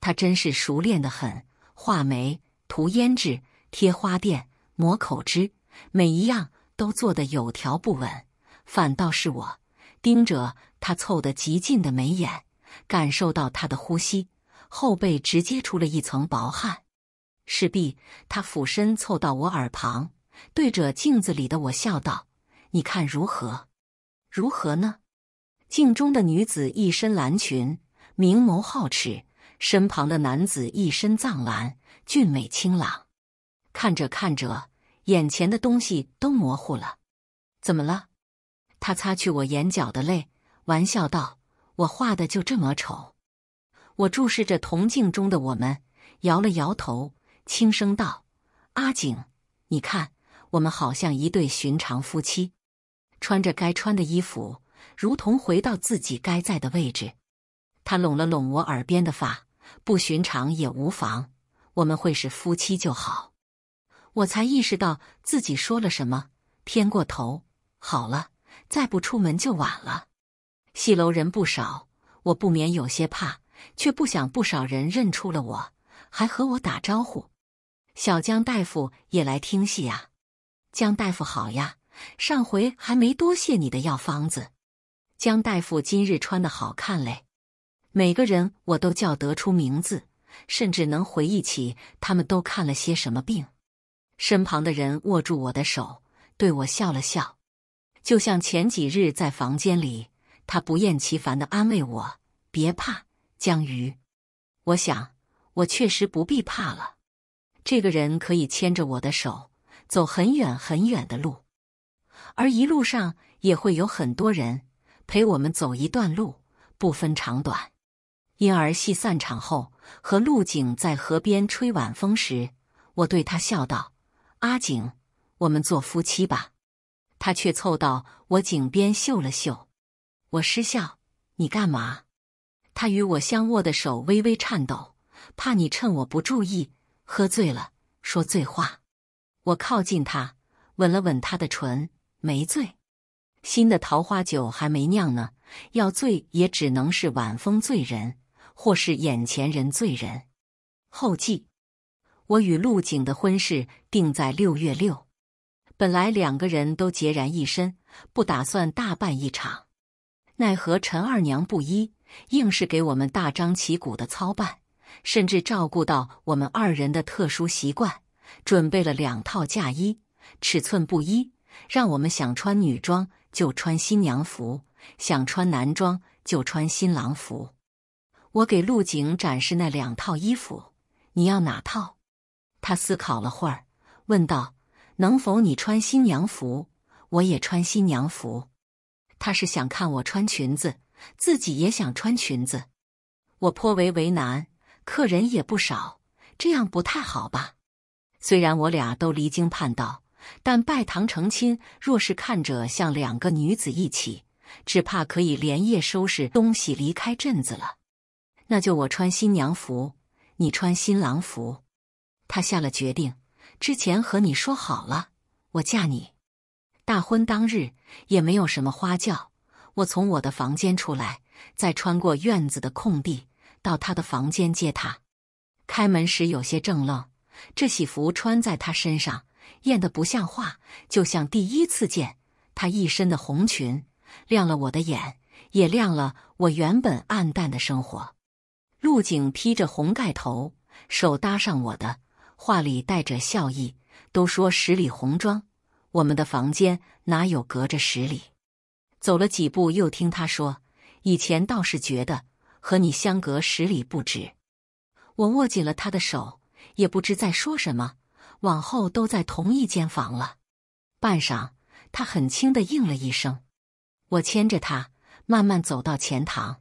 他真是熟练的很，画眉、涂胭脂、贴花钿、抹口脂，每一样都做得有条不紊，反倒是我。盯着他凑得极近的眉眼，感受到他的呼吸，后背直接出了一层薄汗。势必，他俯身凑到我耳旁，对着镜子里的我笑道：“你看如何？如何呢？”镜中的女子一身蓝裙，明眸皓齿；身旁的男子一身藏蓝，俊美清朗。看着看着，眼前的东西都模糊了。怎么了？他擦去我眼角的泪，玩笑道：“我画的就这么丑。”我注视着铜镜中的我们，摇了摇头，轻声道：“阿景，你看，我们好像一对寻常夫妻，穿着该穿的衣服，如同回到自己该在的位置。”他拢了拢我耳边的发，不寻常也无妨，我们会是夫妻就好。我才意识到自己说了什么，偏过头，好了。再不出门就晚了，戏楼人不少，我不免有些怕，却不想不少人认出了我，还和我打招呼。小江大夫也来听戏啊，江大夫好呀，上回还没多谢你的药方子。江大夫今日穿的好看嘞，每个人我都叫得出名字，甚至能回忆起他们都看了些什么病。身旁的人握住我的手，对我笑了笑。就像前几日在房间里，他不厌其烦的安慰我：“别怕，江瑜。”我想，我确实不必怕了。这个人可以牵着我的手，走很远很远的路，而一路上也会有很多人陪我们走一段路，不分长短。因而戏散场后，和陆景在河边吹晚风时，我对他笑道：“阿景，我们做夫妻吧。”他却凑到我颈边嗅了嗅，我失笑：“你干嘛？”他与我相握的手微微颤抖，怕你趁我不注意喝醉了说醉话。我靠近他，吻了吻他的唇，没醉。新的桃花酒还没酿呢，要醉也只能是晚风醉人，或是眼前人醉人。后记：我与陆景的婚事定在六月六。本来两个人都孑然一身，不打算大办一场，奈何陈二娘不依，硬是给我们大张旗鼓的操办，甚至照顾到我们二人的特殊习惯，准备了两套嫁衣，尺寸不一，让我们想穿女装就穿新娘服，想穿男装就穿新郎服。我给陆景展示那两套衣服，你要哪套？他思考了会儿，问道。能否你穿新娘服，我也穿新娘服？他是想看我穿裙子，自己也想穿裙子。我颇为为难，客人也不少，这样不太好吧？虽然我俩都离经叛道，但拜堂成亲，若是看着像两个女子一起，只怕可以连夜收拾东西离开镇子了。那就我穿新娘服，你穿新郎服。他下了决定。之前和你说好了，我嫁你。大婚当日也没有什么花轿，我从我的房间出来，再穿过院子的空地到他的房间接他。开门时有些怔愣，这喜服穿在他身上艳的不像话，就像第一次见他一身的红裙，亮了我的眼，也亮了我原本暗淡的生活。陆景披着红盖头，手搭上我的。话里带着笑意，都说十里红妆，我们的房间哪有隔着十里？走了几步，又听他说：“以前倒是觉得和你相隔十里不止。”我握紧了他的手，也不知在说什么。往后都在同一间房了。半晌，他很轻的应了一声。我牵着他慢慢走到前堂，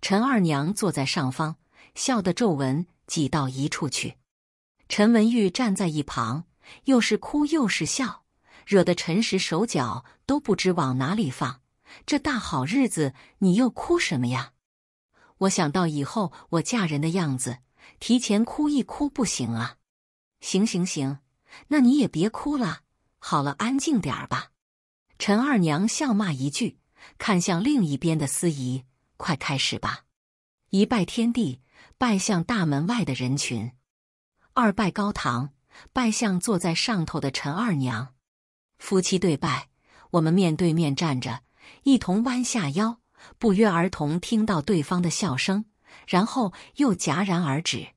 陈二娘坐在上方，笑的皱纹挤到一处去。陈文玉站在一旁，又是哭又是笑，惹得陈实手脚都不知往哪里放。这大好日子，你又哭什么呀？我想到以后我嫁人的样子，提前哭一哭不行啊！行行行，那你也别哭了。好了，安静点儿吧。陈二娘笑骂一句，看向另一边的司仪：“快开始吧，一拜天地，拜向大门外的人群。”二拜高堂，拜向坐在上头的陈二娘，夫妻对拜。我们面对面站着，一同弯下腰，不约而同听到对方的笑声，然后又戛然而止。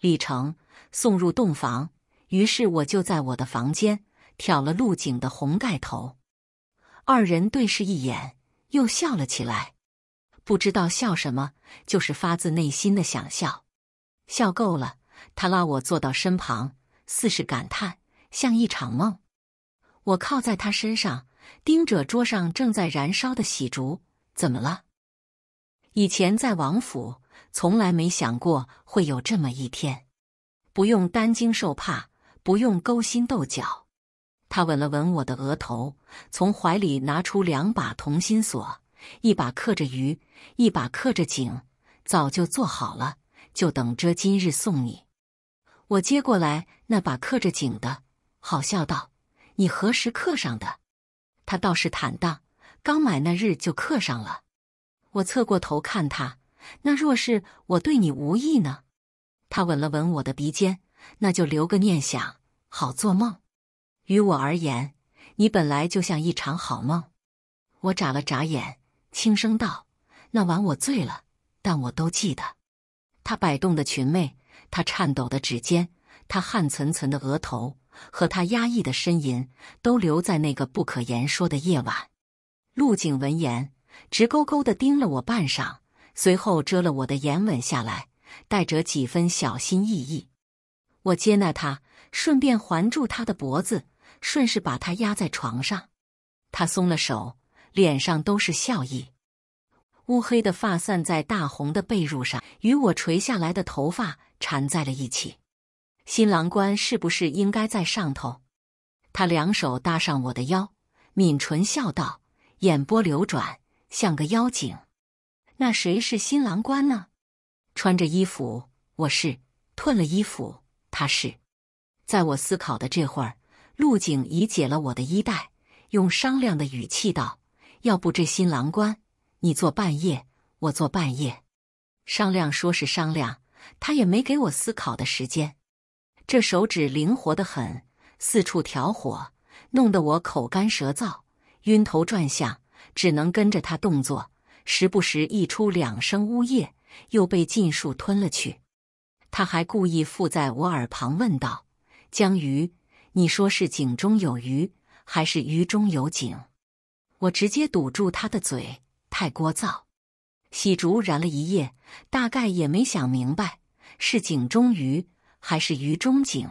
李成送入洞房，于是我就在我的房间挑了陆景的红盖头。二人对视一眼，又笑了起来，不知道笑什么，就是发自内心的想笑。笑够了。他拉我坐到身旁，似是感叹，像一场梦。我靠在他身上，盯着桌上正在燃烧的喜烛。怎么了？以前在王府，从来没想过会有这么一天，不用担惊受怕，不用勾心斗角。他吻了吻我的额头，从怀里拿出两把同心锁，一把刻着鱼，一把刻着井，早就做好了，就等着今日送你。我接过来那把刻着景的，好笑道：“你何时刻上的？”他倒是坦荡，刚买那日就刻上了。我侧过头看他，那若是我对你无意呢？他吻了吻我的鼻尖，那就留个念想，好做梦。于我而言，你本来就像一场好梦。我眨了眨眼，轻声道：“那晚我醉了，但我都记得。”他摆动的裙袂。他颤抖的指尖，他汗涔涔的额头，和他压抑的呻吟，都留在那个不可言说的夜晚。陆景闻言，直勾勾的盯了我半晌，随后遮了我的眼，吻下来，带着几分小心翼翼。我接纳他，顺便环住他的脖子，顺势把他压在床上。他松了手，脸上都是笑意。乌黑的发散在大红的被褥上，与我垂下来的头发。缠在了一起，新郎官是不是应该在上头？他两手搭上我的腰，抿唇笑道，眼波流转，像个妖精。那谁是新郎官呢？穿着衣服我是，褪了衣服他是。在我思考的这会儿，陆景已解了我的衣带，用商量的语气道：“要不这新郎官，你坐半夜，我坐半夜。”商量说是商量。他也没给我思考的时间，这手指灵活得很，四处调火，弄得我口干舌燥、晕头转向，只能跟着他动作，时不时溢出两声呜咽，又被尽数吞了去。他还故意附在我耳旁问道：“江鱼，你说是井中有鱼，还是鱼中有井？”我直接堵住他的嘴，太聒噪。喜竹燃了一夜，大概也没想明白，是井中鱼还是鱼中井。